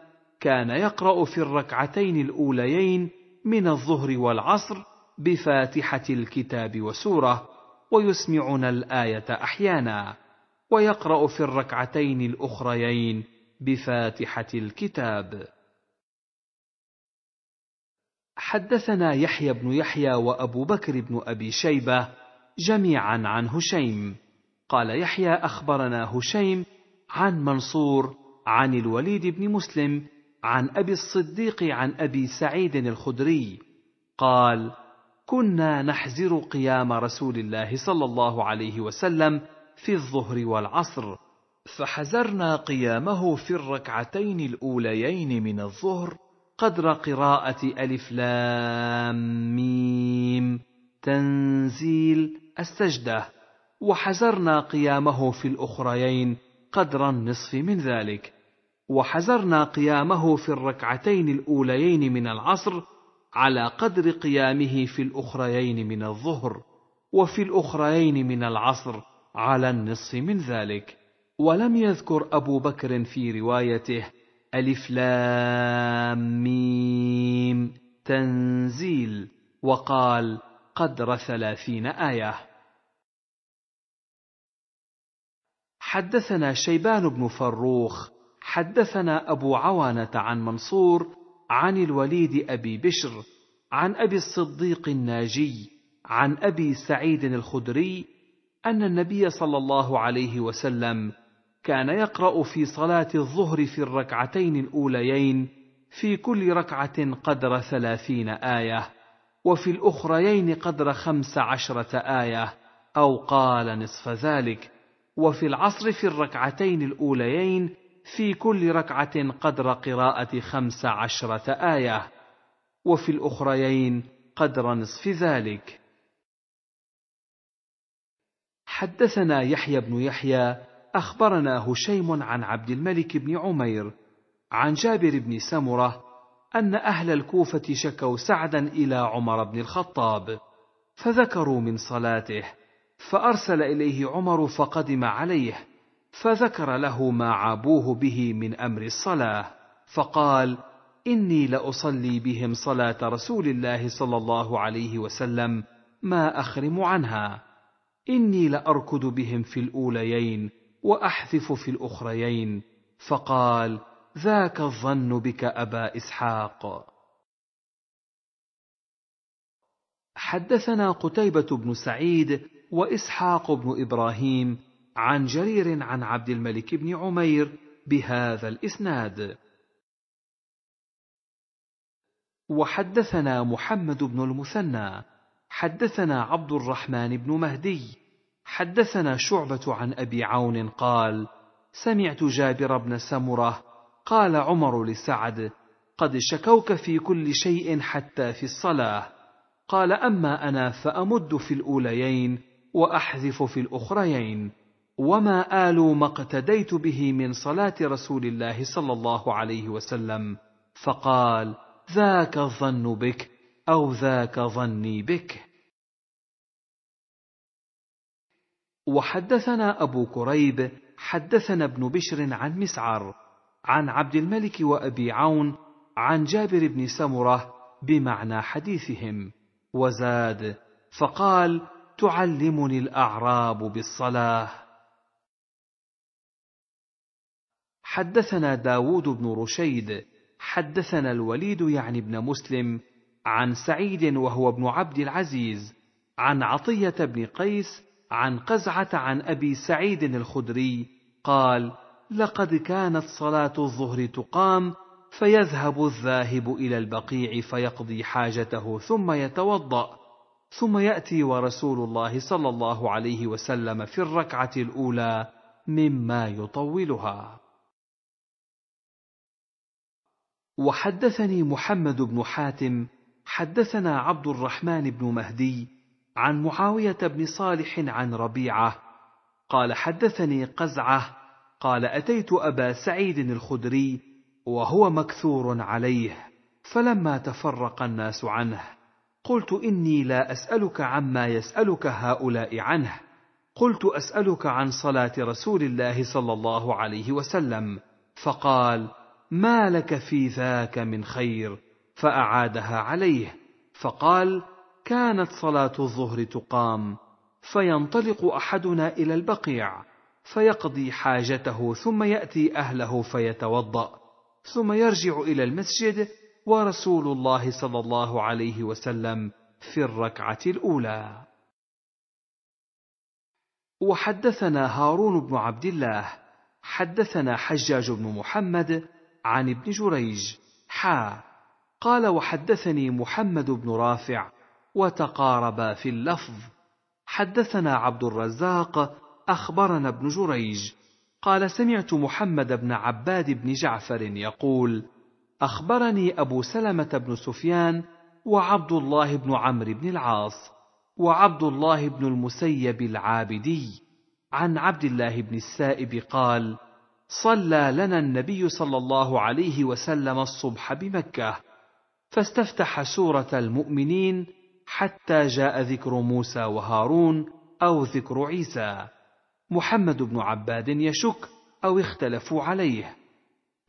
كان يقرأ في الركعتين الأوليين من الظهر والعصر بفاتحة الكتاب وسورة ويسمعنا الآية أحيانا ويقرا في الركعتين الاخريين بفاتحه الكتاب حدثنا يحيى بن يحيى وابو بكر بن ابي شيبه جميعا عن هشيم قال يحيى اخبرنا هشيم عن منصور عن الوليد بن مسلم عن ابي الصديق عن ابي سعيد الخدري قال كنا نحزر قيام رسول الله صلى الله عليه وسلم في الظهر والعصر فحزرنا قيامه في الركعتين الأوليين من الظهر قدر قراءة ألف لام ميم تنزيل السجدة وحزرنا قيامه في الأخريين قدر النصف من ذلك وحزرنا قيامه في الركعتين الأوليين من العصر على قدر قيامه في الأخريين من الظهر وفي الأخريين من العصر على النصف من ذلك ولم يذكر أبو بكر في روايته ألف لام ميم تنزيل وقال قدر ثلاثين آية حدثنا شيبان بن فروخ حدثنا أبو عوانة عن منصور عن الوليد أبي بشر عن أبي الصديق الناجي عن أبي سعيد الخدري أن النبي صلى الله عليه وسلم كان يقرأ في صلاة الظهر في الركعتين الأوليين في كل ركعة قدر ثلاثين آية، وفي الأخريين قدر خمس عشرة آية، أو قال نصف ذلك، وفي العصر في الركعتين الأوليين في كل ركعة قدر قراءة خمس عشرة آية، وفي الأخريين قدر نصف ذلك. حدثنا يحيى بن يحيى اخبرنا هشيم عن عبد الملك بن عمير عن جابر بن سمره ان اهل الكوفه شكوا سعدا الى عمر بن الخطاب فذكروا من صلاته فارسل اليه عمر فقدم عليه فذكر له ما عابوه به من امر الصلاه فقال اني لاصلي بهم صلاه رسول الله صلى الله عليه وسلم ما اخرم عنها إني لأركض بهم في الأوليين وأحذف في الأخريين فقال ذاك الظن بك أبا إسحاق حدثنا قتيبة بن سعيد وإسحاق بن إبراهيم عن جرير عن عبد الملك بن عمير بهذا الإسناد وحدثنا محمد بن المثنى حدثنا عبد الرحمن بن مهدي حدثنا شعبة عن أبي عون قال: سمعت جابر بن سمرة قال عمر لسعد: قد شكوك في كل شيء حتى في الصلاة. قال: أما أنا فأمد في الأوليين وأحذف في الأخريين، وما آل ما اقتديت به من صلاة رسول الله صلى الله عليه وسلم، فقال: ذاك الظن بك أو ذاك ظني بك. وحدثنا أبو كريب حدثنا ابن بشر عن مسعر عن عبد الملك وأبي عون عن جابر بن سمرة بمعنى حديثهم وزاد فقال تعلمني الأعراب بالصلاة حدثنا داود بن رشيد حدثنا الوليد يعني بن مسلم عن سعيد وهو ابن عبد العزيز عن عطية بن قيس عن قزعة عن أبي سعيد الخدري قال لقد كانت صلاة الظهر تقام فيذهب الذاهب إلى البقيع فيقضي حاجته ثم يتوضأ ثم يأتي ورسول الله صلى الله عليه وسلم في الركعة الأولى مما يطولها وحدثني محمد بن حاتم حدثنا عبد الرحمن بن مهدي عن معاوية بن صالح عن ربيعة قال حدثني قزعة قال أتيت أبا سعيد الخدري وهو مكثور عليه فلما تفرق الناس عنه قلت إني لا أسألك عما يسألك هؤلاء عنه قلت أسألك عن صلاة رسول الله صلى الله عليه وسلم فقال ما لك في ذاك من خير فأعادها عليه فقال كانت صلاه الظهر تقام فينطلق احدنا الى البقيع فيقضي حاجته ثم ياتي اهله فيتوضا ثم يرجع الى المسجد ورسول الله صلى الله عليه وسلم في الركعه الاولى وحدثنا هارون بن عبد الله حدثنا حجاج بن محمد عن ابن جريج حا قال وحدثني محمد بن رافع وتقاربا في اللفظ حدثنا عبد الرزاق اخبرنا ابن جريج قال سمعت محمد بن عباد بن جعفر يقول اخبرني ابو سلمه بن سفيان وعبد الله بن عمرو بن العاص وعبد الله بن المسيب العابدي عن عبد الله بن السائب قال صلى لنا النبي صلى الله عليه وسلم الصبح بمكه فاستفتح سوره المؤمنين حتى جاء ذكر موسى وهارون او ذكر عيسى محمد بن عباد يشك او اختلفوا عليه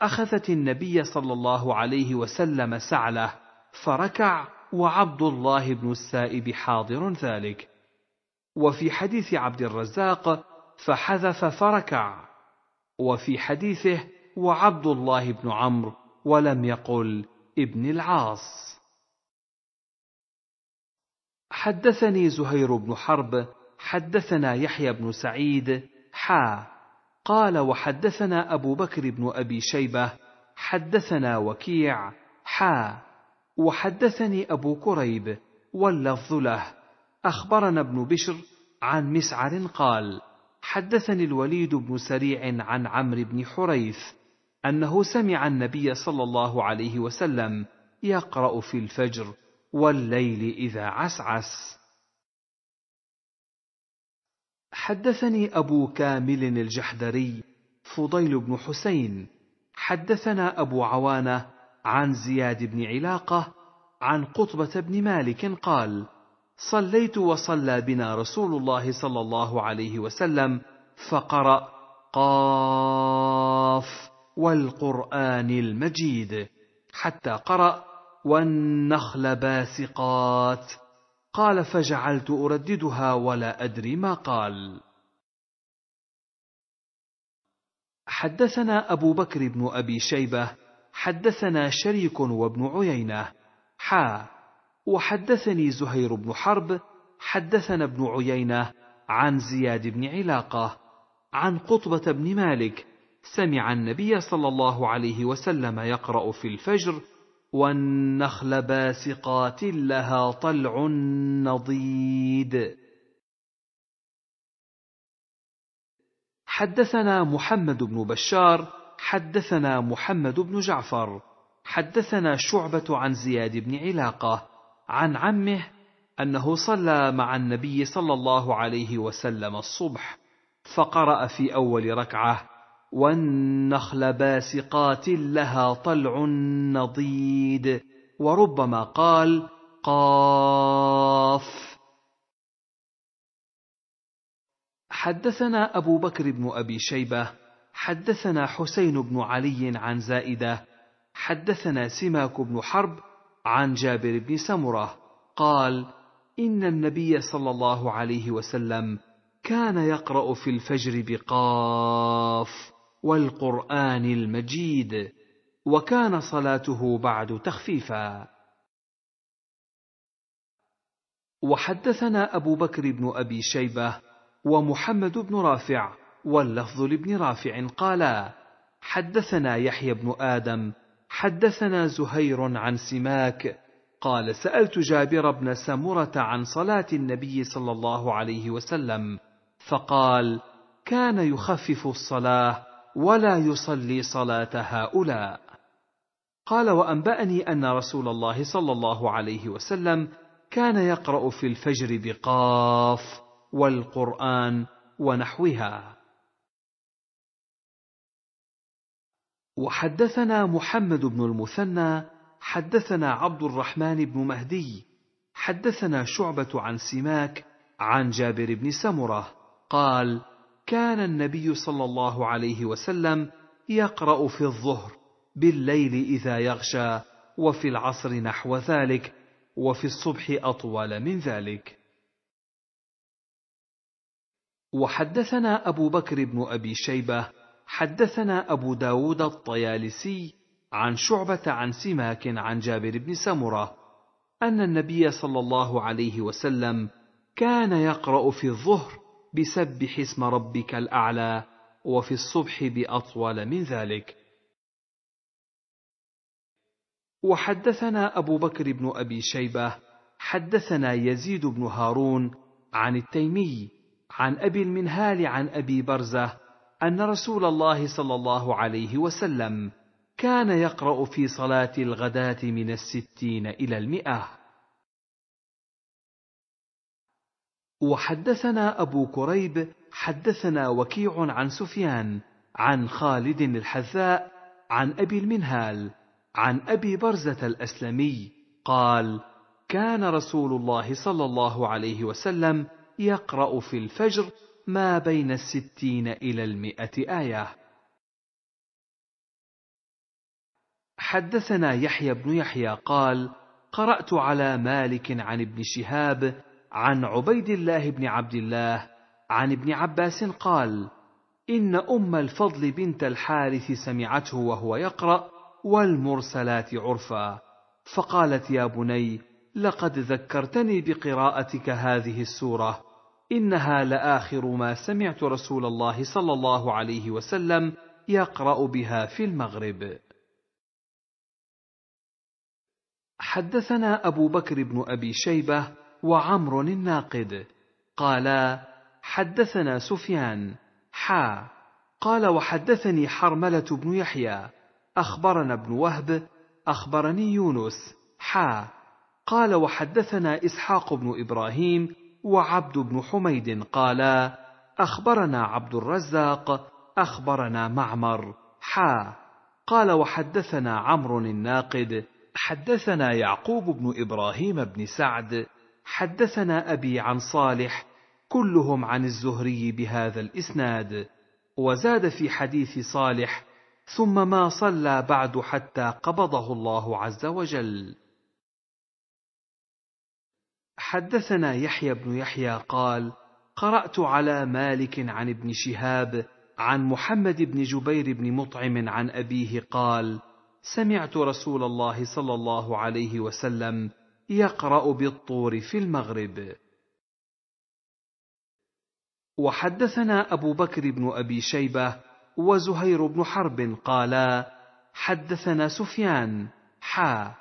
اخذت النبي صلى الله عليه وسلم سعله فركع وعبد الله بن السائب حاضر ذلك وفي حديث عبد الرزاق فحذف فركع وفي حديثه وعبد الله بن عمرو ولم يقل ابن العاص حدثني زهير بن حرب حدثنا يحيى بن سعيد حا قال وحدثنا أبو بكر بن أبي شيبة حدثنا وكيع حا وحدثني أبو كريب واللفظ له أخبرنا ابن بشر عن مسعر قال حدثني الوليد بن سريع عن عمرو بن حريث أنه سمع النبي صلى الله عليه وسلم يقرأ في الفجر والليل إذا عسعس حدثني أبو كامل الجحدري فضيل بن حسين حدثنا أبو عوانة عن زياد بن علاقة عن قطبة بن مالك قال صليت وصلى بنا رسول الله صلى الله عليه وسلم فقرأ قاف والقرآن المجيد حتى قرأ والنخل باسقات قال فجعلت ارددها ولا ادري ما قال حدثنا ابو بكر بن ابي شيبه حدثنا شريك وابن عيينه حا وحدثني زهير بن حرب حدثنا ابن عيينه عن زياد بن علاقه عن قطبه بن مالك سمع النبي صلى الله عليه وسلم يقرا في الفجر والنخل باسقات لها طلع نضيد حدثنا محمد بن بشار حدثنا محمد بن جعفر حدثنا شعبة عن زياد بن علاقة عن عمه أنه صلى مع النبي صلى الله عليه وسلم الصبح فقرأ في أول ركعة والنخل باسقات لها طلع نضيد وربما قال قاف حدثنا ابو بكر بن ابي شيبه حدثنا حسين بن علي عن زائده حدثنا سماك بن حرب عن جابر بن سمره قال ان النبي صلى الله عليه وسلم كان يقرا في الفجر بقاف والقرآن المجيد وكان صلاته بعد تخفيفا وحدثنا أبو بكر بن أبي شيبة ومحمد بن رافع واللفظ لابن رافع قالا حدثنا يحيى بن آدم حدثنا زهير عن سماك قال سألت جابر بن سمرة عن صلاة النبي صلى الله عليه وسلم فقال كان يخفف الصلاة ولا يصلي صلاة هؤلاء. قال وأنبأني أن رسول الله صلى الله عليه وسلم كان يقرأ في الفجر بقاف والقرآن ونحوها. وحدثنا محمد بن المثنى حدثنا عبد الرحمن بن مهدي حدثنا شعبة عن سماك عن جابر بن سمرة قال: كان النبي صلى الله عليه وسلم يقرا في الظهر بالليل اذا يغشى وفي العصر نحو ذلك وفي الصبح اطول من ذلك وحدثنا ابو بكر بن ابي شيبه حدثنا ابو داود الطيالسي عن شعبه عن سماك عن جابر بن سمره ان النبي صلى الله عليه وسلم كان يقرا في الظهر بسبح اسم ربك الأعلى وفي الصبح بأطول من ذلك وحدثنا أبو بكر بن أبي شيبة حدثنا يزيد بن هارون عن التيمي عن أبي المنهال عن أبي برزة أن رسول الله صلى الله عليه وسلم كان يقرأ في صلاة الغداة من الستين إلى المئة وحدثنا أبو كريب حدثنا وكيع عن سفيان عن خالد الحذاء عن أبي المنهال عن أبي برزة الأسلمي قال كان رسول الله صلى الله عليه وسلم يقرأ في الفجر ما بين الستين إلى المئة آية حدثنا يحيى بن يحيى قال قرأت على مالك عن ابن شهاب عن عبيد الله بن عبد الله عن ابن عباس قال ان ام الفضل بنت الحارث سمعته وهو يقرا والمرسلات عرفا فقالت يا بني لقد ذكرتني بقراءتك هذه السوره انها لاخر ما سمعت رسول الله صلى الله عليه وسلم يقرا بها في المغرب حدثنا ابو بكر بن ابي شيبه وعمر الناقد قالا حدثنا سفيان حا قال وحدثني حرملة بن يحيى أخبرنا ابن وهب أخبرني يونس حا قال وحدثنا إسحاق بن إبراهيم وعبد بن حميد قالا أخبرنا عبد الرزاق أخبرنا معمر حا قال وحدثنا عمرو الناقد حدثنا يعقوب بن إبراهيم بن سعد حدثنا أبي عن صالح كلهم عن الزهري بهذا الإسناد وزاد في حديث صالح ثم ما صلى بعد حتى قبضه الله عز وجل حدثنا يحيى بن يحيى قال قرات على مالك عن ابن شهاب عن محمد بن جبير بن مطعم عن ابيه قال سمعت رسول الله صلى الله عليه وسلم يقرأ بالطور في المغرب وحدثنا أبو بكر بن أبي شيبة وزهير بن حرب قالا حدثنا سفيان حا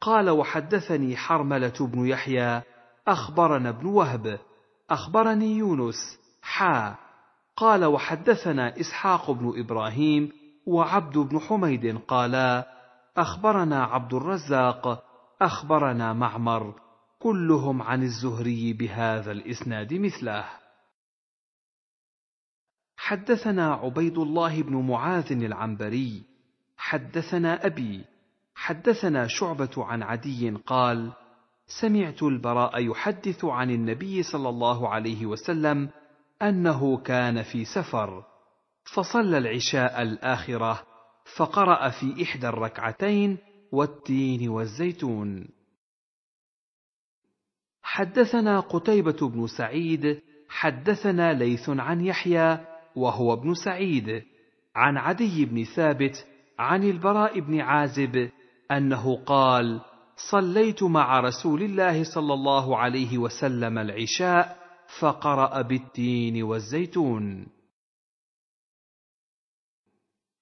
قال وحدثني حرملة بن يحيى أخبرنا ابن وهب أخبرني يونس حا قال وحدثنا إسحاق بن إبراهيم وعبد بن حميد قالا أخبرنا عبد الرزاق اخبرنا معمر كلهم عن الزهري بهذا الاسناد مثله حدثنا عبيد الله بن معاذ العنبري حدثنا ابي حدثنا شعبه عن عدي قال سمعت البراء يحدث عن النبي صلى الله عليه وسلم انه كان في سفر فصلى العشاء الاخره فقرا في احدى الركعتين والتين والزيتون حدثنا قتيبة بن سعيد حدثنا ليث عن يحيى وهو ابن سعيد عن عدي بن ثابت عن البراء بن عازب انه قال صليت مع رسول الله صلى الله عليه وسلم العشاء فقرا بالتين والزيتون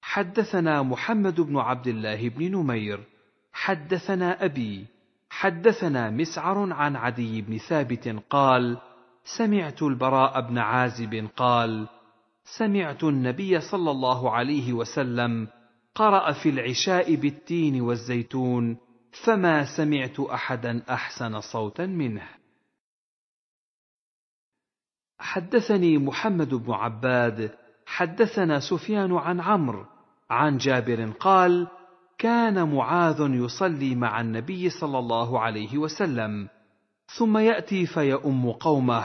حدثنا محمد بن عبد الله بن نمير حدثنا أبي حدثنا مسعر عن عدي بن ثابت قال سمعت البراء بن عازب قال سمعت النبي صلى الله عليه وسلم قرأ في العشاء بالتين والزيتون فما سمعت أحدا أحسن صوتا منه حدثني محمد بن عباد حدثنا سفيان عن عمرو عن جابر قال كان معاذ يصلي مع النبي صلى الله عليه وسلم ثم ياتي فيؤم قومه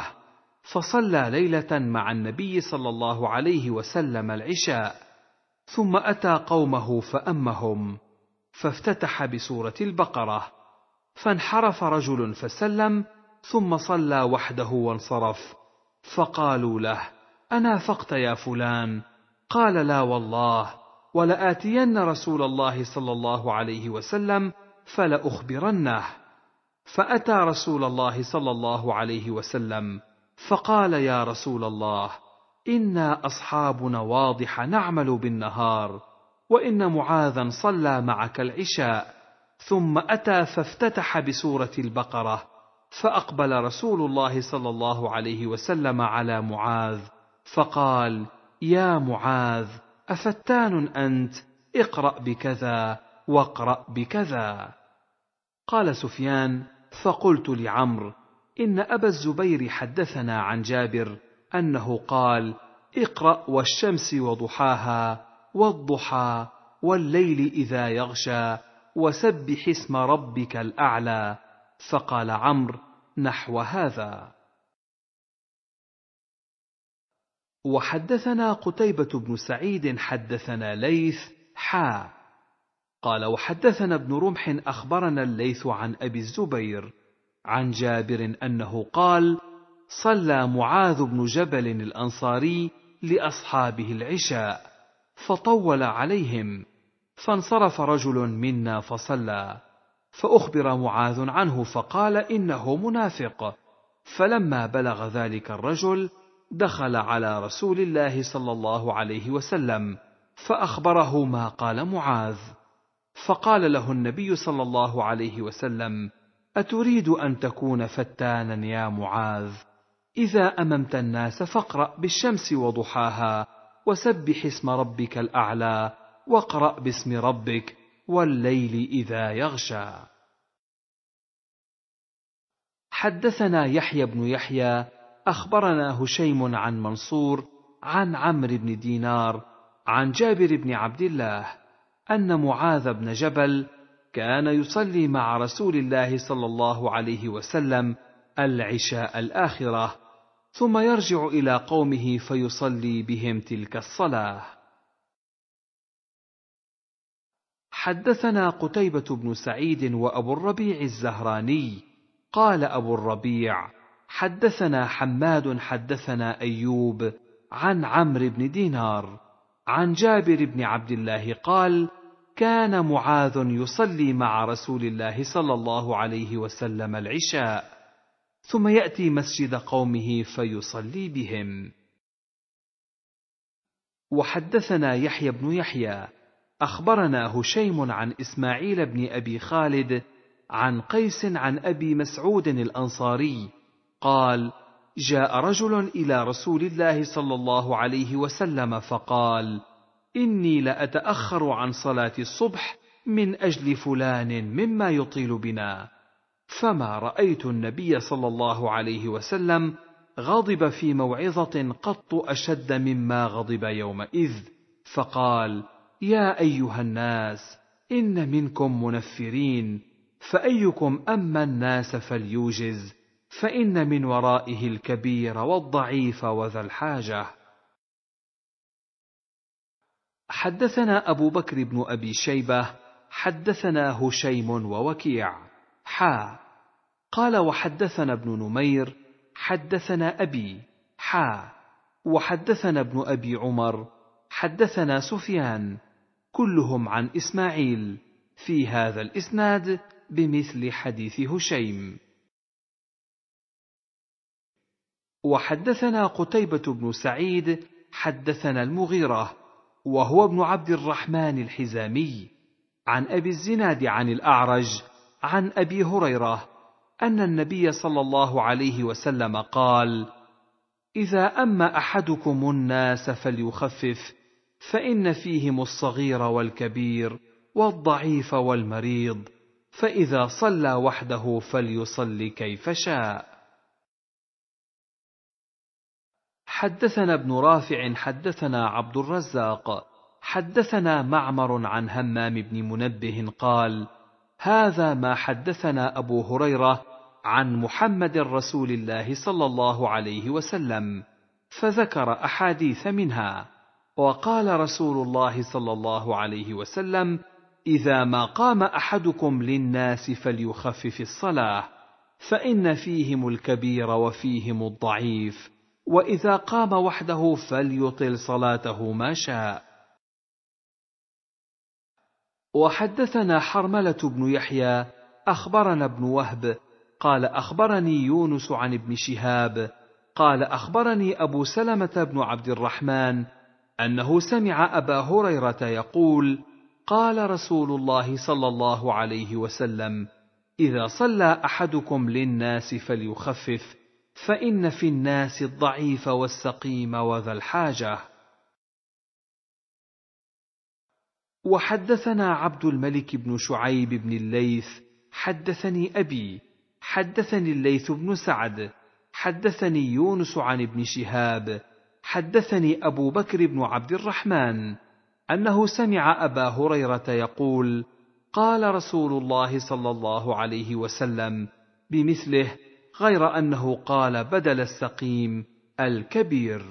فصلى ليله مع النبي صلى الله عليه وسلم العشاء ثم اتى قومه فامهم فافتتح بسوره البقره فانحرف رجل فسلم ثم صلى وحده وانصرف فقالوا له انافقت يا فلان قال لا والله ولآتين رسول الله صلى الله عليه وسلم فلأخبرنه فأتى رسول الله صلى الله عليه وسلم فقال يا رسول الله إنا أصحابنا واضح نعمل بالنهار وإن معاذا صلى معك العشاء ثم أتى فافتتح بسورة البقرة فأقبل رسول الله صلى الله عليه وسلم على معاذ فقال يا معاذ افتان انت اقرا بكذا واقرا بكذا قال سفيان فقلت لعمرو ان ابا الزبير حدثنا عن جابر انه قال اقرا والشمس وضحاها والضحى والليل اذا يغشى وسبح اسم ربك الاعلى فقال عمرو نحو هذا وحدثنا قتيبة بن سعيد حدثنا ليث حا قال وحدثنا ابن رمح أخبرنا الليث عن أبي الزبير عن جابر أنه قال صلى معاذ بن جبل الأنصاري لأصحابه العشاء فطول عليهم فانصرف رجل منا فصلى فأخبر معاذ عنه فقال إنه منافق فلما بلغ ذلك الرجل دخل على رسول الله صلى الله عليه وسلم فاخبره ما قال معاذ فقال له النبي صلى الله عليه وسلم اتريد ان تكون فتانا يا معاذ اذا اممت الناس فاقرا بالشمس وضحاها وسبح اسم ربك الاعلى واقرا باسم ربك والليل اذا يغشى حدثنا يحيى بن يحيى اخبرنا هشيم عن منصور عن عمرو بن دينار عن جابر بن عبد الله ان معاذ بن جبل كان يصلي مع رسول الله صلى الله عليه وسلم العشاء الاخره ثم يرجع الى قومه فيصلي بهم تلك الصلاه حدثنا قتيبه بن سعيد وابو الربيع الزهراني قال ابو الربيع حدثنا حماد حدثنا ايوب عن عمرو بن دينار عن جابر بن عبد الله قال كان معاذ يصلي مع رسول الله صلى الله عليه وسلم العشاء ثم ياتي مسجد قومه فيصلي بهم وحدثنا يحيى بن يحيى اخبرنا هشيم عن اسماعيل بن ابي خالد عن قيس عن ابي مسعود الانصاري قال جاء رجل الى رسول الله صلى الله عليه وسلم فقال اني لاتاخر عن صلاه الصبح من اجل فلان مما يطيل بنا فما رايت النبي صلى الله عليه وسلم غضب في موعظه قط اشد مما غضب يومئذ فقال يا ايها الناس ان منكم منفرين فايكم اما الناس فليوجز فإن من ورائه الكبير والضعيف وذا الحاجة. حدثنا أبو بكر بن أبي شيبة، حدثنا هشيم ووكيع، حا، قال وحدثنا ابن نمير، حدثنا أبي، حا، وحدثنا ابن أبي عمر، حدثنا سفيان، كلهم عن إسماعيل، في هذا الإسناد بمثل حديث هشيم. وحدثنا قتيبة بن سعيد حدثنا المغيرة وهو ابن عبد الرحمن الحزامي عن أبي الزناد عن الأعرج عن أبي هريرة أن النبي صلى الله عليه وسلم قال: إذا أما أحدكم الناس فليخفف فإن فيهم الصغير والكبير والضعيف والمريض فإذا صلى وحده فليصلي كيف شاء. حدثنا ابن رافع حدثنا عبد الرزاق حدثنا معمر عن همام بن منبه قال هذا ما حدثنا ابو هريره عن محمد رسول الله صلى الله عليه وسلم فذكر احاديث منها وقال رسول الله صلى الله عليه وسلم اذا ما قام احدكم للناس فليخفف الصلاه فان فيهم الكبير وفيهم الضعيف واذا قام وحده فليطل صلاته ما شاء وحدثنا حرمله بن يحيى اخبرنا ابن وهب قال اخبرني يونس عن ابن شهاب قال اخبرني ابو سلمه بن عبد الرحمن انه سمع ابا هريره يقول قال رسول الله صلى الله عليه وسلم اذا صلى احدكم للناس فليخفف فإن في الناس الضعيف والسقيم وذا الحاجة وحدثنا عبد الملك بن شعيب بن الليث حدثني أبي حدثني الليث بن سعد حدثني يونس عن ابن شهاب حدثني أبو بكر بن عبد الرحمن أنه سمع أبا هريرة يقول قال رسول الله صلى الله عليه وسلم بمثله غير انه قال بدل السقيم الكبير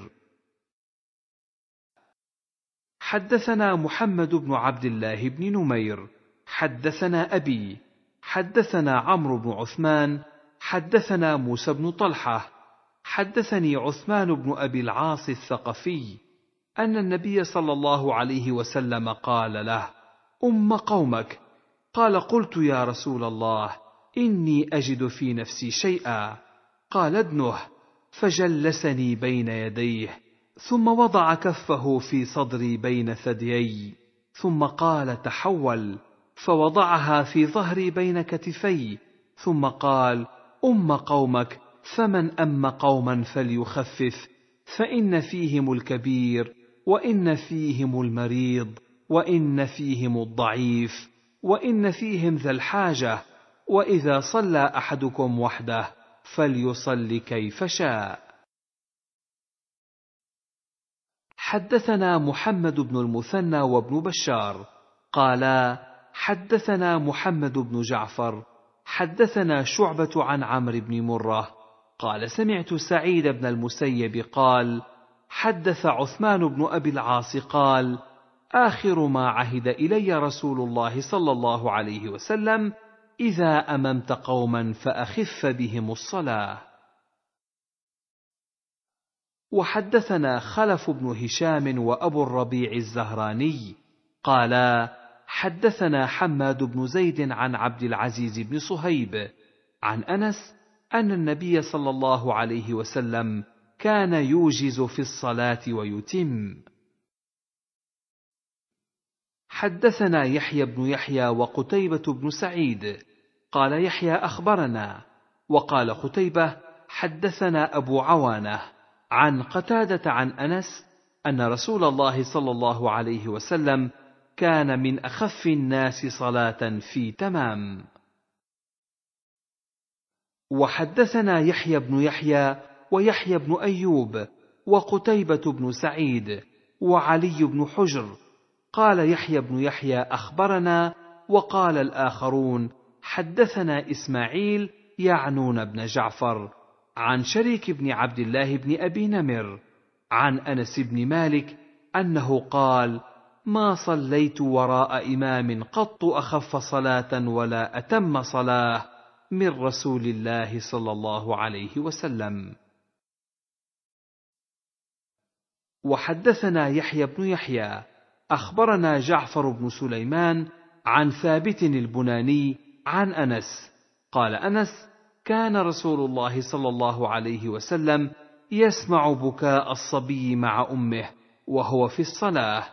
حدثنا محمد بن عبد الله بن نمير حدثنا ابي حدثنا عمرو بن عثمان حدثنا موسى بن طلحه حدثني عثمان بن ابي العاص الثقفي ان النبي صلى الله عليه وسلم قال له ام قومك قال قلت يا رسول الله إني أجد في نفسي شيئا قال ادنه فجلسني بين يديه ثم وضع كفه في صدري بين ثديي ثم قال تحول فوضعها في ظهري بين كتفي ثم قال أم قومك فمن أم قوما فليخفف فإن فيهم الكبير وإن فيهم المريض وإن فيهم الضعيف وإن فيهم ذا الحاجة واذا صلى احدكم وحده فليصل كيف شاء حدثنا محمد بن المثنى وابن بشار قالا حدثنا محمد بن جعفر حدثنا شعبه عن عمرو بن مره قال سمعت سعيد بن المسيب قال حدث عثمان بن ابي العاص قال اخر ما عهد الي رسول الله صلى الله عليه وسلم اذا اممت قوما فاخف بهم الصلاه وحدثنا خلف بن هشام وابو الربيع الزهراني قالا حدثنا حماد بن زيد عن عبد العزيز بن صهيب عن انس ان النبي صلى الله عليه وسلم كان يوجز في الصلاه ويتم حدثنا يحيى بن يحيى وقتيبة بن سعيد قال يحيى أخبرنا وقال قتيبة حدثنا أبو عوانة عن قتادة عن أنس أن رسول الله صلى الله عليه وسلم كان من أخف الناس صلاة في تمام وحدثنا يحيى بن يحيى ويحيى بن أيوب وقتيبة بن سعيد وعلي بن حجر قال يحيى بن يحيى اخبرنا وقال الاخرون حدثنا اسماعيل يعنون بن جعفر عن شريك بن عبد الله بن ابي نمر عن انس بن مالك انه قال ما صليت وراء امام قط اخف صلاه ولا اتم صلاه من رسول الله صلى الله عليه وسلم وحدثنا يحيى بن يحيى اخبرنا جعفر بن سليمان عن ثابت البناني عن انس قال انس كان رسول الله صلى الله عليه وسلم يسمع بكاء الصبي مع امه وهو في الصلاه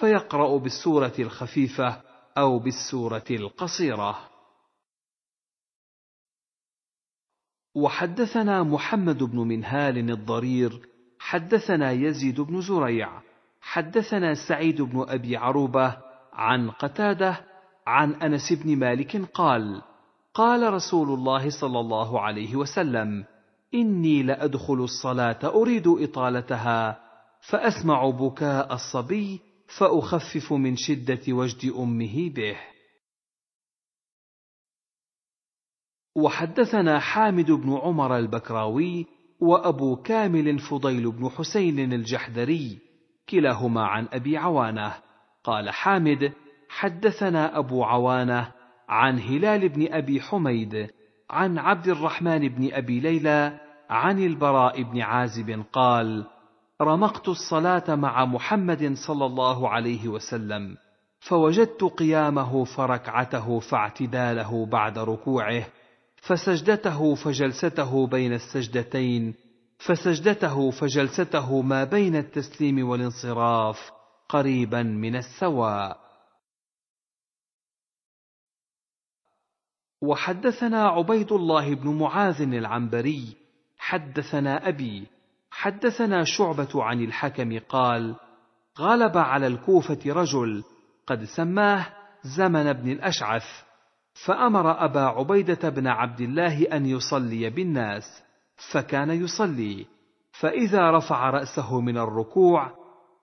فيقرا بالسوره الخفيفه او بالسوره القصيره وحدثنا محمد بن منهال الضرير حدثنا يزيد بن زريع حدثنا سعيد بن ابي عروبه عن قتاده عن انس بن مالك قال قال رسول الله صلى الله عليه وسلم اني لادخل الصلاه اريد اطالتها فاسمع بكاء الصبي فاخفف من شده وجد امه به وحدثنا حامد بن عمر البكراوي وابو كامل فضيل بن حسين الجحدري كلاهما عن أبي عوانة قال حامد حدثنا أبو عوانة عن هلال بن أبي حميد عن عبد الرحمن بن أبي ليلى عن البراء بن عازب قال رمقت الصلاة مع محمد صلى الله عليه وسلم فوجدت قيامه فركعته فاعتداله بعد ركوعه فسجدته فجلسته بين السجدتين فسجدته فجلسته ما بين التسليم والانصراف قريبا من السواء وحدثنا عبيد الله بن معاذ العنبري حدثنا ابي حدثنا شعبه عن الحكم قال غلب على الكوفه رجل قد سماه زمن بن الاشعث فامر ابا عبيده بن عبد الله ان يصلي بالناس فكان يصلي فإذا رفع رأسه من الركوع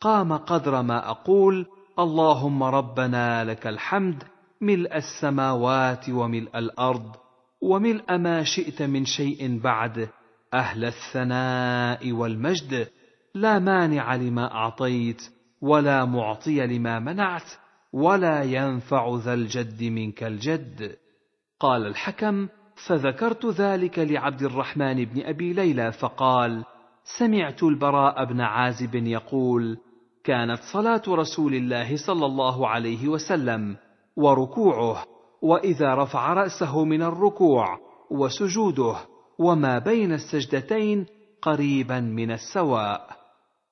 قام قدر ما أقول اللهم ربنا لك الحمد ملء السماوات وملء الأرض وملء ما شئت من شيء بعد أهل الثناء والمجد لا مانع لما أعطيت ولا معطي لما منعت ولا ينفع ذا الجد منك الجد قال الحكم فذكرت ذلك لعبد الرحمن بن ابي ليلى فقال سمعت البراء بن عازب يقول كانت صلاه رسول الله صلى الله عليه وسلم وركوعه واذا رفع راسه من الركوع وسجوده وما بين السجدتين قريبا من السواء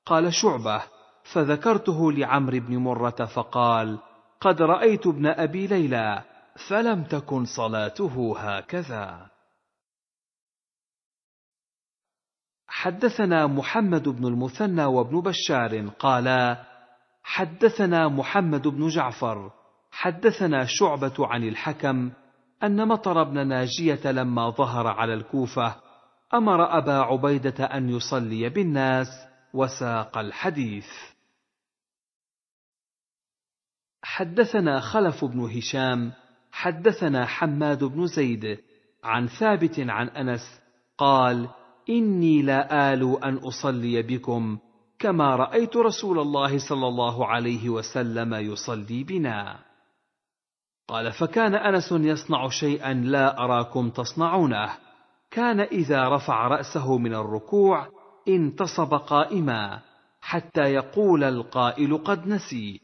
قال شعبه فذكرته لعمرو بن مره فقال قد رايت ابن ابي ليلى فلم تكن صلاته هكذا حدثنا محمد بن المثنى وابن بشار قالا حدثنا محمد بن جعفر حدثنا شعبة عن الحكم أن مطر بن ناجية لما ظهر على الكوفة أمر أبا عبيدة أن يصلي بالناس وساق الحديث. حدثنا خلف بن هشام حدثنا حماد بن زيد عن ثابت عن انس قال اني لا ال ان اصلي بكم كما رايت رسول الله صلى الله عليه وسلم يصلي بنا قال فكان انس يصنع شيئا لا اراكم تصنعونه كان اذا رفع راسه من الركوع انتصب قائما حتى يقول القائل قد نسي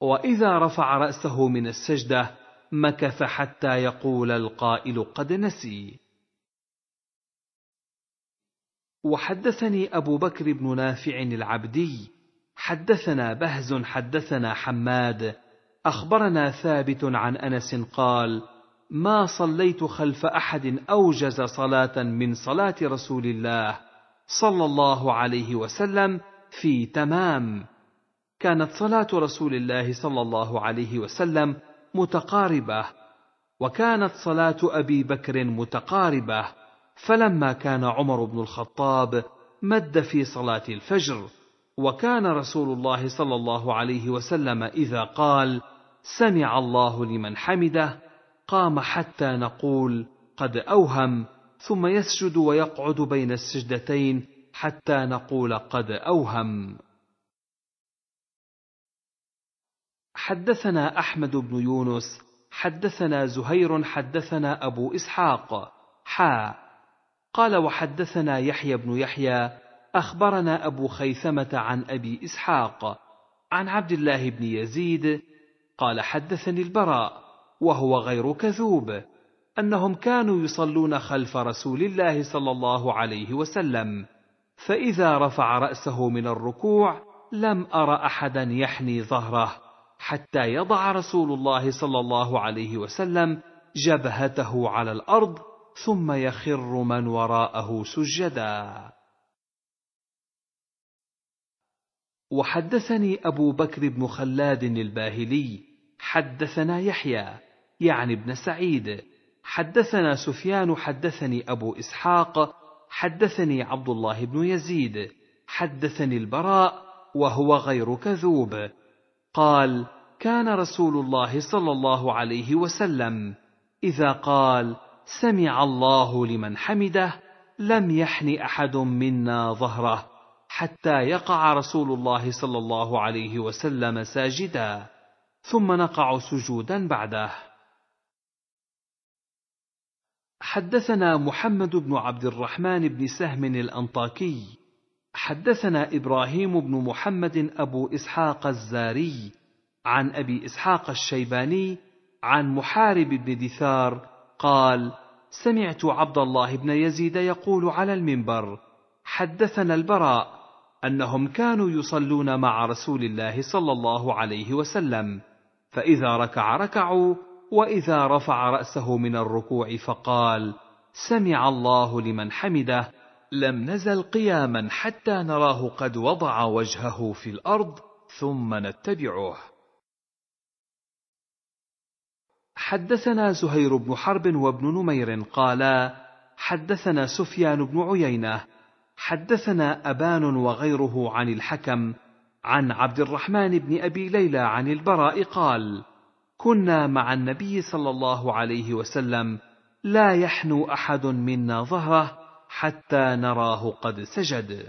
واذا رفع راسه من السجده مكث حتى يقول القائل قد نسي وحدثني ابو بكر بن نافع العبدي حدثنا بهز حدثنا حماد اخبرنا ثابت عن انس قال ما صليت خلف احد اوجز صلاه من صلاه رسول الله صلى الله عليه وسلم في تمام كانت صلاه رسول الله صلى الله عليه وسلم متقاربه وكانت صلاه ابي بكر متقاربه فلما كان عمر بن الخطاب مد في صلاه الفجر وكان رسول الله صلى الله عليه وسلم اذا قال سمع الله لمن حمده قام حتى نقول قد اوهم ثم يسجد ويقعد بين السجدتين حتى نقول قد اوهم حدثنا أحمد بن يونس حدثنا زهير حدثنا أبو إسحاق حا قال وحدثنا يحيى بن يحيى أخبرنا أبو خيثمة عن أبي إسحاق عن عبد الله بن يزيد قال حدثني البراء وهو غير كذوب أنهم كانوا يصلون خلف رسول الله صلى الله عليه وسلم فإذا رفع رأسه من الركوع لم أر أحدا يحني ظهره حتى يضع رسول الله صلى الله عليه وسلم جبهته على الارض ثم يخر من وراءه سجدا وحدثني ابو بكر بن خلاد الباهلي حدثنا يحيى يعني ابن سعيد حدثنا سفيان حدثني ابو اسحاق حدثني عبد الله بن يزيد حدثني البراء وهو غير كذوب قال كان رسول الله صلى الله عليه وسلم اذا قال سمع الله لمن حمده لم يحن احد منا ظهره حتى يقع رسول الله صلى الله عليه وسلم ساجدا ثم نقع سجودا بعده حدثنا محمد بن عبد الرحمن بن سهم الانطاكي حدثنا ابراهيم بن محمد ابو اسحاق الزاري عن أبي إسحاق الشيباني عن محارب بن دثار قال سمعت عبد الله بن يزيد يقول على المنبر حدثنا البراء أنهم كانوا يصلون مع رسول الله صلى الله عليه وسلم فإذا ركع ركعوا وإذا رفع رأسه من الركوع فقال سمع الله لمن حمده لم نزل قياما حتى نراه قد وضع وجهه في الأرض ثم نتبعه حدثنا زهير بن حرب وابن نمير قالا حدثنا سفيان بن عيينه حدثنا ابان وغيره عن الحكم عن عبد الرحمن بن ابي ليلى عن البراء قال كنا مع النبي صلى الله عليه وسلم لا يحنو احد منا ظهره حتى نراه قد سجد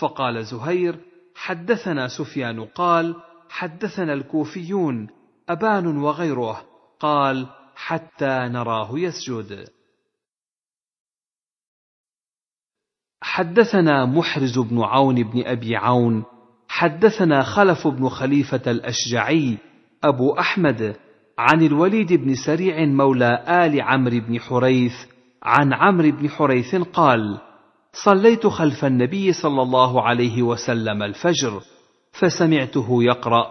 فقال زهير حدثنا سفيان قال حدثنا الكوفيون ابان وغيره قال حتى نراه يسجد حدثنا محرز بن عون بن ابي عون حدثنا خلف بن خليفه الاشجعي ابو احمد عن الوليد بن سريع مولى ال عمرو بن حريث عن عمرو بن حريث قال صليت خلف النبي صلى الله عليه وسلم الفجر فسمعته يقرا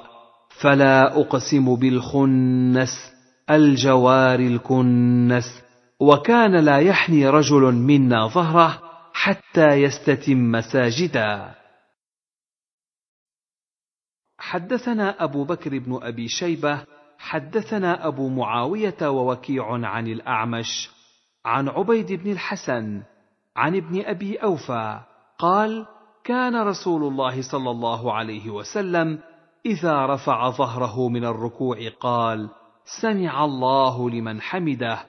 فلا اقسم بالخنس الجوار الكنس وكان لا يحني رجل منا ظهره حتى يستتم ساجدا حدثنا ابو بكر بن ابي شيبه حدثنا ابو معاويه ووكيع عن الاعمش عن عبيد بن الحسن عن ابن ابي اوفى قال كان رسول الله صلى الله عليه وسلم اذا رفع ظهره من الركوع قال سمع الله لمن حمده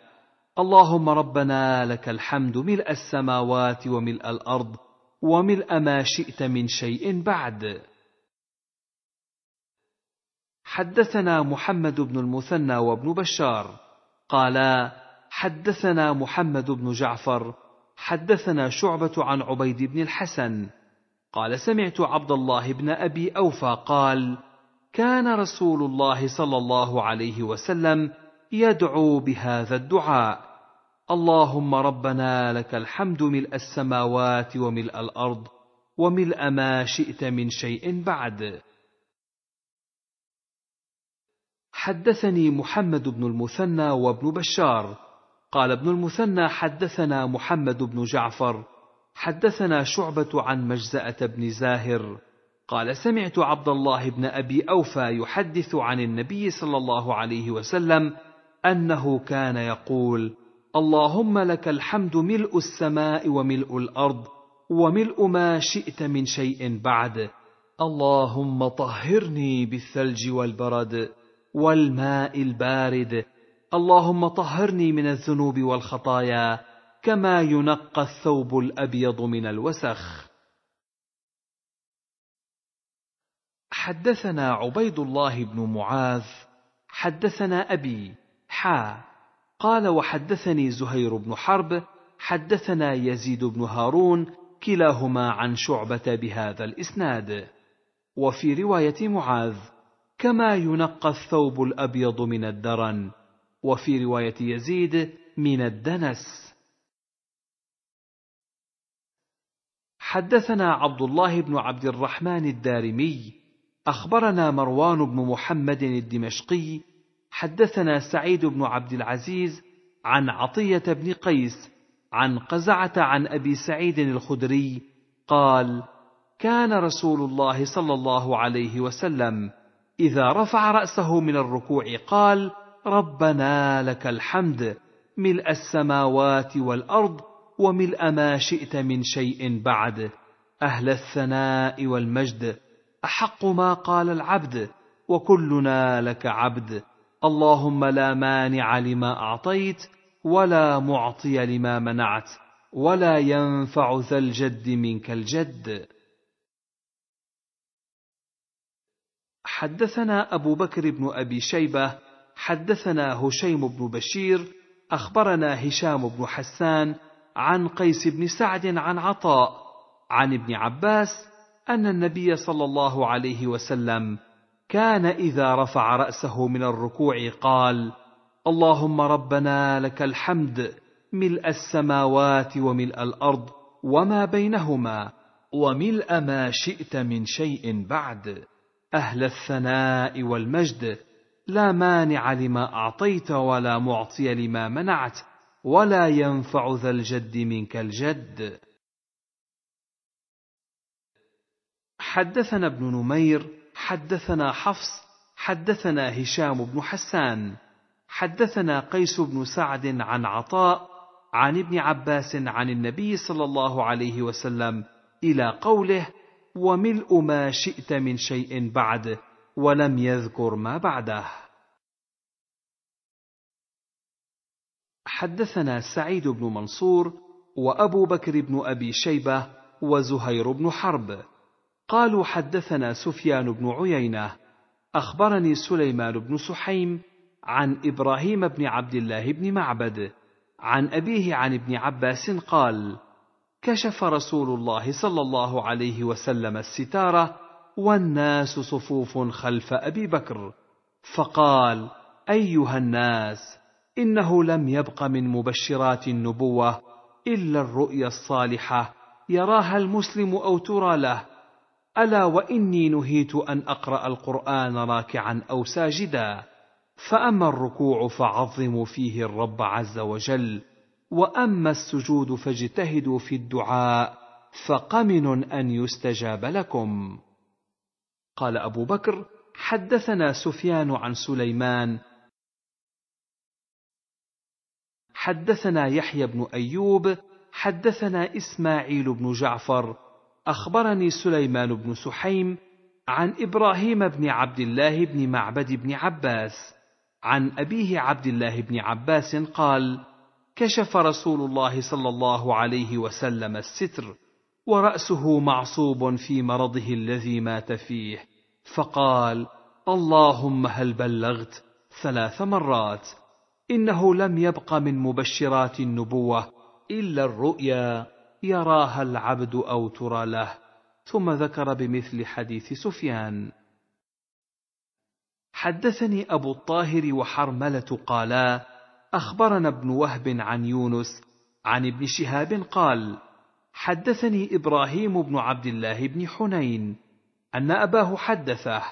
اللهم ربنا لك الحمد ملء السماوات وملء الارض وملء ما شئت من شيء بعد حدثنا محمد بن المثنى وابن بشار قالا حدثنا محمد بن جعفر حدثنا شعبة عن عبيد بن الحسن قال سمعت عبد الله بن أبي أوفى قال: كان رسول الله صلى الله عليه وسلم يدعو بهذا الدعاء اللهم ربنا لك الحمد ملء السماوات وملء الارض وملء ما شئت من شيء بعد حدثني محمد بن المثنى وابن بشار قال ابن المثنى حدثنا محمد بن جعفر حدثنا شعبه عن مجزاه بن زاهر قال سمعت عبد الله بن ابي اوفى يحدث عن النبي صلى الله عليه وسلم انه كان يقول اللهم لك الحمد ملء السماء وملء الارض وملء ما شئت من شيء بعد اللهم طهرني بالثلج والبرد والماء البارد اللهم طهرني من الذنوب والخطايا كما ينقى الثوب الابيض من الوسخ حدثنا عبيد الله بن معاذ حدثنا أبي حا قال وحدثني زهير بن حرب حدثنا يزيد بن هارون كلاهما عن شعبة بهذا الإسناد وفي رواية معاذ كما ينقى الثوب الأبيض من الدرن وفي رواية يزيد من الدنس حدثنا عبد الله بن عبد الرحمن الدارمي اخبرنا مروان بن محمد الدمشقي حدثنا سعيد بن عبد العزيز عن عطيه بن قيس عن قزعه عن ابي سعيد الخدري قال كان رسول الله صلى الله عليه وسلم اذا رفع راسه من الركوع قال ربنا لك الحمد ملء السماوات والارض وملء ما شئت من شيء بعد اهل الثناء والمجد احق ما قال العبد وكلنا لك عبد اللهم لا مانع لما اعطيت ولا معطي لما منعت ولا ينفع ذا الجد منك الجد حدثنا ابو بكر بن ابي شيبه حدثنا هشيم بن بشير اخبرنا هشام بن حسان عن قيس بن سعد عن عطاء عن ابن عباس ان النبي صلى الله عليه وسلم كان اذا رفع راسه من الركوع قال اللهم ربنا لك الحمد ملء السماوات وملء الارض وما بينهما وملء ما شئت من شيء بعد اهل الثناء والمجد لا مانع لما اعطيت ولا معطي لما منعت ولا ينفع ذا الجد منك الجد حدثنا ابن نمير حدثنا حفص حدثنا هشام بن حسان حدثنا قيس بن سعد عن عطاء عن ابن عباس عن النبي صلى الله عليه وسلم الى قوله وملء ما شئت من شيء بعد ولم يذكر ما بعده حدثنا سعيد بن منصور وابو بكر بن ابي شيبه وزهير بن حرب قالوا حدثنا سفيان بن عيينه اخبرني سليمان بن سحيم عن ابراهيم بن عبد الله بن معبد عن ابيه عن ابن عباس قال كشف رسول الله صلى الله عليه وسلم الستاره والناس صفوف خلف ابي بكر فقال ايها الناس انه لم يبق من مبشرات النبوه الا الرؤيا الصالحه يراها المسلم او ترى له الا واني نهيت ان اقرا القران راكعا او ساجدا فاما الركوع فعظموا فيه الرب عز وجل واما السجود فاجتهدوا في الدعاء فقمن ان يستجاب لكم قال ابو بكر حدثنا سفيان عن سليمان حدثنا يحيى بن ايوب حدثنا اسماعيل بن جعفر أخبرني سليمان بن سحيم عن إبراهيم بن عبد الله بن معبد بن عباس عن أبيه عبد الله بن عباس قال: كشف رسول الله صلى الله عليه وسلم الستر ورأسه معصوب في مرضه الذي مات فيه، فقال: اللهم هل بلغت ثلاث مرات انه لم يبق من مبشرات النبوه الا الرؤيا يراها العبد او ترى له ثم ذكر بمثل حديث سفيان حدثني ابو الطاهر وحرمله قالا اخبرنا ابن وهب عن يونس عن ابن شهاب قال حدثني ابراهيم بن عبد الله بن حنين ان اباه حدثه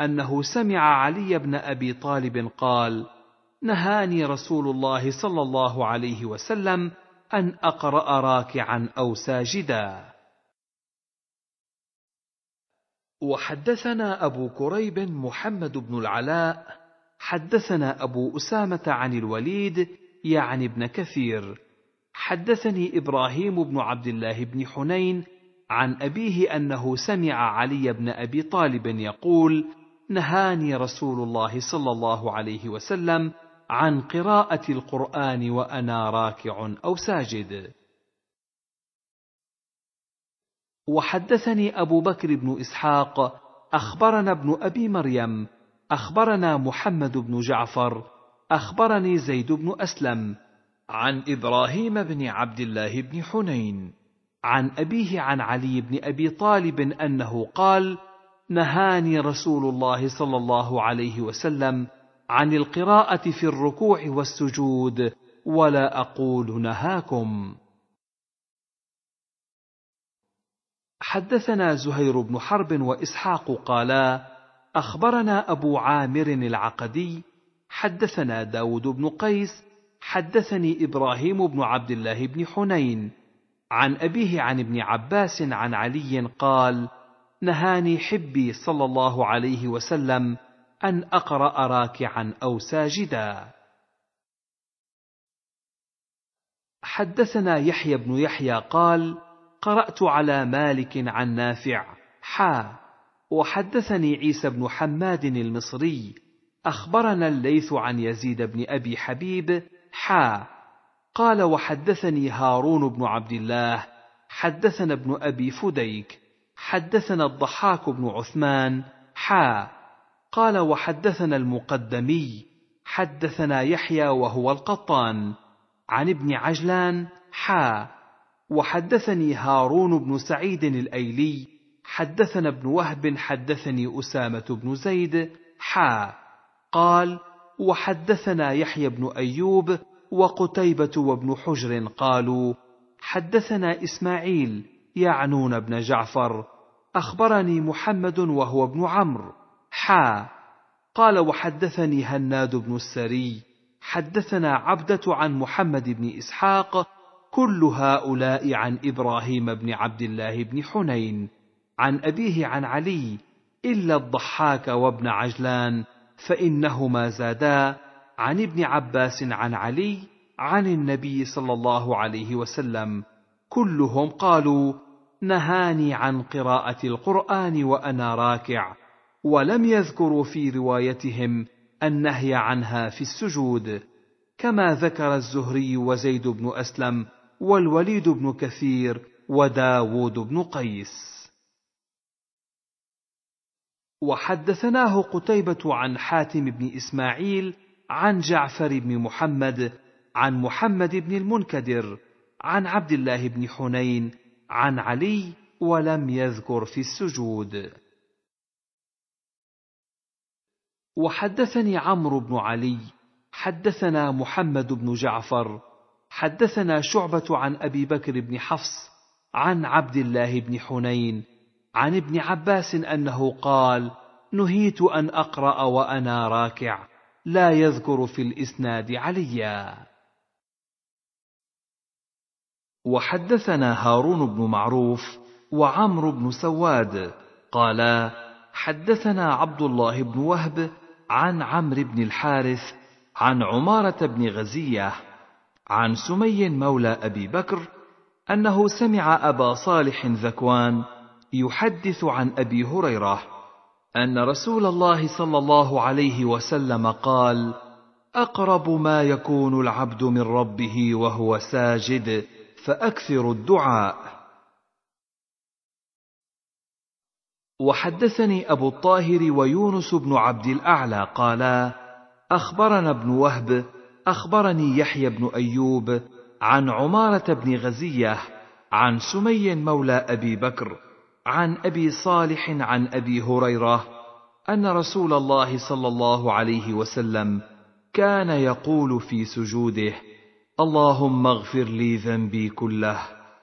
انه سمع علي بن ابي طالب قال نهاني رسول الله صلى الله عليه وسلم أن أقرأ راكعا أو ساجدا وحدثنا أبو كريب محمد بن العلاء حدثنا أبو أسامة عن الوليد يعني ابن كثير حدثني إبراهيم بن عبد الله بن حنين عن أبيه أنه سمع علي بن أبي طالب يقول نهاني رسول الله صلى الله عليه وسلم عن قراءة القرآن وأنا راكع أو ساجد. وحدثني أبو بكر بن إسحاق أخبرنا ابن أبي مريم أخبرنا محمد بن جعفر أخبرني زيد بن أسلم عن إبراهيم بن عبد الله بن حنين عن أبيه عن علي بن أبي طالب أنه قال: نهاني رسول الله صلى الله عليه وسلم عن القراءه في الركوع والسجود ولا اقول نهاكم حدثنا زهير بن حرب واسحاق قالا اخبرنا ابو عامر العقدي حدثنا داود بن قيس حدثني ابراهيم بن عبد الله بن حنين عن ابيه عن ابن عباس عن علي قال نهاني حبي صلى الله عليه وسلم أن أقرأ راكعا أو ساجدا حدثنا يحيى بن يحيى قال قرأت على مالك عن نافع حا وحدثني عيسى بن حماد المصري أخبرنا الليث عن يزيد بن أبي حبيب حا قال وحدثني هارون بن عبد الله حدثنا ابن أبي فديك حدثنا الضحاك بن عثمان حا قال وحدثنا المقدمي حدثنا يحيى وهو القطان عن ابن عجلان حا وحدثني هارون بن سعيد الايلي حدثنا ابن وهب حدثني اسامه بن زيد حا قال وحدثنا يحيى بن ايوب وقتيبه وابن حجر قالوا حدثنا اسماعيل يعنون بن جعفر اخبرني محمد وهو ابن عمرو حا قال وحدثني هناد بن السري حدثنا عبدة عن محمد بن إسحاق كل هؤلاء عن إبراهيم بن عبد الله بن حنين عن أبيه عن علي إلا الضحاك وابن عجلان فإنهما زادا عن ابن عباس عن علي عن النبي صلى الله عليه وسلم كلهم قالوا نهاني عن قراءة القرآن وأنا راكع ولم يذكروا في روايتهم النهي عنها في السجود كما ذكر الزهري وزيد بن أسلم والوليد بن كثير وداود بن قيس وحدثناه قتيبة عن حاتم بن إسماعيل عن جعفر بن محمد عن محمد بن المنكدر عن عبد الله بن حنين عن علي ولم يذكر في السجود وحدثني عمرو بن علي حدثنا محمد بن جعفر حدثنا شعبة عن أبي بكر بن حفص عن عبد الله بن حنين عن ابن عباس أنه قال: نهيت أن أقرأ وأنا راكع، لا يذكر في الإسناد عليا. وحدثنا هارون بن معروف وعمرو بن سواد قالا: حدثنا عبد الله بن وهب عن عمرو بن الحارث عن عمارة بن غزية عن سمي مولى أبي بكر أنه سمع أبا صالح ذكوان يحدث عن أبي هريرة أن رسول الله صلى الله عليه وسلم قال: أقرب ما يكون العبد من ربه وهو ساجد فأكثر الدعاء. وحدثني أبو الطاهر ويونس بن عبد الأعلى قالا أخبرنا ابن وهب أخبرني يحيى بن أيوب عن عمارة بن غزية عن سمي مولى أبي بكر عن أبي صالح عن أبي هريرة أن رسول الله صلى الله عليه وسلم كان يقول في سجوده اللهم اغفر لي ذنبي كله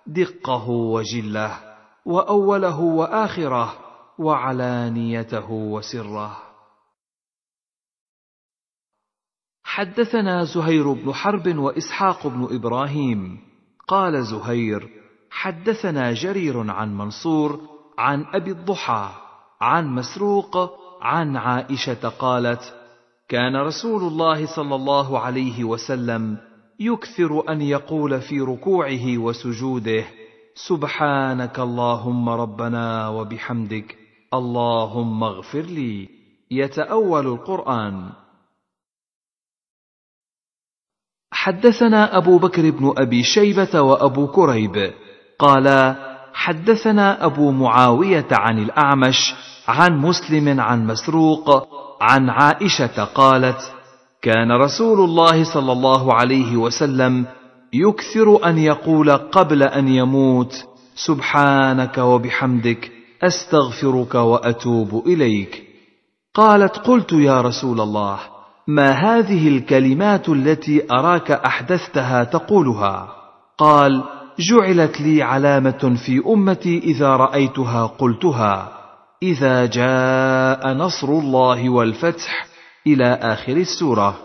دقه وجله وأوله وآخره وعلانيته وسره حدثنا زهير بن حرب واسحاق بن ابراهيم قال زهير حدثنا جرير عن منصور عن ابي الضحى عن مسروق عن عائشه قالت كان رسول الله صلى الله عليه وسلم يكثر ان يقول في ركوعه وسجوده سبحانك اللهم ربنا وبحمدك اللهم اغفر لي يتأول القرآن حدثنا أبو بكر بن أبي شيبة وأبو كريب قال حدثنا أبو معاوية عن الأعمش عن مسلم عن مسروق عن عائشة قالت كان رسول الله صلى الله عليه وسلم يكثر أن يقول قبل أن يموت سبحانك وبحمدك استغفرك واتوب اليك قالت قلت يا رسول الله ما هذه الكلمات التي اراك احدثتها تقولها قال جعلت لي علامه في امتي اذا رايتها قلتها اذا جاء نصر الله والفتح الى اخر السوره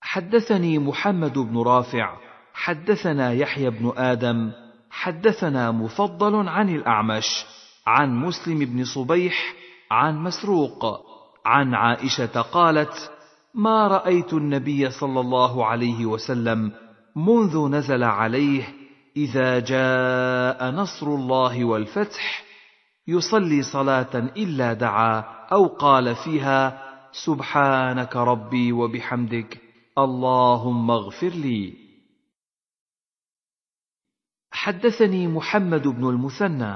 حدثني محمد بن رافع حدثنا يحيى بن ادم حدثنا مفضل عن الأعمش عن مسلم بن صبيح عن مسروق عن عائشة قالت: ما رأيت النبي صلى الله عليه وسلم منذ نزل عليه إذا جاء نصر الله والفتح يصلي صلاة إلا دعا أو قال فيها: سبحانك ربي وبحمدك اللهم اغفر لي. حدثني محمد بن المثنى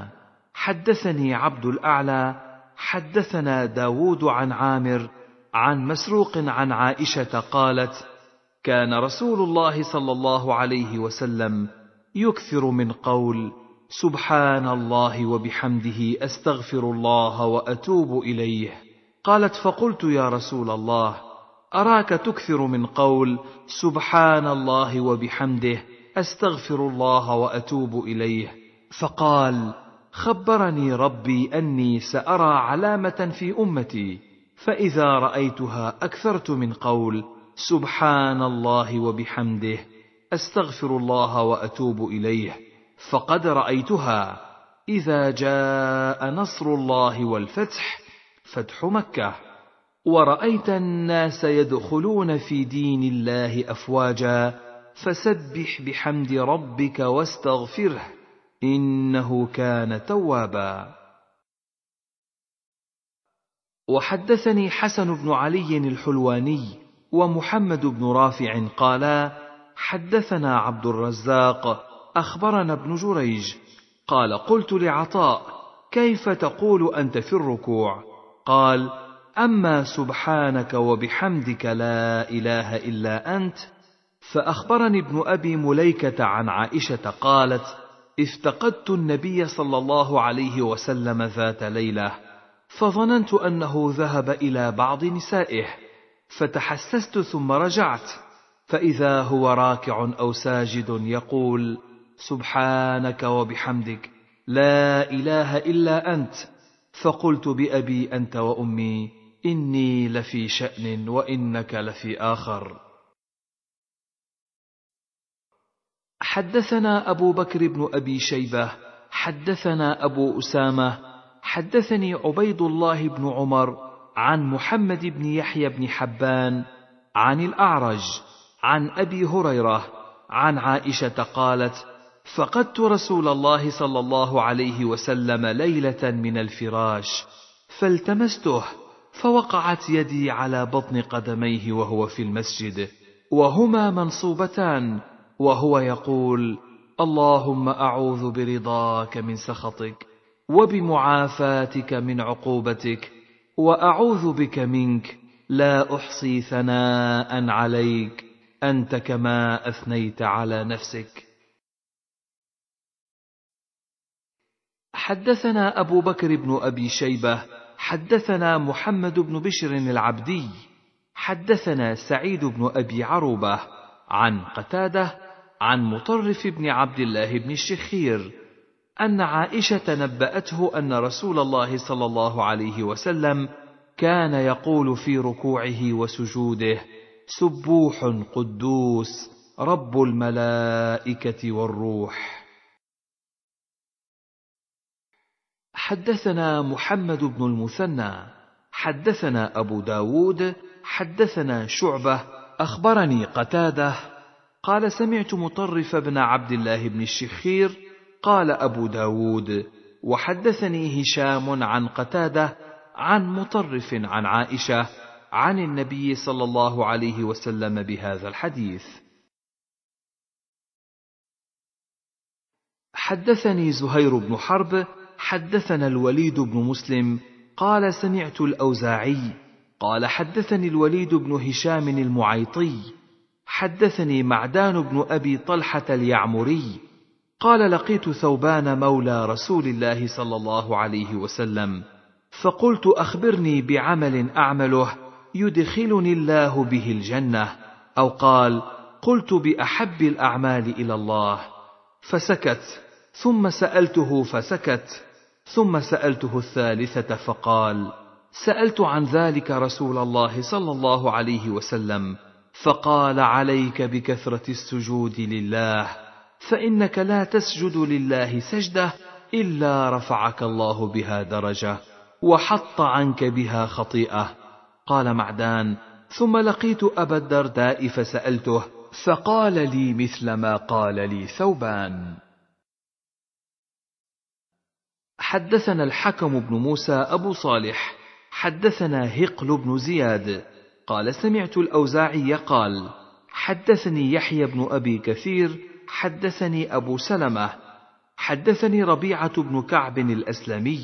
حدثني عبد الاعلى حدثنا داود عن عامر عن مسروق عن عائشه قالت كان رسول الله صلى الله عليه وسلم يكثر من قول سبحان الله وبحمده استغفر الله واتوب اليه قالت فقلت يا رسول الله اراك تكثر من قول سبحان الله وبحمده استغفر الله واتوب اليه فقال خبرني ربي اني سارى علامه في امتي فاذا رايتها اكثرت من قول سبحان الله وبحمده استغفر الله واتوب اليه فقد رايتها اذا جاء نصر الله والفتح فتح مكه ورايت الناس يدخلون في دين الله افواجا فسبح بحمد ربك واستغفره انه كان توابا وحدثني حسن بن علي الحلواني ومحمد بن رافع قالا حدثنا عبد الرزاق اخبرنا ابن جريج قال قلت لعطاء كيف تقول انت في الركوع قال اما سبحانك وبحمدك لا اله الا انت فأخبرني ابن أبي مليكة عن عائشة قالت: افتقدت النبي صلى الله عليه وسلم ذات ليلة، فظننت أنه ذهب إلى بعض نسائه، فتحسست ثم رجعت، فإذا هو راكع أو ساجد يقول: سبحانك وبحمدك، لا إله إلا أنت، فقلت بأبي أنت وأمي، إني لفي شأن وإنك لفي آخر. حدثنا أبو بكر بن أبي شيبة حدثنا أبو أسامة حدثني عبيد الله بن عمر عن محمد بن يحيى بن حبان عن الأعرج عن أبي هريرة عن عائشة قالت: فقدت رسول الله صلى الله عليه وسلم ليلة من الفراش فالتمسته فوقعت يدي على بطن قدميه وهو في المسجد وهما منصوبتان وهو يقول اللهم اعوذ برضاك من سخطك وبمعافاتك من عقوبتك واعوذ بك منك لا احصي ثناء عليك انت كما اثنيت على نفسك حدثنا ابو بكر بن ابي شيبه حدثنا محمد بن بشر العبدي حدثنا سعيد بن ابي عروبه عن قتاده عن مطرف بن عبد الله بن الشخير أن عائشة نبأته أن رسول الله صلى الله عليه وسلم كان يقول في ركوعه وسجوده: سبوح قدوس رب الملائكة والروح. حدثنا محمد بن المثنى حدثنا أبو داود حدثنا شعبة أخبرني قتاده قال سمعت مطرف بن عبد الله بن الشخير قال أبو داود وحدثني هشام عن قتادة عن مطرف عن عائشة عن النبي صلى الله عليه وسلم بهذا الحديث حدثني زهير بن حرب حدثنا الوليد بن مسلم قال سمعت الاوزاعي قال حدثني الوليد بن هشام المعيطي حدثني معدان بن ابي طلحه اليعمري قال لقيت ثوبان مولى رسول الله صلى الله عليه وسلم فقلت اخبرني بعمل اعمله يدخلني الله به الجنه او قال قلت باحب الاعمال الى الله فسكت ثم سالته فسكت ثم سالته الثالثه فقال سالت عن ذلك رسول الله صلى الله عليه وسلم فقال عليك بكثرة السجود لله فإنك لا تسجد لله سجدة إلا رفعك الله بها درجة وحط عنك بها خطيئة قال معدان ثم لقيت أبا الدرداء فسألته فقال لي مثل ما قال لي ثوبان حدثنا الحكم بن موسى أبو صالح حدثنا هقل بن زياد قال سمعت الأوزاعي قال حدثني يحيى بن أبي كثير حدثني أبو سلمة حدثني ربيعة بن كعب الأسلمي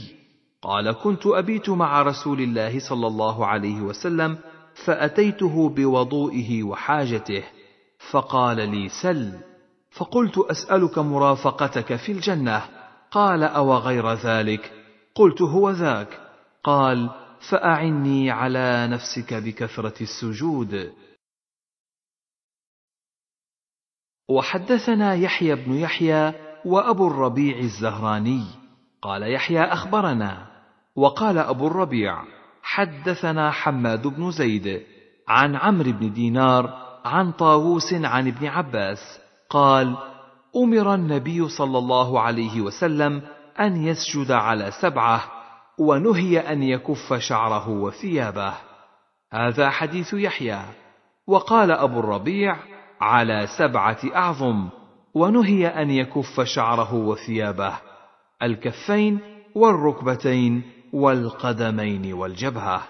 قال كنت أبيت مع رسول الله صلى الله عليه وسلم فأتيته بوضوئه وحاجته فقال لي سل فقلت أسألك مرافقتك في الجنة قال أو غير ذلك قلت هو ذاك قال فأعني على نفسك بكثرة السجود. وحدثنا يحيى بن يحيى وأبو الربيع الزهراني، قال يحيى أخبرنا، وقال أبو الربيع: حدثنا حماد بن زيد عن عمرو بن دينار عن طاووس عن ابن عباس قال: أمر النبي صلى الله عليه وسلم أن يسجد على سبعة ونهي ان يكف شعره وثيابه هذا حديث يحيى وقال ابو الربيع على سبعه اعظم ونهي ان يكف شعره وثيابه الكفين والركبتين والقدمين والجبهه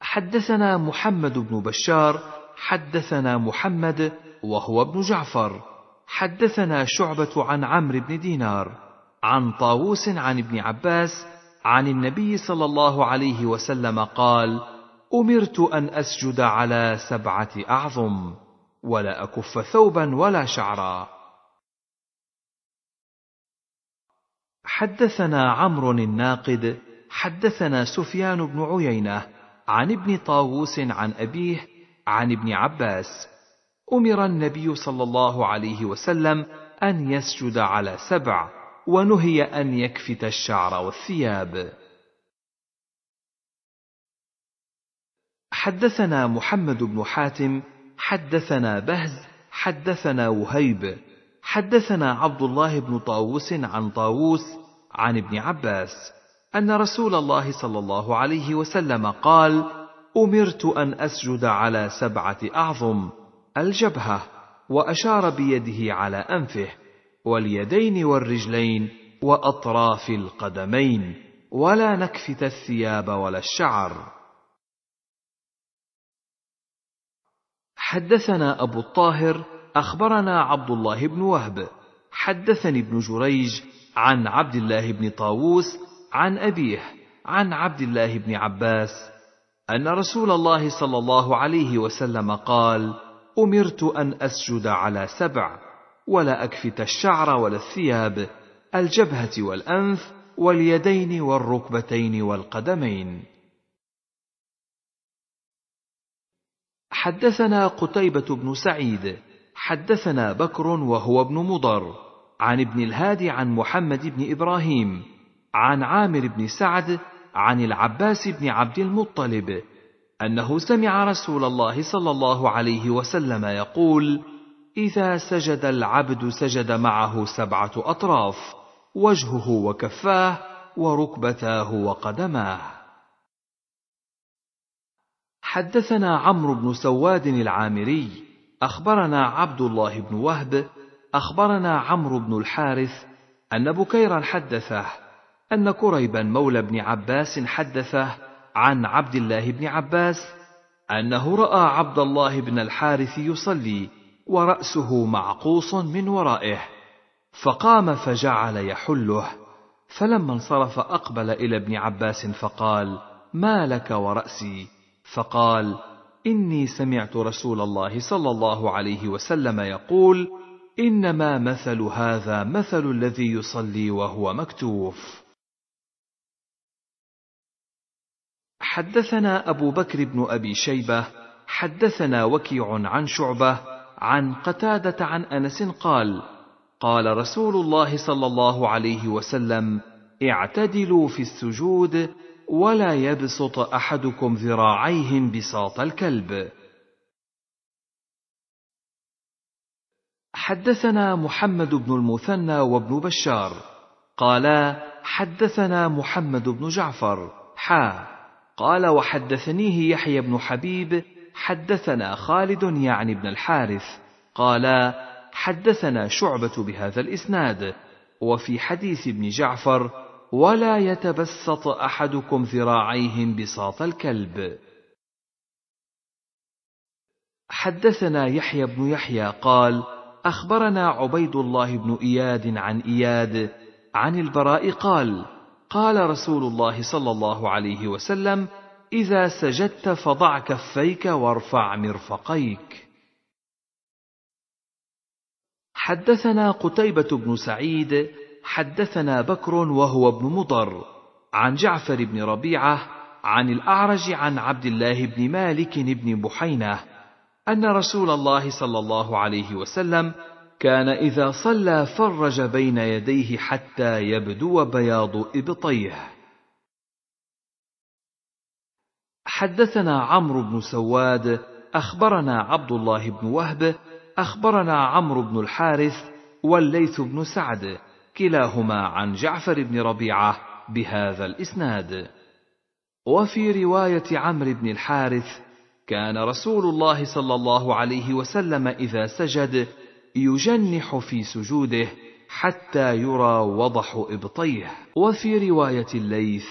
حدثنا محمد بن بشار حدثنا محمد وهو ابن جعفر حدثنا شعبه عن عمرو بن دينار عن طاووس عن ابن عباس عن النبي صلى الله عليه وسلم قال امرت ان اسجد على سبعه اعظم ولا اكف ثوبا ولا شعرا حدثنا عمرو الناقد حدثنا سفيان بن عيينه عن ابن طاووس عن ابيه عن ابن عباس امر النبي صلى الله عليه وسلم ان يسجد على سبع ونهي أن يكفت الشعر والثياب. حدثنا محمد بن حاتم، حدثنا بهز، حدثنا وهيب، حدثنا عبد الله بن طاووس عن طاووس، عن ابن عباس، أن رسول الله صلى الله عليه وسلم قال: أمرت أن أسجد على سبعة أعظم، الجبهة، وأشار بيده على أنفه. واليدين والرجلين واطراف القدمين ولا نكفت الثياب ولا الشعر حدثنا ابو الطاهر اخبرنا عبد الله بن وهب حدثني ابن جريج عن عبد الله بن طاووس عن ابيه عن عبد الله بن عباس ان رسول الله صلى الله عليه وسلم قال امرت ان اسجد على سبع ولا أكفت الشعر ولا الثياب الجبهة والأنف واليدين والركبتين والقدمين حدثنا قتيبة بن سعيد حدثنا بكر وهو ابن مضر عن ابن الهادي عن محمد بن إبراهيم عن عامر بن سعد عن العباس بن عبد المطلب أنه سمع رسول الله صلى الله عليه وسلم يقول: إذا سجد العبد سجد معه سبعة أطراف وجهه وكفاه وركبتاه وقدماه. حدثنا عمرو بن سواد العامري أخبرنا عبد الله بن وهب أخبرنا عمرو بن الحارث أن بكيرا حدثه أن كريبا مولى بن عباس حدثه عن عبد الله بن عباس أنه رأى عبد الله بن الحارث يصلي ورأسه معقوص من ورائه فقام فجعل يحله فلما انصرف أقبل إلى ابن عباس فقال ما لك ورأسي فقال إني سمعت رسول الله صلى الله عليه وسلم يقول إنما مثل هذا مثل الذي يصلي وهو مكتوف حدثنا أبو بكر بن أبي شيبة حدثنا وكيع عن شعبة عن قتادة عن أنس قال: قال رسول الله صلى الله عليه وسلم: اعتدلوا في السجود ولا يبسط أحدكم ذراعيه بساط الكلب. حدثنا محمد بن المثنى وابن بشار قالا حدثنا محمد بن جعفر حا قال وحدثنيه يحيى بن حبيب حدثنا خالد يعني بن الحارث قال حدثنا شعبة بهذا الإسناد وفي حديث ابن جعفر ولا يتبسط أحدكم ذراعيه بساط الكلب حدثنا يحيى بن يحيى قال أخبرنا عبيد الله بن إياد عن إياد عن البراء قال قال رسول الله صلى الله عليه وسلم إذا سجدت فضع كفيك وارفع مرفقيك. حدثنا قتيبة بن سعيد، حدثنا بكر وهو ابن مضر، عن جعفر بن ربيعة، عن الأعرج عن عبد الله بن مالك بن بحينة، أن رسول الله صلى الله عليه وسلم كان إذا صلى فرج بين يديه حتى يبدو بياض إبطيه. حدثنا عمرو بن سواد اخبرنا عبد الله بن وهب اخبرنا عمرو بن الحارث والليث بن سعد كلاهما عن جعفر بن ربيعه بهذا الاسناد وفي روايه عمرو بن الحارث كان رسول الله صلى الله عليه وسلم اذا سجد يجنح في سجوده حتى يرى وضح ابطيه وفي روايه الليث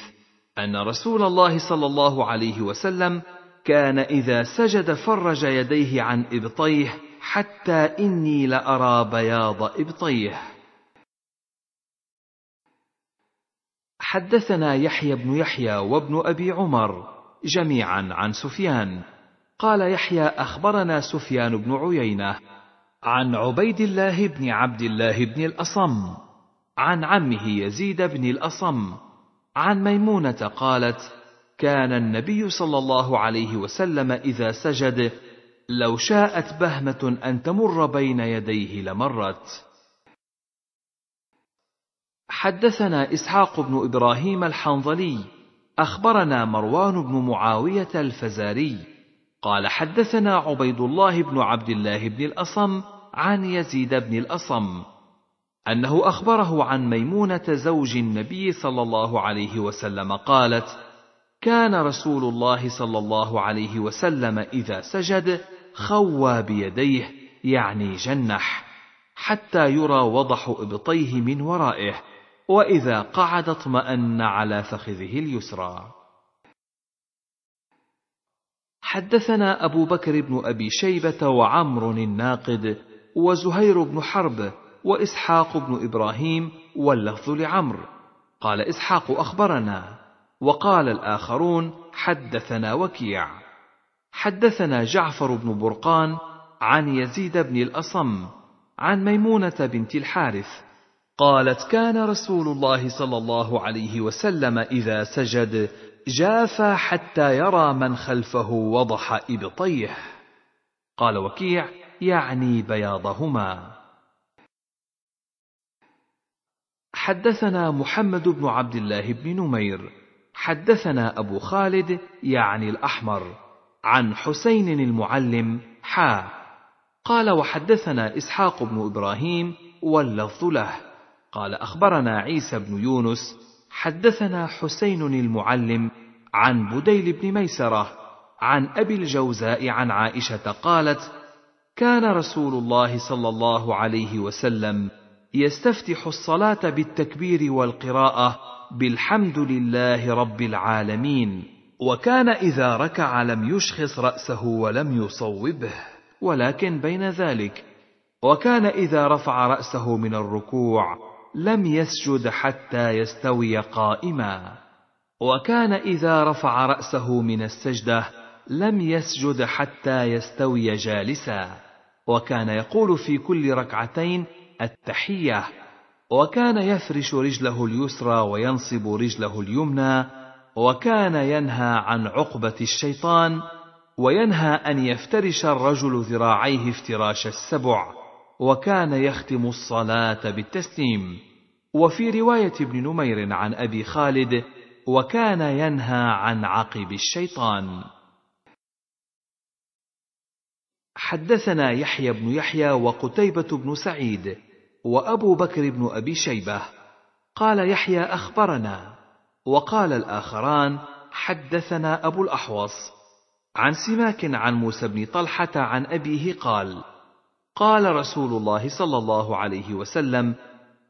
ان رسول الله صلى الله عليه وسلم كان اذا سجد فرج يديه عن ابطيه حتى اني لارى بياض ابطيه حدثنا يحيى بن يحيى وابن ابي عمر جميعا عن سفيان قال يحيى اخبرنا سفيان بن عيينه عن عبيد الله بن عبد الله بن الاصم عن عمه يزيد بن الاصم عن ميمونة قالت: كان النبي صلى الله عليه وسلم إذا سجد لو شاءت بهمة أن تمر بين يديه لمرت. حدثنا إسحاق بن إبراهيم الحنظلي، أخبرنا مروان بن معاوية الفزاري، قال حدثنا عبيد الله بن عبد الله بن الأصم عن يزيد بن الأصم، أنه أخبره عن ميمونة زوج النبي صلى الله عليه وسلم قالت: كان رسول الله صلى الله عليه وسلم إذا سجد خوى بيديه يعني جنح حتى يرى وضح إبطيه من ورائه، وإذا قعد اطمأن على فخذه اليسرى. حدثنا أبو بكر بن أبي شيبة وعمر الناقد وزهير بن حرب وإسحاق بن إبراهيم واللفظ لعمرو قال إسحاق أخبرنا وقال الآخرون حدثنا وكيع حدثنا جعفر بن برقان عن يزيد بن الأصم عن ميمونة بنت الحارث قالت كان رسول الله صلى الله عليه وسلم إذا سجد جافى حتى يرى من خلفه وضح إبطيه قال وكيع يعني بياضهما حدثنا محمد بن عبد الله بن نمير حدثنا أبو خالد يعني الأحمر عن حسين المعلم حا قال وحدثنا إسحاق بن إبراهيم واللفظ له قال أخبرنا عيسى بن يونس حدثنا حسين المعلم عن بديل بن ميسرة عن أبي الجوزاء عن عائشة قالت كان رسول الله صلى الله عليه وسلم يستفتح الصلاه بالتكبير والقراءه بالحمد لله رب العالمين وكان اذا ركع لم يشخص راسه ولم يصوبه ولكن بين ذلك وكان اذا رفع راسه من الركوع لم يسجد حتى يستوي قائما وكان اذا رفع راسه من السجده لم يسجد حتى يستوي جالسا وكان يقول في كل ركعتين التحية وكان يفرش رجله اليسرى وينصب رجله اليمنى وكان ينهى عن عقبة الشيطان وينهى أن يفترش الرجل ذراعيه افتراش السبع وكان يختم الصلاة بالتسليم وفي رواية ابن نمير عن أبي خالد وكان ينهى عن عقب الشيطان حدثنا يحيى بن يحيى وقتيبة بن سعيد وأبو بكر بن أبي شيبة قال يحيى أخبرنا وقال الآخران حدثنا أبو الأحوص عن سماك عن موسى بن طلحة عن أبيه قال قال رسول الله صلى الله عليه وسلم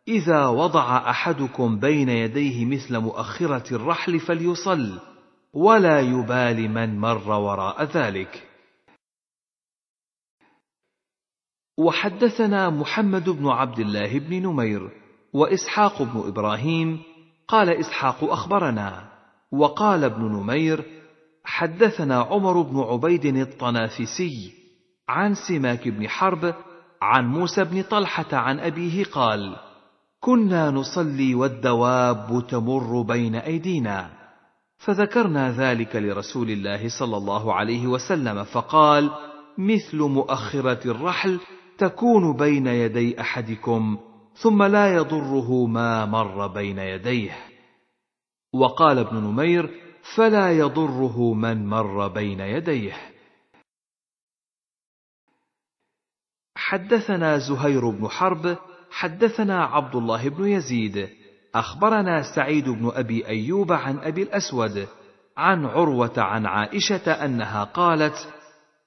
إذا وضع أحدكم بين يديه مثل مؤخرة الرحل فليصل ولا يبال من مر وراء ذلك وحدثنا محمد بن عبد الله بن نمير واسحاق بن ابراهيم قال اسحاق اخبرنا وقال ابن نمير حدثنا عمر بن عبيد الطنافسي عن سماك بن حرب عن موسى بن طلحه عن ابيه قال كنا نصلي والدواب تمر بين ايدينا فذكرنا ذلك لرسول الله صلى الله عليه وسلم فقال مثل مؤخره الرحل تكون بين يدي احدكم ثم لا يضره ما مر بين يديه وقال ابن نمير فلا يضره من مر بين يديه حدثنا زهير بن حرب حدثنا عبد الله بن يزيد اخبرنا سعيد بن ابي ايوب عن ابي الاسود عن عروه عن عائشه انها قالت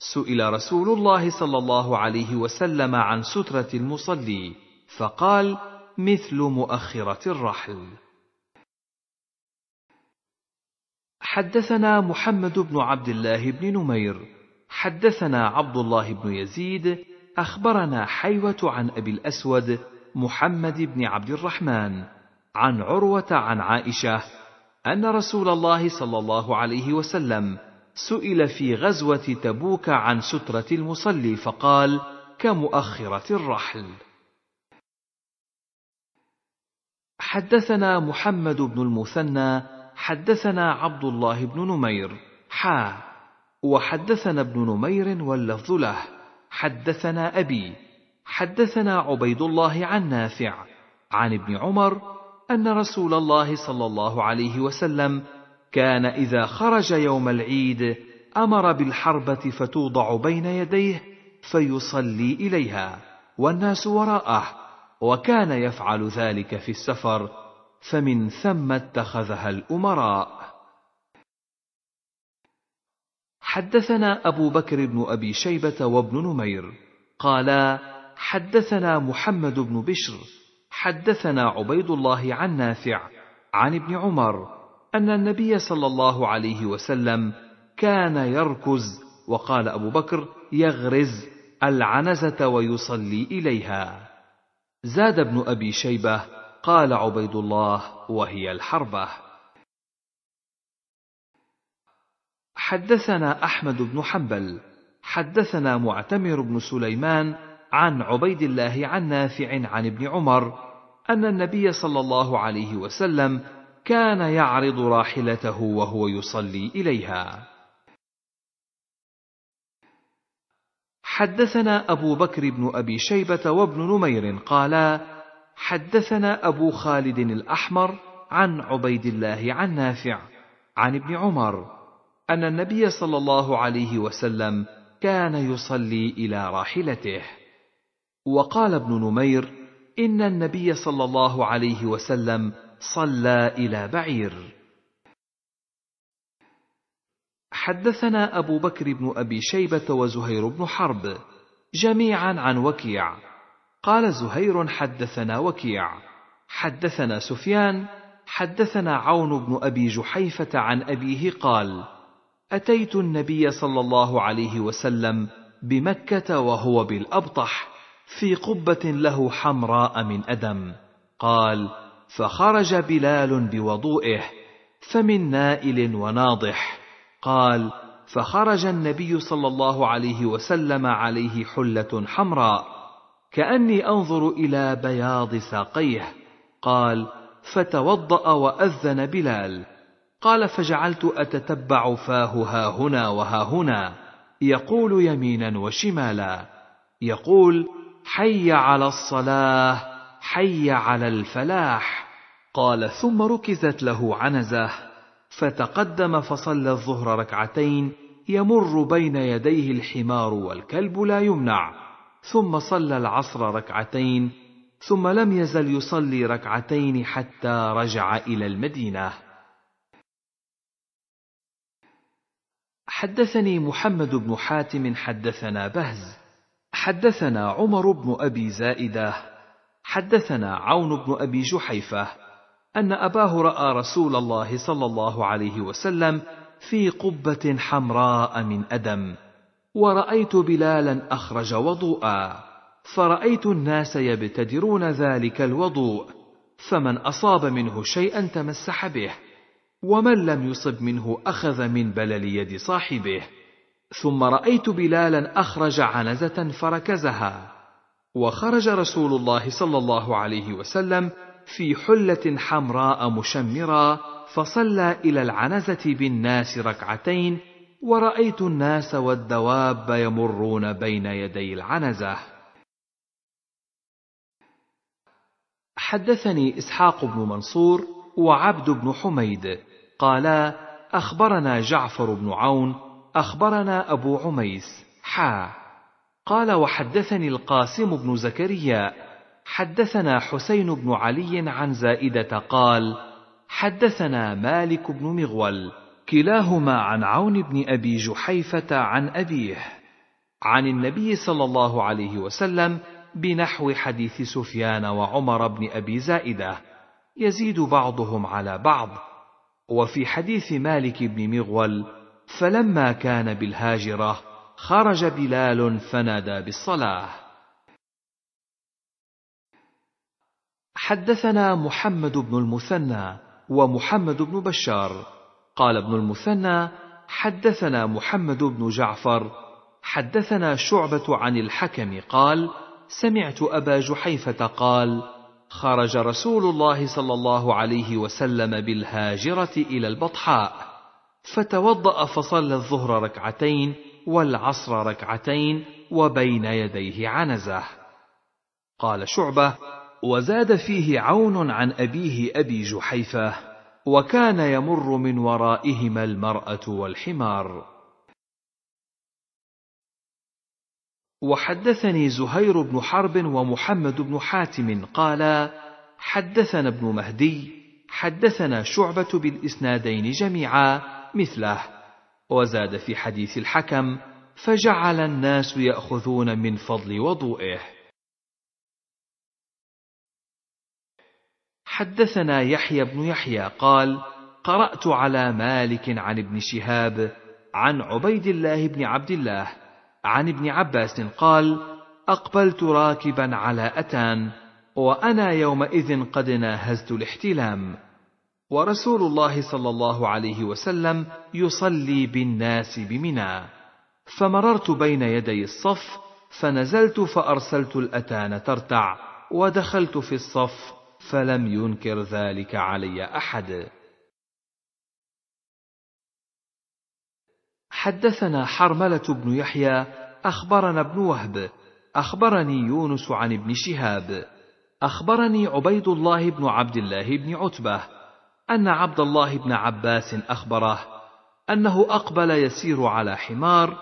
سئل رسول الله صلى الله عليه وسلم عن سترة المصلي، فقال: مثل مؤخرة الرحل. حدثنا محمد بن عبد الله بن نمير، حدثنا عبد الله بن يزيد، أخبرنا حيوة عن أبي الأسود محمد بن عبد الرحمن، عن عروة عن عائشة أن رسول الله صلى الله عليه وسلم سئل في غزوة تبوك عن سترة المصلي فقال: كمؤخرة الرحل. حدثنا محمد بن المثنى، حدثنا عبد الله بن نمير، حا، وحدثنا ابن نمير واللفظ له، حدثنا أبي، حدثنا عبيد الله عن نافع، عن ابن عمر، أن رسول الله صلى الله عليه وسلم كان إذا خرج يوم العيد أمر بالحربة فتوضع بين يديه فيصلي إليها والناس وراءه وكان يفعل ذلك في السفر فمن ثم اتخذها الأمراء حدثنا أبو بكر بن أبي شيبة وابن نمير قالا حدثنا محمد بن بشر حدثنا عبيد الله عن نافع عن ابن عمر أن النبي صلى الله عليه وسلم كان يركز وقال أبو بكر يغرز العنزة ويصلي إليها زاد ابن أبي شيبة قال عبيد الله وهي الحربة حدثنا أحمد بن حنبل حدثنا معتمر بن سليمان عن عبيد الله عن نافع عن ابن عمر أن النبي صلى الله عليه وسلم كان يعرض راحلته وهو يصلي اليها حدثنا ابو بكر بن ابي شيبه وابن نمير قالا حدثنا ابو خالد الاحمر عن عبيد الله عن نافع عن ابن عمر ان النبي صلى الله عليه وسلم كان يصلي الى راحلته وقال ابن نمير ان النبي صلى الله عليه وسلم صلى إلى بعير حدثنا أبو بكر بن أبي شيبة وزهير بن حرب جميعا عن وكيع قال زهير حدثنا وكيع حدثنا سفيان حدثنا عون بن أبي جحيفة عن أبيه قال أتيت النبي صلى الله عليه وسلم بمكة وهو بالأبطح في قبة له حمراء من أدم قال فخرج بلال بوضوئه فمن نائل وناضح قال فخرج النبي صلى الله عليه وسلم عليه حله حمراء كاني انظر الى بياض ساقيه قال فتوضا واذن بلال قال فجعلت اتتبع فاه ها هنا وها هنا يقول يمينا وشمالا يقول حي على الصلاه حي على الفلاح قال ثم ركزت له عنزه فتقدم فصلى الظهر ركعتين يمر بين يديه الحمار والكلب لا يمنع ثم صلى العصر ركعتين ثم لم يزل يصلي ركعتين حتى رجع الى المدينه حدثني محمد بن حاتم حدثنا بهز حدثنا عمر بن ابي زائده حدثنا عون بن ابي جحيفه ان اباه راى رسول الله صلى الله عليه وسلم في قبه حمراء من ادم ورايت بلالا اخرج وضوءا فرايت الناس يبتدرون ذلك الوضوء فمن اصاب منه شيئا تمسح به ومن لم يصب منه اخذ من بلل يد صاحبه ثم رايت بلالا اخرج عنزه فركزها وخرج رسول الله صلى الله عليه وسلم في حله حمراء مشمره فصلى الى العنزه بالناس ركعتين ورايت الناس والدواب يمرون بين يدي العنزه حدثني اسحاق بن منصور وعبد بن حميد قالا اخبرنا جعفر بن عون اخبرنا ابو عميس حا قال وحدثني القاسم بن زكريا حدثنا حسين بن علي عن زائده قال حدثنا مالك بن مغول كلاهما عن عون بن ابي جحيفه عن ابيه عن النبي صلى الله عليه وسلم بنحو حديث سفيان وعمر بن ابي زائده يزيد بعضهم على بعض وفي حديث مالك بن مغول فلما كان بالهاجره خرج بلال فنادى بالصلاة حدثنا محمد بن المثنى ومحمد بن بشار قال ابن المثنى حدثنا محمد بن جعفر حدثنا شعبة عن الحكم قال سمعت أبا جحيفة قال خرج رسول الله صلى الله عليه وسلم بالهاجرة إلى البطحاء فتوضأ فصلى الظهر ركعتين والعصر ركعتين وبين يديه عنزه قال شعبه وزاد فيه عون عن ابيه ابي جحيفه وكان يمر من ورائهما المراه والحمار وحدثني زهير بن حرب ومحمد بن حاتم قالا حدثنا ابن مهدي حدثنا شعبه بالاسنادين جميعا مثله وزاد في حديث الحكم فجعل الناس ياخذون من فضل وضوئه حدثنا يحيى بن يحيى قال قرات على مالك عن ابن شهاب عن عبيد الله بن عبد الله عن ابن عباس قال اقبلت راكبا على اتان وانا يومئذ قد ناهزت الاحتلام ورسول الله صلى الله عليه وسلم يصلي بالناس بمنى فمررت بين يدي الصف فنزلت فارسلت الاتان ترتع ودخلت في الصف فلم ينكر ذلك علي احد حدثنا حرمله بن يحيى اخبرنا ابن وهب اخبرني يونس عن ابن شهاب اخبرني عبيد الله بن عبد الله بن عتبه أن عبد الله بن عباس أخبره أنه أقبل يسير على حمار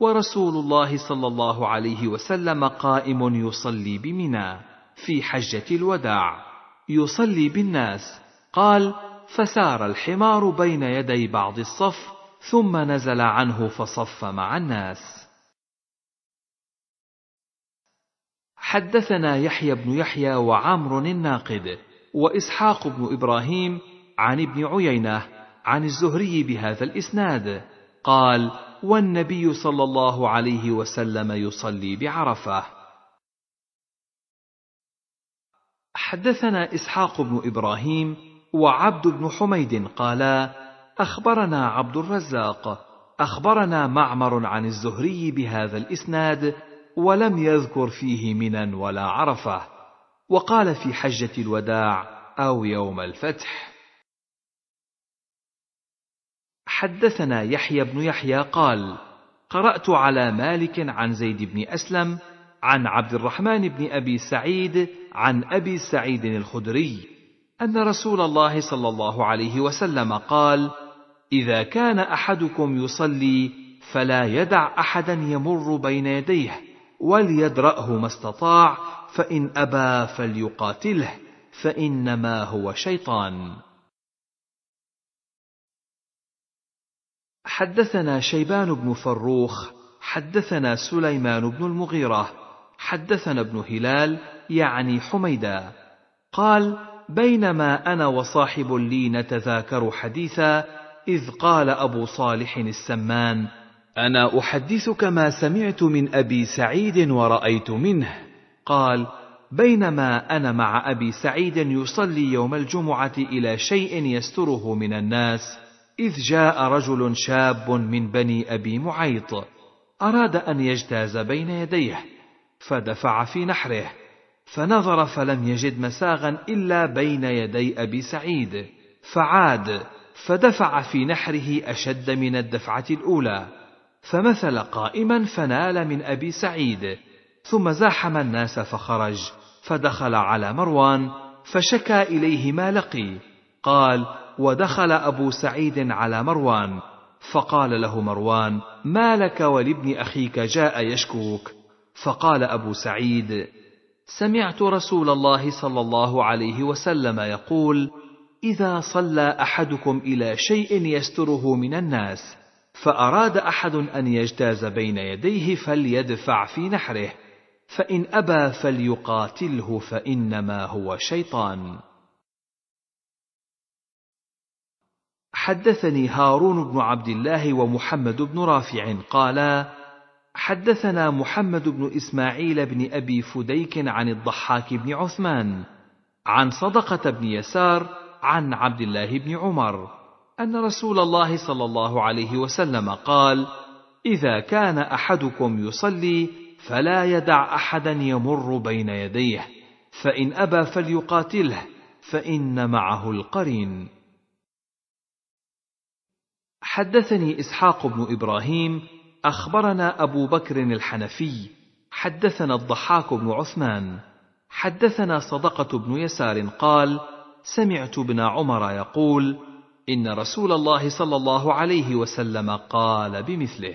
ورسول الله صلى الله عليه وسلم قائم يصلي بمنى في حجة الوداع يصلي بالناس قال فسار الحمار بين يدي بعض الصف ثم نزل عنه فصف مع الناس حدثنا يحيى بن يحيى وعمر الناقد واسحاق بن ابراهيم عن ابن عيينة عن الزهري بهذا الإسناد قال والنبي صلى الله عليه وسلم يصلي بعرفة حدثنا إسحاق بن إبراهيم وعبد بن حميد قالا أخبرنا عبد الرزاق أخبرنا معمر عن الزهري بهذا الإسناد ولم يذكر فيه منا ولا عرفة وقال في حجة الوداع أو يوم الفتح حدثنا يحيى بن يحيى قال قرات على مالك عن زيد بن اسلم عن عبد الرحمن بن ابي سعيد عن ابي سعيد الخدري ان رسول الله صلى الله عليه وسلم قال اذا كان احدكم يصلي فلا يدع احدا يمر بين يديه وليدراه ما استطاع فان ابى فليقاتله فانما هو شيطان حدثنا شيبان بن فروخ حدثنا سليمان بن المغيرة حدثنا ابن هلال يعني حميدا قال بينما أنا وصاحب لي نتذاكر حديثا إذ قال أبو صالح السمان أنا أحدثك ما سمعت من أبي سعيد ورأيت منه قال بينما أنا مع أبي سعيد يصلي يوم الجمعة إلى شيء يستره من الناس إذ جاء رجل شاب من بني أبي معيط أراد أن يجتاز بين يديه فدفع في نحره فنظر فلم يجد مساغا إلا بين يدي أبي سعيد فعاد فدفع في نحره أشد من الدفعة الأولى فمثل قائما فنال من أبي سعيد ثم زاحم الناس فخرج فدخل على مروان فشكى إليه ما لقي قال ودخل أبو سعيد على مروان فقال له مروان ما لك ولابن أخيك جاء يشكوك فقال أبو سعيد سمعت رسول الله صلى الله عليه وسلم يقول إذا صلى أحدكم إلى شيء يستره من الناس فأراد أحد أن يجتاز بين يديه فليدفع في نحره فإن أبى فليقاتله فإنما هو شيطان حدثني هارون بن عبد الله ومحمد بن رافع قالا حدثنا محمد بن اسماعيل بن ابي فديك عن الضحاك بن عثمان عن صدقه بن يسار عن عبد الله بن عمر ان رسول الله صلى الله عليه وسلم قال اذا كان احدكم يصلي فلا يدع احدا يمر بين يديه فان ابى فليقاتله فان معه القرين حدثني اسحاق بن ابراهيم اخبرنا ابو بكر الحنفي حدثنا الضحاك بن عثمان حدثنا صدقه بن يسار قال سمعت ابن عمر يقول ان رسول الله صلى الله عليه وسلم قال بمثله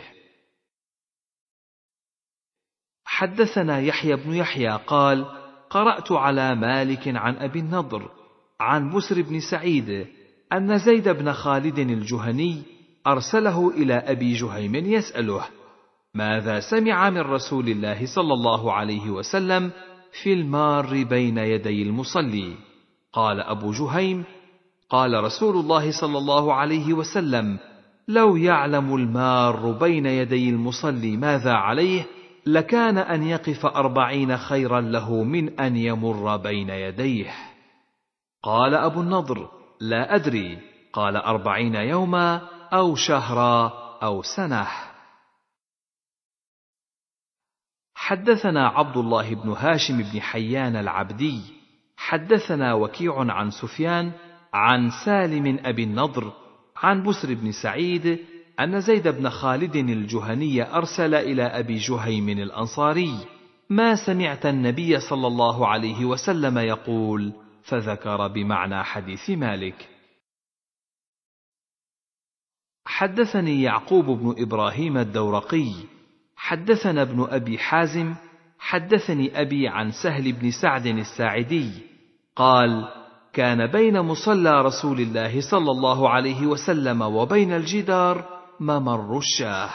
حدثنا يحيى بن يحيى قال قرات على مالك عن ابي النضر عن بسر بن سعيد ان زيد بن خالد الجهني أرسله إلى أبي جهيم يسأله ماذا سمع من رسول الله صلى الله عليه وسلم في المار بين يدي المصلي قال أبو جهيم قال رسول الله صلى الله عليه وسلم لو يعلم المار بين يدي المصلي ماذا عليه لكان أن يقف أربعين خيرا له من أن يمر بين يديه قال أبو النضر لا أدري قال أربعين يوما أو شهرا أو سنة. حدثنا عبد الله بن هاشم بن حيان العبدي، حدثنا وكيع عن سفيان، عن سالم أبي النضر، عن بسر بن سعيد، أن زيد بن خالد الجهني أرسل إلى أبي جهيم الأنصاري: ما سمعت النبي صلى الله عليه وسلم يقول، فذكر بمعنى حديث مالك. حدثني يعقوب بن ابراهيم الدورقي حدثنا ابن ابي حازم حدثني ابي عن سهل بن سعد الساعدي قال كان بين مصلى رسول الله صلى الله عليه وسلم وبين الجدار ممر الشاه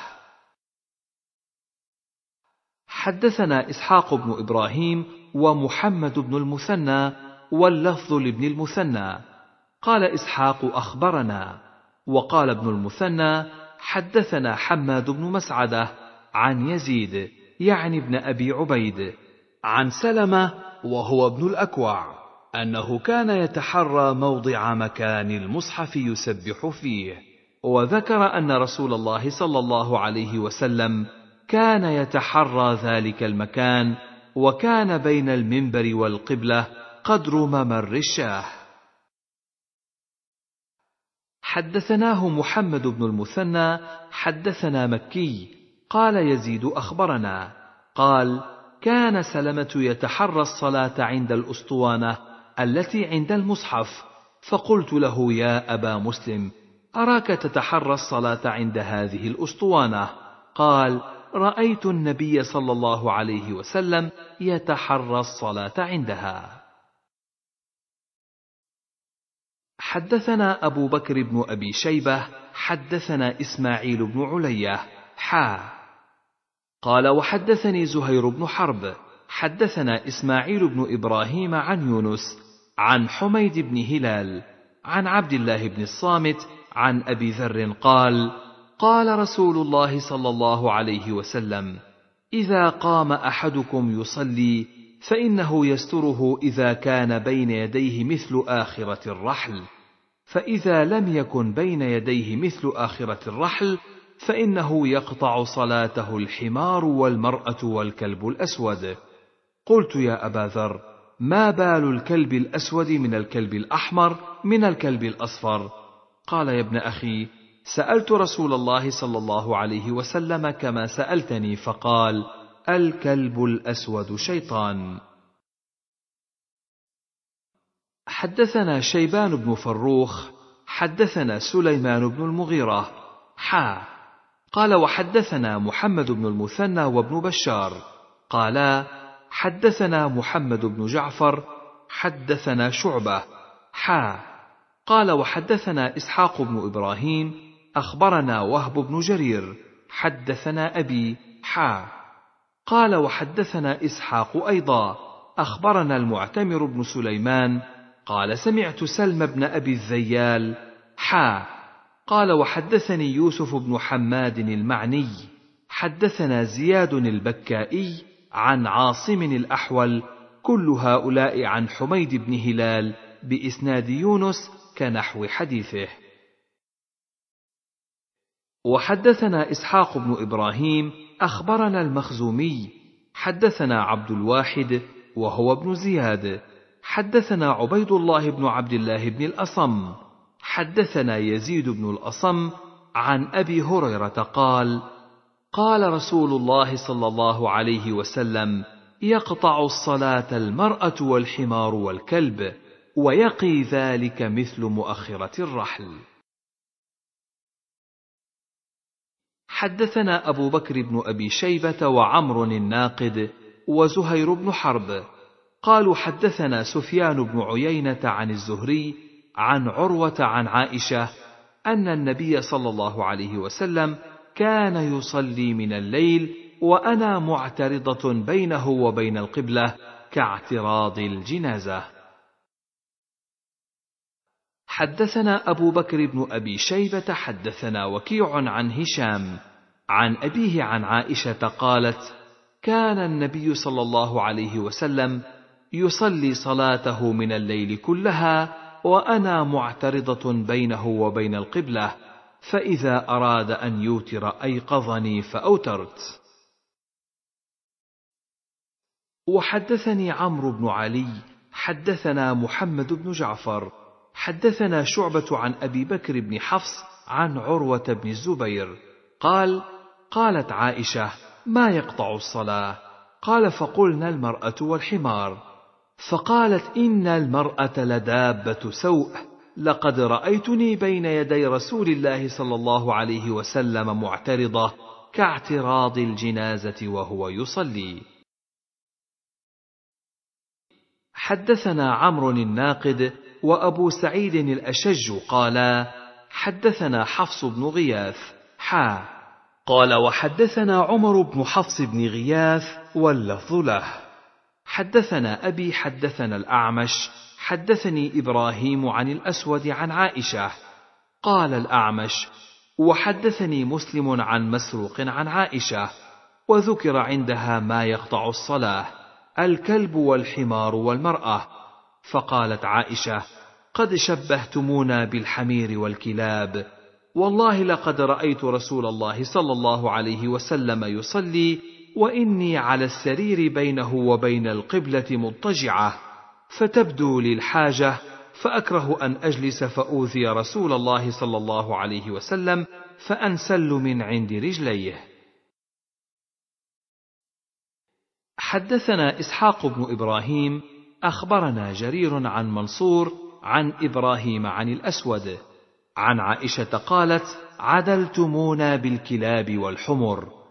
حدثنا اسحاق بن ابراهيم ومحمد بن المثنى واللفظ لابن المثنى قال اسحاق اخبرنا وقال ابن المثنى حدثنا حماد بن مسعده عن يزيد يعني ابن ابي عبيد عن سلمه وهو ابن الاكوع انه كان يتحرى موضع مكان المصحف يسبح فيه وذكر ان رسول الله صلى الله عليه وسلم كان يتحرى ذلك المكان وكان بين المنبر والقبله قدر ممر الشاه حدثناه محمد بن المثنى حدثنا مكي قال يزيد اخبرنا قال كان سلمه يتحرى الصلاه عند الاسطوانه التي عند المصحف فقلت له يا ابا مسلم اراك تتحرى الصلاه عند هذه الاسطوانه قال رايت النبي صلى الله عليه وسلم يتحرى الصلاه عندها حدثنا أبو بكر بن أبي شيبة حدثنا إسماعيل بن علية حا قال وحدثني زهير بن حرب حدثنا إسماعيل بن إبراهيم عن يونس عن حميد بن هلال عن عبد الله بن الصامت عن أبي ذر قال قال رسول الله صلى الله عليه وسلم إذا قام أحدكم يصلي فإنه يستره إذا كان بين يديه مثل آخرة الرحل فإذا لم يكن بين يديه مثل آخرة الرحل فإنه يقطع صلاته الحمار والمرأة والكلب الأسود قلت يا أبا ذر ما بال الكلب الأسود من الكلب الأحمر من الكلب الأصفر قال يا ابن أخي سألت رسول الله صلى الله عليه وسلم كما سألتني فقال الكلب الأسود شيطان حدثنا شيبان بن فروخ حدثنا سليمان بن المغيرة حا قال وحدثنا محمد بن المثنى وابن بشار قالا حدثنا محمد بن جعفر حدثنا شعبة حا قال وحدثنا إسحاق بن إبراهيم أخبرنا وهب بن جرير حدثنا أبي حا قال وحدثنا إسحاق أيضا أخبرنا المعتمر بن سليمان قال سمعت سلم بن أبي الذيال حا قال وحدثني يوسف بن حماد المعني حدثنا زياد البكائي عن عاصم الأحول كل هؤلاء عن حميد بن هلال بإسناد يونس كنحو حديثه وحدثنا إسحاق بن إبراهيم أخبرنا المخزومي حدثنا عبد الواحد وهو ابن زياد حدثنا عبيد الله بن عبد الله بن الأصم حدثنا يزيد بن الأصم عن أبي هريرة قال قال رسول الله صلى الله عليه وسلم يقطع الصلاة المرأة والحمار والكلب ويقي ذلك مثل مؤخرة الرحل حدثنا أبو بكر بن أبي شيبة وعمر الناقد وزهير بن حرب قالوا حدثنا سفيان بن عيينة عن الزهري عن عروة عن عائشة أن النبي صلى الله عليه وسلم كان يصلي من الليل وأنا معترضة بينه وبين القبلة كاعتراض الجنازة. حدثنا أبو بكر بن أبي شيبة حدثنا وكيع عن هشام عن أبيه عن عائشة قالت: كان النبي صلى الله عليه وسلم يصلي صلاته من الليل كلها وانا معترضه بينه وبين القبله فاذا اراد ان يوتر ايقظني فاوترت وحدثني عمرو بن علي حدثنا محمد بن جعفر حدثنا شعبه عن ابي بكر بن حفص عن عروه بن الزبير قال قالت عائشه ما يقطع الصلاه قال فقلنا المراه والحمار فقالت إن المرأة لدابة سوء لقد رأيتني بين يدي رسول الله صلى الله عليه وسلم معترضة كاعتراض الجنازة وهو يصلي حدثنا عمرو الناقد وأبو سعيد الأشج قالا حدثنا حفص بن غياث حا قال وحدثنا عمر بن حفص بن غياث واللفظ له حدثنا أبي حدثنا الأعمش حدثني إبراهيم عن الأسود عن عائشة قال الأعمش وحدثني مسلم عن مسروق عن عائشة وذكر عندها ما يقطع الصلاة الكلب والحمار والمرأة فقالت عائشة قد شبهتمونا بالحمير والكلاب والله لقد رأيت رسول الله صلى الله عليه وسلم يصلي واني على السرير بينه وبين القبله مضطجعه فتبدو لي الحاجه فاكره ان اجلس فاوذي رسول الله صلى الله عليه وسلم فانسل من عند رجليه حدثنا اسحاق بن ابراهيم اخبرنا جرير عن منصور عن ابراهيم عن الاسود عن عائشه قالت عدلتمونا بالكلاب والحمر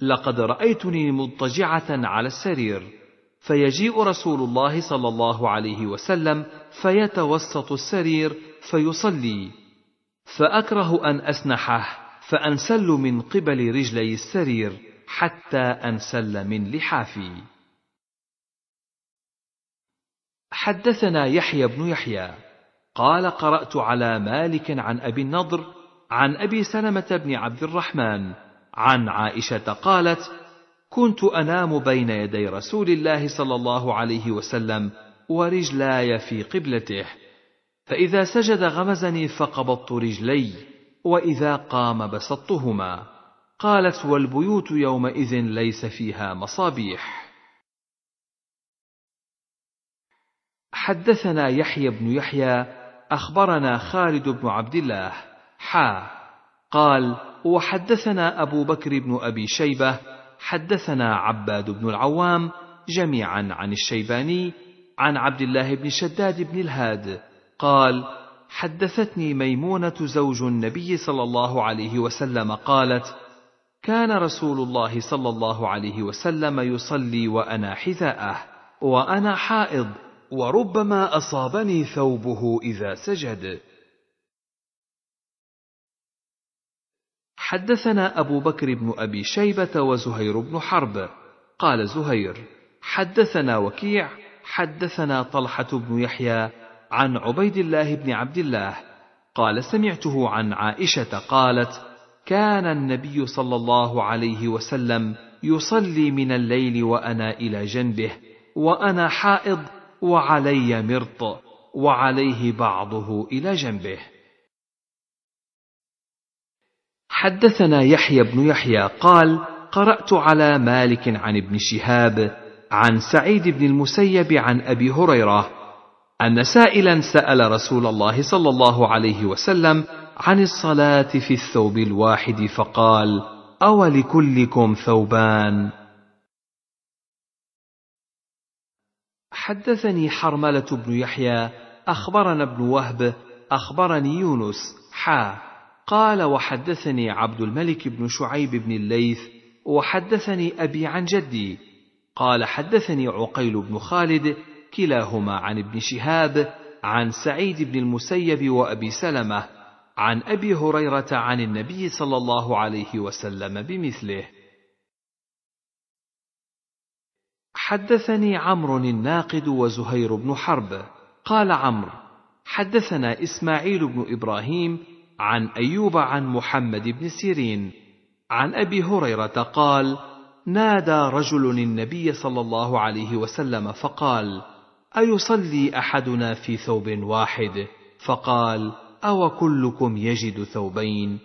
لقد رأيتني مضطجعة على السرير فيجيء رسول الله صلى الله عليه وسلم فيتوسط السرير فيصلي فأكره أن أسنحه فأنسل من قبل رجلي السرير حتى أنسل من لحافي حدثنا يحيى بن يحيى قال قرأت على مالك عن أبي النضر عن أبي سلمة بن عبد الرحمن عن عائشه قالت كنت انام بين يدي رسول الله صلى الله عليه وسلم ورجلاي في قبلته فاذا سجد غمزني فقبضت رجلي واذا قام بسطتهما قالت والبيوت يومئذ ليس فيها مصابيح حدثنا يحيى بن يحيى اخبرنا خالد بن عبد الله حا قال وحدثنا أبو بكر بن أبي شيبة حدثنا عباد بن العوام جميعا عن الشيباني عن عبد الله بن شداد بن الهاد قال حدثتني ميمونة زوج النبي صلى الله عليه وسلم قالت: كان رسول الله صلى الله عليه وسلم يصلي وأنا حذاءه، وأنا حائض، وربما أصابني ثوبه إذا سجد، حدثنا أبو بكر بن أبي شيبة وزهير بن حرب قال زهير حدثنا وكيع حدثنا طلحة بن يحيى عن عبيد الله بن عبد الله قال سمعته عن عائشة قالت كان النبي صلى الله عليه وسلم يصلي من الليل وأنا إلى جنبه وأنا حائض وعلي مرط وعليه بعضه إلى جنبه حدثنا يحيى بن يحيى قال قرات على مالك عن ابن شهاب عن سعيد بن المسيب عن ابي هريره ان سائلا سال رسول الله صلى الله عليه وسلم عن الصلاه في الثوب الواحد فقال اولكلكم ثوبان حدثني حرمله بن يحيى اخبرنا ابن وهب اخبرني يونس حا قال وحدثني عبد الملك بن شعيب بن الليث وحدثني أبي عن جدي قال حدثني عقيل بن خالد كلاهما عن ابن شهاب عن سعيد بن المسيب وأبي سلمة عن أبي هريرة عن النبي صلى الله عليه وسلم بمثله حدثني عمرو الناقد وزهير بن حرب قال عمرو حدثنا إسماعيل بن إبراهيم عن أيوب عن محمد بن سيرين عن أبي هريرة قال: نادى رجل النبي صلى الله عليه وسلم فقال: أيصلي أحدنا في ثوب واحد؟ فقال: أو كلكم يجد ثوبين؟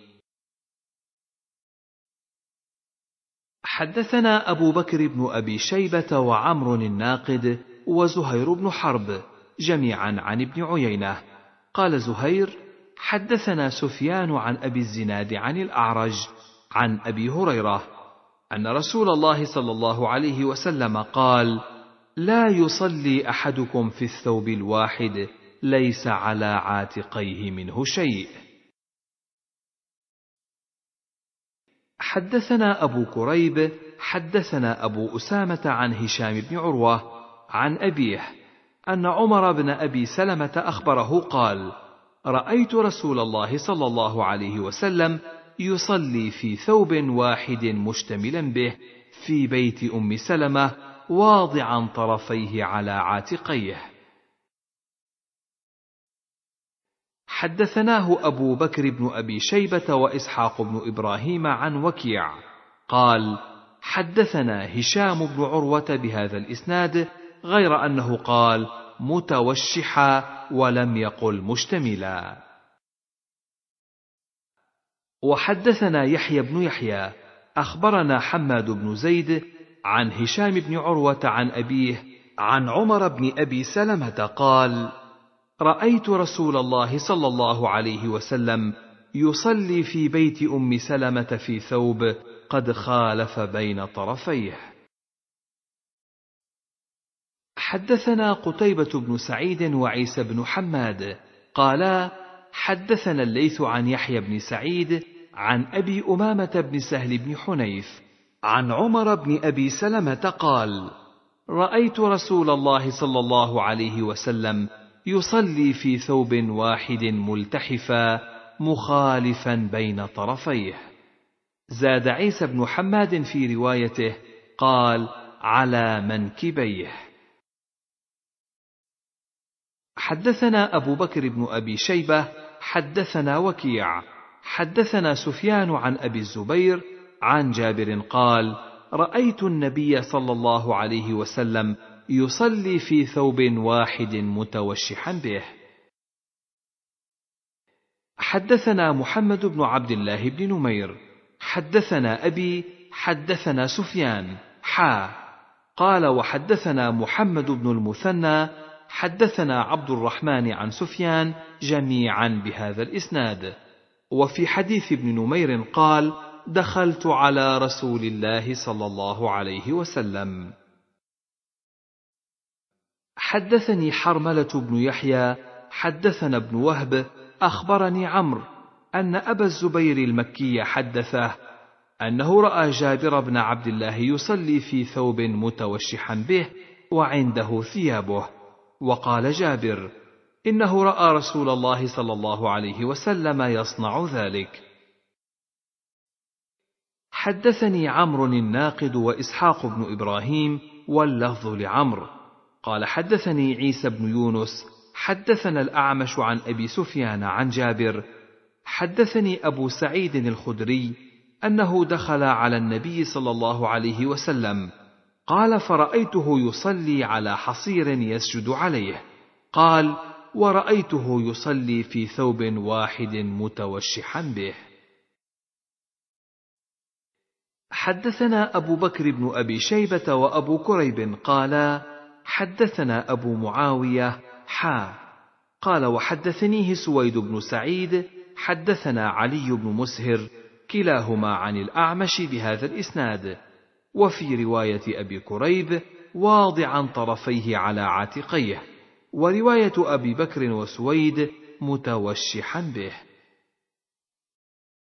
حدثنا أبو بكر بن أبي شيبة وعمر الناقد وزهير بن حرب جميعا عن ابن عيينة قال زهير حدثنا سفيان عن ابي الزناد عن الاعرج عن ابي هريره ان رسول الله صلى الله عليه وسلم قال لا يصلي احدكم في الثوب الواحد ليس على عاتقيه منه شيء حدثنا ابو كريب حدثنا ابو اسامه عن هشام بن عروه عن ابيه ان عمر بن ابي سلمه اخبره قال رايت رسول الله صلى الله عليه وسلم يصلي في ثوب واحد مشتملا به في بيت ام سلمه واضعا طرفيه على عاتقيه حدثناه ابو بكر بن ابي شيبه واسحاق بن ابراهيم عن وكيع قال حدثنا هشام بن عروه بهذا الاسناد غير انه قال متوشحا ولم يقل مشتملا وحدثنا يحيى بن يحيى اخبرنا حماد بن زيد عن هشام بن عروه عن ابيه عن عمر بن ابي سلمه قال رايت رسول الله صلى الله عليه وسلم يصلي في بيت ام سلمه في ثوب قد خالف بين طرفيه حدثنا قتيبة بن سعيد وعيسى بن حماد قالا حدثنا الليث عن يحيى بن سعيد عن أبي أمامة بن سهل بن حنيف عن عمر بن أبي سلمة قال رأيت رسول الله صلى الله عليه وسلم يصلي في ثوب واحد ملتحفا مخالفا بين طرفيه زاد عيسى بن حماد في روايته قال على منكبيه حدثنا أبو بكر بن أبي شيبة حدثنا وكيع حدثنا سفيان عن أبي الزبير عن جابر قال رأيت النبي صلى الله عليه وسلم يصلي في ثوب واحد متوشحا به حدثنا محمد بن عبد الله بن نمير حدثنا أبي حدثنا سفيان حا قال وحدثنا محمد بن المثنى حدثنا عبد الرحمن عن سفيان جميعا بهذا الإسناد وفي حديث ابن نمير قال دخلت على رسول الله صلى الله عليه وسلم حدثني حرملة بن يحيى حدثنا ابن وهب أخبرني عمرو أن أبا الزبير المكي حدثه أنه رأى جابر بن عبد الله يصلي في ثوب متوشحا به وعنده ثيابه وقال جابر انه راى رسول الله صلى الله عليه وسلم يصنع ذلك حدثني عمرو الناقد واسحاق بن ابراهيم واللفظ لعمرو قال حدثني عيسى بن يونس حدثنا الاعمش عن ابي سفيان عن جابر حدثني ابو سعيد الخدري انه دخل على النبي صلى الله عليه وسلم قال فرأيته يصلي على حصير يسجد عليه قال ورأيته يصلي في ثوب واحد متوشحا به حدثنا أبو بكر بن أبي شيبة وأبو كريب قالا حدثنا أبو معاوية حا قال وحدثنيه سويد بن سعيد حدثنا علي بن مسهر كلاهما عن الأعمش بهذا الإسناد وفي روايه ابي كريب واضعا طرفيه على عاتقيه وروايه ابي بكر وسويد متوشحا به